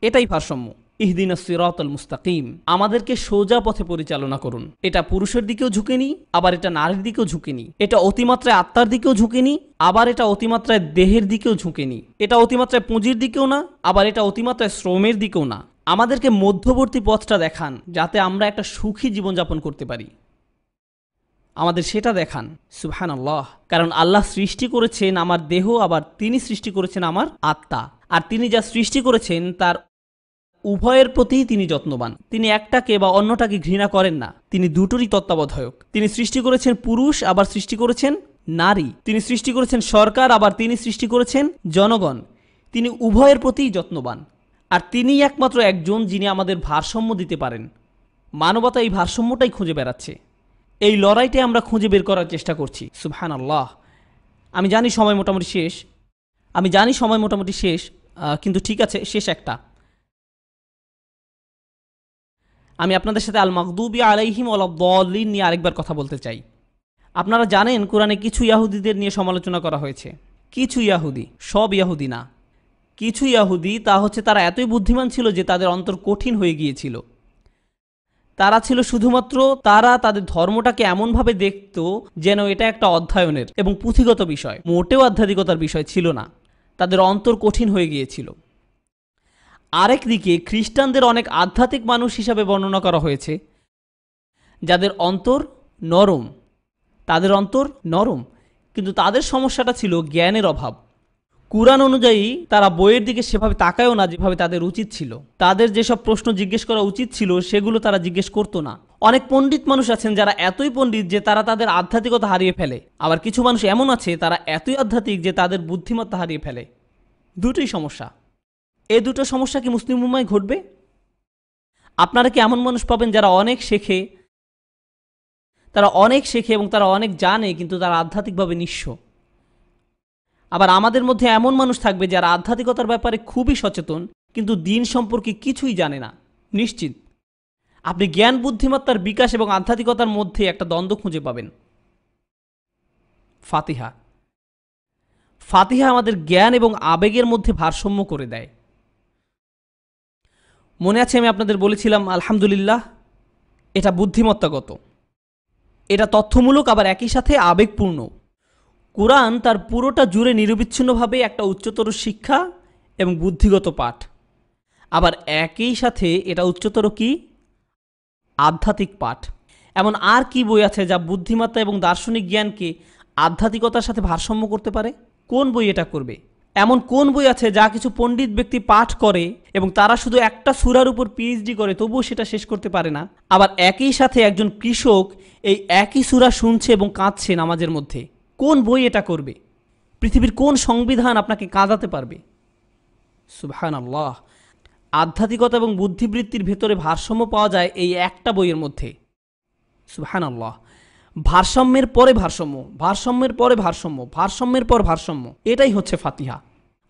[SPEAKER 1] এটাই ভারসাম্য ইহদিন সিরাতল মুস্তাকিম আমাদেরকে সোজা পথে পরিচালনা করুন এটা পুরুষের দিকেও ঝুঁকেনি আবার এটা নারীর দিকেও ঝুঁকেনি এটা অতিমাত্রায় আত্মার দিকেও ঝুঁকেনি আবার এটা অতিমাত্রায় দেহের দিকেও ঝুঁকেনি এটা অতিমাত্রায় পুঁজির দিকেও না আবার এটা অতিমাত্রায় শ্রমের দিকেও না আমাদেরকে মধ্যবর্তী পথটা দেখান যাতে আমরা একটা সুখী জীবনযাপন করতে পারি আমাদের সেটা দেখান সুহান আল্লাহ কারণ আল্লাহ সৃষ্টি করেছেন আমার দেহ আবার তিনি সৃষ্টি করেছেন আমার আত্মা আর তিনি যা সৃষ্টি করেছেন তার উভয়ের প্রতিই তিনি যত্নবান তিনি একটাকে বা অন্যটাকে ঘৃণা করেন না তিনি দুটোরই তত্ত্বাবধায়ক তিনি সৃষ্টি করেছেন পুরুষ আবার সৃষ্টি করেছেন নারী তিনি সৃষ্টি করেছেন সরকার আবার তিনি সৃষ্টি করেছেন জনগণ তিনি উভয়ের প্রতিই যত্নবান আর তিনি একমাত্র একজন যিনি আমাদের ভারসাম্য দিতে পারেন মানবতা এই ভারসাম্যটাই খুঁজে বেড়াচ্ছে এই লড়াইটাই আমরা খুঁজে বের করার চেষ্টা করছি সুবহান আল্লাহ আমি জানি সময় মোটামুটি শেষ আমি জানি সময় মোটামুটি শেষ কিন্তু ঠিক আছে শেষ একটা আমি আপনাদের সাথে আল মকদুবি আলাইহিম অলবদলিন নিয়ে আরেকবার কথা বলতে চাই আপনারা জানেন কোরআনে কিছু ইয়াহুদিদের নিয়ে সমালোচনা করা হয়েছে কিছু ইয়াহুদি সব ইয়াহুদি না কিছু ইয়াহুদি তা হচ্ছে তারা এতই বুদ্ধিমান ছিল যে তাদের অন্তর কঠিন হয়ে গিয়েছিল তারা ছিল শুধুমাত্র তারা তাদের ধর্মটাকে এমনভাবে দেখত যেন এটা একটা অধ্যয়নের এবং পুঁথিগত বিষয় মোটেও আধ্যাত্মিকতার বিষয় ছিল না তাদের অন্তর কঠিন হয়ে গিয়েছিল আরেক দিকে খ্রিস্টানদের অনেক আধ্যাত্মিক মানুষ হিসাবে বর্ণনা করা হয়েছে যাদের অন্তর নরম তাদের অন্তর নরম কিন্তু তাদের সমস্যাটা ছিল জ্ঞানের অভাব কোরআন অনুযায়ী তারা বইয়ের দিকে সেভাবে তাকায়ও না যেভাবে তাদের উচিত ছিল তাদের যেসব প্রশ্ন জিজ্ঞেস করা উচিত ছিল সেগুলো তারা জিজ্ঞেস করতো না অনেক পণ্ডিত মানুষ আছেন যারা এতই পণ্ডিত যে তারা তাদের আধ্যাত্মিকতা হারিয়ে ফেলে আবার কিছু মানুষ এমন আছে তারা এতই আধ্যাত্মিক যে তাদের বুদ্ধিমত্তা হারিয়ে ফেলে দুটোই সমস্যা এ দুটো সমস্যা কি মুসলিম উম্মায় ঘটবে আপনারা কি এমন মানুষ পাবেন যারা অনেক শেখে তারা অনেক শেখে এবং তারা অনেক জানে কিন্তু তারা আধ্যাত্মিকভাবে নিঃস্ব আবার আমাদের মধ্যে এমন মানুষ থাকবে যারা আধ্যাত্মিকতার ব্যাপারে খুবই সচেতন কিন্তু দিন সম্পর্কে কিছুই জানে না নিশ্চিত আপনি জ্ঞান বুদ্ধিমত্তার বিকাশ এবং আধ্যাত্মিকতার মধ্যে একটা দ্বন্দ্ব খুঁজে পাবেন ফাতিহা ফাতিহা আমাদের জ্ঞান এবং আবেগের মধ্যে ভারসাম্য করে দেয় মনে আছে আমি আপনাদের বলেছিলাম আলহামদুলিল্লাহ এটা বুদ্ধিমত্তাগত এটা তথ্যমূলক আবার একই সাথে আবেগপূর্ণ কোরআন তার পুরোটা জুড়ে নিরবিচ্ছিন্নভাবে একটা উচ্চতর শিক্ষা এবং বুদ্ধিগত পাঠ আবার একই সাথে এটা উচ্চতর কি আধ্যাত্মিক পাঠ এমন আর কি বই আছে যা বুদ্ধিমত্তা এবং দার্শনিক জ্ঞানকে আধ্যাত্মিকতার সাথে ভারসাম্য করতে পারে কোন বই এটা করবে এমন কোন বই আছে যা কিছু পণ্ডিত ব্যক্তি পাঠ করে এবং তারা শুধু একটা সুরার উপর পিএইচডি করে তবুও সেটা শেষ করতে পারে না আবার একই সাথে একজন কৃষক এই একই সুরা শুনছে এবং কাঁদছে নামাজের মধ্যে কোন বই এটা করবে পৃথিবীর কোন সংবিধান আপনাকে কাঁদাতে পারবে সুভান আল্লাহ আধ্যাত্মিকতা এবং বুদ্ধিবৃত্তির ভেতরে ভারসাম্য পাওয়া যায় এই একটা বইয়ের মধ্যে সুভান আল্লাহ ভারসাম্যের পরে ভারসাম্য ভারসাম্যের পরে ভারসাম্য ভারসাম্যের পর ভারসাম্য এটাই হচ্ছে ফাতিহা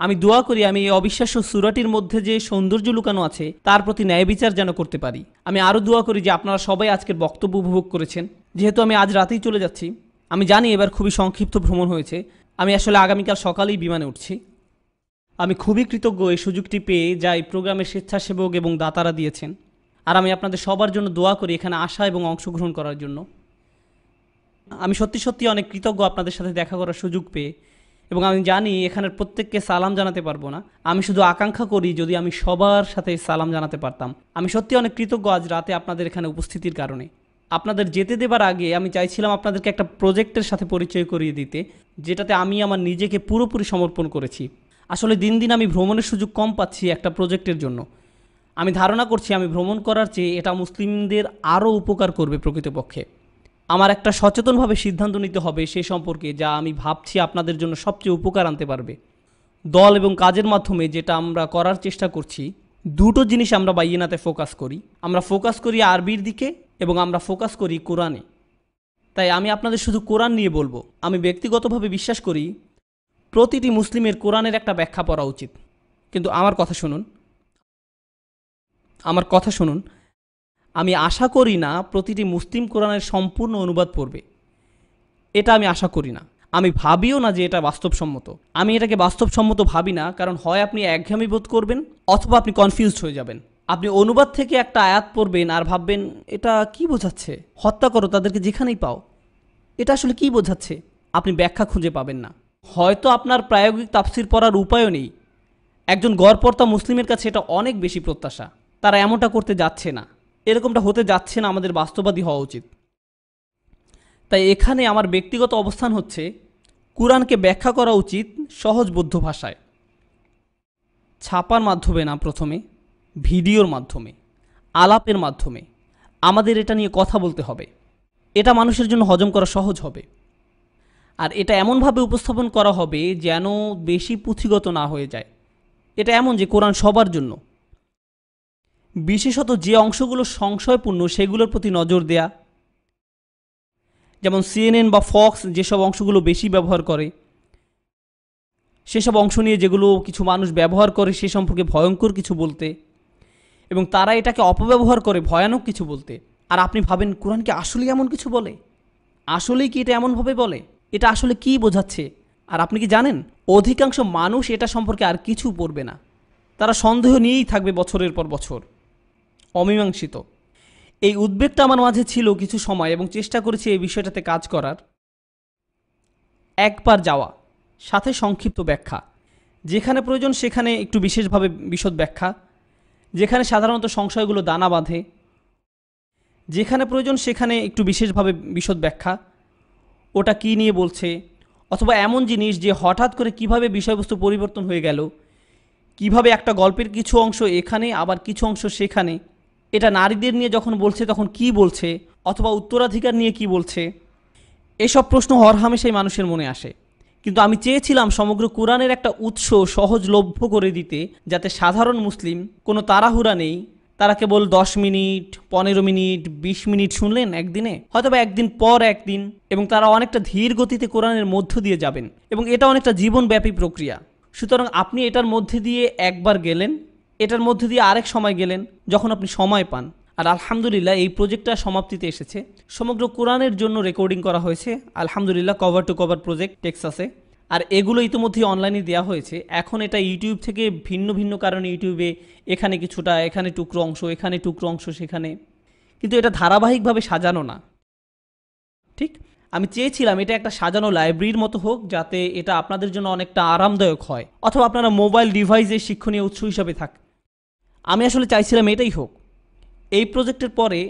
[SPEAKER 1] আমি দোয়া করি আমি এই অবিশ্বাস্য সুরাটির মধ্যে যে সৌন্দর্য লুকানো আছে তার প্রতি ন্যায় বিচার যেন করতে পারি আমি আরও দোয়া করি যে আপনারা সবাই আজকের বক্তব্য উপভোগ করেছেন যেহেতু আমি আজ রাতেই চলে যাচ্ছি আমি জানি এবার খুবই সংক্ষিপ্ত ভ্রমণ হয়েছে আমি আসলে আগামীকাল সকালেই বিমানে উঠছি আমি খুবই কৃতজ্ঞ এই সুযোগটি পেয়ে যা এই প্রোগ্রামের স্বেচ্ছাসেবক এবং দাতারা দিয়েছেন আর আমি আপনাদের সবার জন্য দোয়া করি এখানে আসা এবং অংশগ্রহণ করার জন্য আমি সত্যি সত্যি অনেক কৃতজ্ঞ আপনাদের সাথে দেখা করার সুযোগ পেয়ে এবং আমি জানি এখানের প্রত্যেককে সালাম জানাতে পারবো না আমি শুধু আকাঙ্ক্ষা করি যদি আমি সবার সাথে সালাম জানাতে পারতাম আমি সত্যি অনেক কৃতজ্ঞ আজ রাতে আপনাদের এখানে উপস্থিতির কারণে আপনাদের যেতে দেবার আগে আমি চাইছিলাম আপনাদেরকে একটা প্রজেক্টের সাথে পরিচয় করিয়ে দিতে যেটাতে আমি আমার নিজেকে পুরোপুরি সমর্পণ করেছি আসলে দিন দিন আমি ভ্রমণের সুযোগ কম পাচ্ছি একটা প্রজেক্টের জন্য আমি ধারণা করছি আমি ভ্রমণ করার চেয়ে এটা মুসলিমদের আরও উপকার করবে প্রকৃতপক্ষে আমার একটা সচেতনভাবে সিদ্ধান্ত নিতে হবে সে সম্পর্কে যা আমি ভাবছি আপনাদের জন্য সবচেয়ে উপকার আনতে পারবে দল এবং কাজের মাধ্যমে যেটা আমরা করার চেষ্টা করছি দুটো জিনিস আমরা বাইয়েনাতে ফোকাস করি আমরা ফোকাস করি আরবির দিকে এবং আমরা ফোকাস করি কোরআনে তাই আমি আপনাদের শুধু কোরআন নিয়ে বলবো আমি ব্যক্তিগতভাবে বিশ্বাস করি প্রতিটি মুসলিমের কোরআনের একটা ব্যাখ্যা পড়া উচিত কিন্তু আমার কথা শুনুন আমার কথা শুনুন আমি আশা করি না প্রতিটি মুসলিম কোরআনের সম্পূর্ণ অনুবাদ পড়বে এটা আমি আশা করি না আমি ভাবিও না যে এটা বাস্তবসম্মত আমি এটাকে বাস্তবসম্মত ভাবি না কারণ হয় আপনি একঘামি বোধ করবেন অথবা আপনি কনফিউজড হয়ে যাবেন আপনি অনুবাদ থেকে একটা আয়াত পড়বেন আর ভাববেন এটা কি বোঝাচ্ছে হত্যা করো তাদেরকে যেখানেই পাও এটা আসলে কি বোঝাচ্ছে আপনি ব্যাখ্যা খুঁজে পাবেন না হয়তো আপনার প্রায়োগিক তাফসির পড়ার উপায়ও নেই একজন গড়পর্তা মুসলিমের কাছে এটা অনেক বেশি প্রত্যাশা তারা এমনটা করতে যাচ্ছে না এরকমটা হতে যাচ্ছে না আমাদের বাস্তবাদী হওয়া উচিত তাই এখানে আমার ব্যক্তিগত অবস্থান হচ্ছে কোরআনকে ব্যাখ্যা করা উচিত সহজবোধ্য ভাষায় ছাপার মাধ্যমে না প্রথমে ভিডিওর মাধ্যমে আলাপের মাধ্যমে আমাদের এটা নিয়ে কথা বলতে হবে এটা মানুষের জন্য হজম করা সহজ হবে আর এটা এমনভাবে উপস্থাপন করা হবে যেন বেশি পুঁথিগত না হয়ে যায় এটা এমন যে কোরআন সবার জন্য বিশেষত যে অংশগুলো সংশয়পূর্ণ সেগুলোর প্রতি নজর দেয়া যেমন সিএনএন বা ফক্স যেসব অংশগুলো বেশি ব্যবহার করে সেসব অংশ নিয়ে যেগুলো কিছু মানুষ ব্যবহার করে সে সম্পর্কে ভয়ঙ্কর কিছু বলতে এবং তারা এটাকে অপব্যবহার করে ভয়ানক কিছু বলতে আর আপনি ভাবেন কোরআন কি আসলে এমন কিছু বলে আসলেই কি এটা এমনভাবে বলে এটা আসলে কি বোঝাচ্ছে আর আপনি কি জানেন অধিকাংশ মানুষ এটা সম্পর্কে আর কিছু পড়বে না তারা সন্দেহ নিয়েই থাকবে বছরের পর বছর অমীমাংসিত এই উদ্বেগটা আমার মাঝে ছিল কিছু সময় এবং চেষ্টা করেছি এই বিষয়টাতে কাজ করার একবার যাওয়া সাথে সংক্ষিপ্ত ব্যাখ্যা যেখানে প্রয়োজন সেখানে একটু বিশেষভাবে বিশদ ব্যাখ্যা যেখানে সাধারণত সংশয়গুলো দানা বাঁধে যেখানে প্রয়োজন সেখানে একটু বিশেষভাবে বিশদ ব্যাখ্যা ওটা কি নিয়ে বলছে অথবা এমন জিনিস যে হঠাৎ করে কিভাবে বিষয়বস্তু পরিবর্তন হয়ে গেল কিভাবে একটা গল্পের কিছু অংশ এখানে আবার কিছু অংশ সেখানে এটা নারীদের নিয়ে যখন বলছে তখন কি বলছে অথবা উত্তরাধিকার নিয়ে কি বলছে এসব প্রশ্ন হরহামেশাই মানুষের মনে আসে কিন্তু আমি চেয়েছিলাম সমগ্র কোরআনের একটা উৎস সহজলভ্য করে দিতে যাতে সাধারণ মুসলিম কোনো তাড়াহুড়া নেই তারা কেবল দশ মিনিট পনেরো মিনিট বিশ মিনিট শুনলেন একদিনে হয়তো বা একদিন পর একদিন এবং তারা অনেকটা ধীর গতিতে কোরআনের মধ্য দিয়ে যাবেন এবং এটা অনেকটা জীবনব্যাপী প্রক্রিয়া সুতরাং আপনি এটার মধ্যে দিয়ে একবার গেলেন এটার মধ্যে দিয়ে আরেক সময় গেলেন যখন আপনি সময় পান আর আলহামদুলিল্লাহ এই প্রজেক্টটা সমাপ্তিতে এসেছে সমগ্র কোরআনের জন্য রেকর্ডিং করা হয়েছে আলহামদুলিল্লাহ কভার টু কভার প্রজেক্ট টেক্সাসে আর এগুলো ইতিমধ্যেই অনলাইনে দেওয়া হয়েছে এখন এটা ইউটিউব থেকে ভিন্ন ভিন্ন কারণে ইউটিউবে এখানে কিছুটা এখানে টুকরো অংশ এখানে টুকরো অংশ সেখানে কিন্তু এটা ধারাবাহিকভাবে সাজানো না ঠিক আমি চেয়েছিলাম এটা একটা সাজানো লাইব্রেরির মতো হোক যাতে এটা আপনাদের জন্য অনেকটা আরামদায়ক হয় অথবা আপনারা মোবাইল ডিভাইসের শিক্ষণীয় উৎস হিসাবে থাক আমি আসলে চাইছিলাম এটাই হোক এই প্রজেক্টের পরে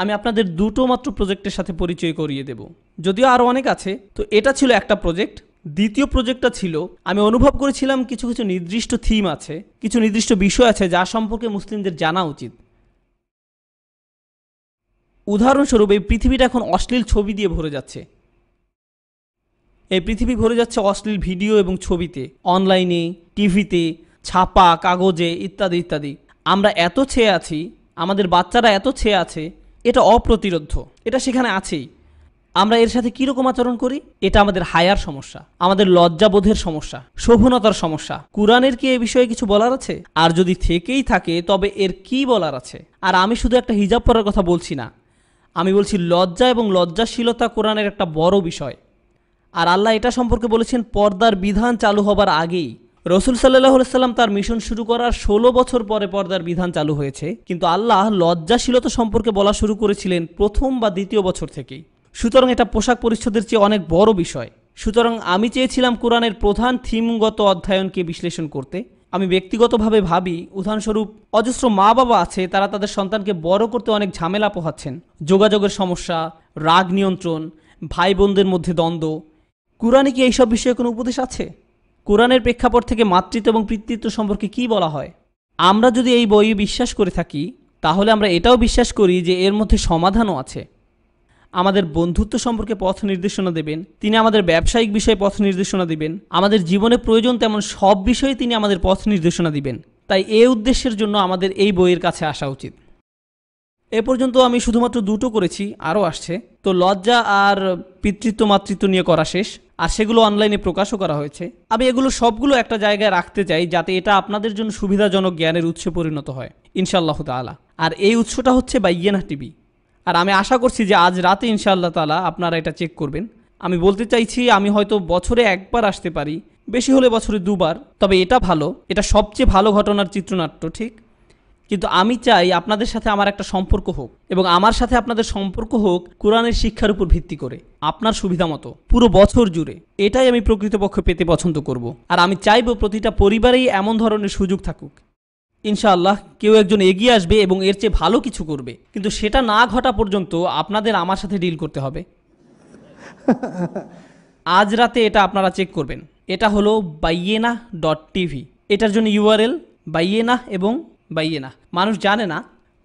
[SPEAKER 1] আমি আপনাদের দুটো মাত্র প্রজেক্টের সাথে পরিচয় করিয়ে দেব যদিও আরও অনেক আছে তো এটা ছিল একটা প্রজেক্ট দ্বিতীয় প্রজেক্টটা ছিল আমি অনুভব করেছিলাম কিছু কিছু নির্দিষ্ট থিম আছে কিছু নির্দিষ্ট বিষয় আছে যা সম্পর্কে মুসলিমদের জানা উচিত উদাহরণস্বরূপ এই পৃথিবীটা এখন অশ্লীল ছবি দিয়ে ভরে যাচ্ছে এই পৃথিবী ভরে যাচ্ছে অশ্লীল ভিডিও এবং ছবিতে অনলাইনে টিভিতে ছাপা কাগজে ইত্যাদি ইত্যাদি আমরা এত ছেয়ে আছি আমাদের বাচ্চারা এত ছে আছে এটা অপ্রতিরোধ এটা সেখানে আছেই আমরা এর সাথে কীরকম আচরণ করি এটা আমাদের হায়ার সমস্যা আমাদের লজ্জাবোধের সমস্যা শোভনতার সমস্যা কোরআনের কি এ বিষয়ে কিছু বলার আছে আর যদি থেকেই থাকে তবে এর কি বলার আছে আর আমি শুধু একটা হিজাব পরার কথা বলছি না আমি বলছি লজ্জা এবং লজ্জাশীলতা কোরআনের একটা বড় বিষয় আর আল্লাহ এটা সম্পর্কে বলেছেন পর্দার বিধান চালু হবার আগেই রসুল সাল্লাহ সাল্লাম তার মিশন শুরু করার ষোলো বছর পরে পর্দার বিধান চালু হয়েছে কিন্তু আল্লাহ লজ্জাশীলতা সম্পর্কে বলা শুরু করেছিলেন প্রথম বা দ্বিতীয় বছর থেকেই সুতরাং এটা পোশাক পরিচ্ছদের চেয়ে অনেক বড় বিষয় সুতরাং আমি চেয়েছিলাম কোরআনের প্রধান থিমগত অধ্যয়নকে বিশ্লেষণ করতে আমি ব্যক্তিগতভাবে ভাবি উদাহরণস্বরূপ অজস্র মা বাবা আছে তারা তাদের সন্তানকে বড় করতে অনেক ঝামেলা পোহাচ্ছেন যোগাযোগের সমস্যা রাগ নিয়ন্ত্রণ ভাই বোনদের মধ্যে দ্বন্দ্ব কোরআনে কি এইসব বিষয়ে কোনো উপদেশ আছে কোরআনের প্রেক্ষাপট থেকে মাতৃত্ব এবং পিতৃত্ব সম্পর্কে কি বলা হয় আমরা যদি এই বইয়ে বিশ্বাস করে থাকি তাহলে আমরা এটাও বিশ্বাস করি যে এর মধ্যে সমাধানও আছে আমাদের বন্ধুত্ব সম্পর্কে পথ নির্দেশনা দেবেন তিনি আমাদের ব্যবসায়িক বিষয়ে পথ নির্দেশনা দিবেন আমাদের জীবনে প্রয়োজন তেমন সব বিষয়ে তিনি আমাদের পথ নির্দেশনা দিবেন তাই এ উদ্দেশ্যের জন্য আমাদের এই বইয়ের কাছে আসা উচিত এ পর্যন্ত আমি শুধুমাত্র দুটো করেছি আরও আসছে তো লজ্জা আর পিতৃত্ব মাতৃত্ব নিয়ে করা শেষ আর সেগুলো অনলাইনে প্রকাশও করা হয়েছে আমি এগুলো সবগুলো একটা জায়গায় রাখতে চাই যাতে এটা আপনাদের জন্য সুবিধাজনক জ্ঞানের উৎসে পরিণত হয় ইনশাআল্লাহ তালা আর এই উৎসটা হচ্ছে ইয়েনা টিভি আর আমি আশা করছি যে আজ রাতে ইনশাআল্লাহ তালা আপনারা এটা চেক করবেন আমি বলতে চাইছি আমি হয়তো বছরে একবার আসতে পারি বেশি হলে বছরে দুবার তবে এটা ভালো এটা সবচেয়ে ভালো ঘটনার চিত্রনাট্য ঠিক কিন্তু আমি চাই আপনাদের সাথে আমার একটা সম্পর্ক হোক এবং আমার সাথে আপনাদের সম্পর্ক হোক কোরআনের শিক্ষার উপর ভিত্তি করে আপনার সুবিধা মতো পুরো বছর জুড়ে এটাই আমি প্রকৃতপক্ষে পেতে পছন্দ করব। আর আমি চাইব প্রতিটা পরিবারেই এমন ধরনের সুযোগ থাকুক ইনশাআল্লাহ কেউ একজন এগিয়ে আসবে এবং এর চেয়ে ভালো কিছু করবে কিন্তু সেটা না ঘটা পর্যন্ত আপনাদের আমার সাথে ডিল করতে হবে আজ রাতে এটা আপনারা চেক করবেন এটা হলো বাইয়েনা ডট টিভি এটার জন্য ইউআরএল বাইয়েনা এবং বাইয়েনা মানুষ জানে না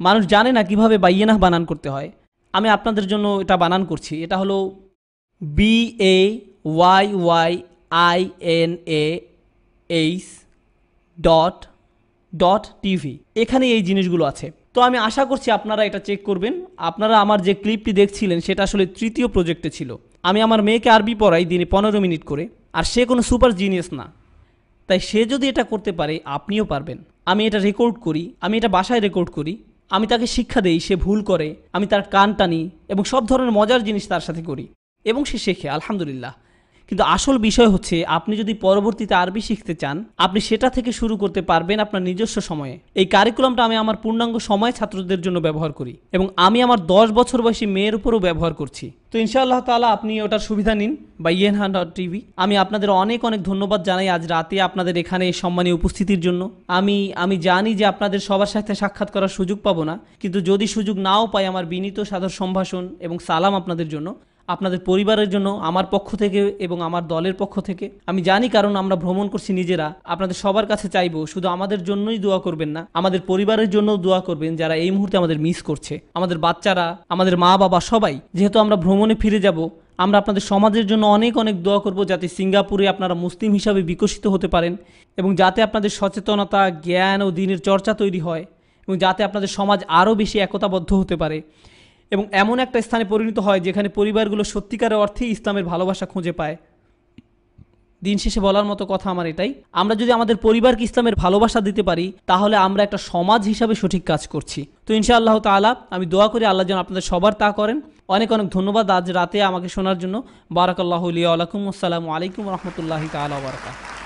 [SPEAKER 1] মানুষ জানে না কিভাবে বাইয়েনা বানান করতে হয় আমি আপনাদের জন্য এটা বানান করছি এটা হলো B A Y Y I N A H dot dot TV এখানে এই জিনিসগুলো আছে তো আমি আশা করছি আপনারা এটা চেক করবেন আপনারা আমার যে ক্লিপটি দেখছিলেন সেটা আসলে তৃতীয় প্রজেক্টে ছিল আমি আমার মেয়েকে আরবি পড়াই দিনে পনেরো মিনিট করে আর সে কোনো সুপার জিনিয়াস না তাই সে যদি এটা করতে পারে আপনিও পারবেন আমি এটা রেকর্ড করি আমি এটা বাসায় রেকর্ড করি আমি তাকে শিক্ষা দেই সে ভুল করে আমি তার কান টানি এবং সব ধরনের মজার জিনিস তার সাথে করি এবং সে শেখে আলহামদুলিল্লাহ কিন্তু আসল বিষয় হচ্ছে আপনি যদি পরবর্তীতে আরবি শিখতে চান আপনি সেটা থেকে শুরু করতে পারবেন আপনার নিজস্ব সময়ে এই কারিকুলামটা আমি আমার পূর্ণাঙ্গ সময় ছাত্রদের জন্য ব্যবহার করি এবং আমি আমার দশ বছর বয়সী মেয়ের উপরও ব্যবহার করছি তো ইনশাআল্লাহ তালা আপনি ওটার সুবিধা নিন বা ইয়েন হান টিভি আমি আপনাদের অনেক অনেক ধন্যবাদ জানাই আজ রাতে আপনাদের এখানে এই সম্মানী উপস্থিতির জন্য আমি আমি জানি যে আপনাদের সবার সাথে সাক্ষাৎ করার সুযোগ পাবো না কিন্তু যদি সুযোগ নাও পাই আমার বিনীত সাধার সম্ভাষণ এবং সালাম আপনাদের জন্য আপনাদের পরিবারের জন্য আমার পক্ষ থেকে এবং আমার দলের পক্ষ থেকে আমি জানি কারণ আমরা ভ্রমণ করছি নিজেরা আপনাদের সবার কাছে চাইবো শুধু আমাদের জন্যই দোয়া করবেন না আমাদের পরিবারের জন্য দোয়া করবেন যারা এই মুহূর্তে আমাদের মিস করছে আমাদের বাচ্চারা আমাদের মা বাবা সবাই যেহেতু আমরা ভ্রমণে ফিরে যাব আমরা আপনাদের সমাজের জন্য অনেক অনেক দোয়া করব যাতে সিঙ্গাপুরে আপনারা মুসলিম হিসাবে বিকশিত হতে পারেন এবং যাতে আপনাদের সচেতনতা জ্ঞান ও দিনের চর্চা তৈরি হয় এবং যাতে আপনাদের সমাজ আরও বেশি একতাবদ্ধ হতে পারে এবং এমন একটা স্থানে পরিণত হয় যেখানে পরিবারগুলো সত্যিকার অর্থে ইসলামের ভালোবাসা খুঁজে পায় দিন শেষে বলার মতো কথা আমার এটাই আমরা যদি আমাদের পরিবারকে ইসলামের ভালোবাসা দিতে পারি তাহলে আমরা একটা সমাজ হিসাবে সঠিক কাজ করছি তো আল্লাহ তালা আমি দোয়া করি আল্লাহ যেন আপনাদের সবার তা করেন অনেক অনেক ধন্যবাদ আজ রাতে আমাকে শোনার জন্য বারাকাল্লাহ আলাইকুম আসসালামু আলাইকুম রহমতুল্লাহ তালা বারাকাত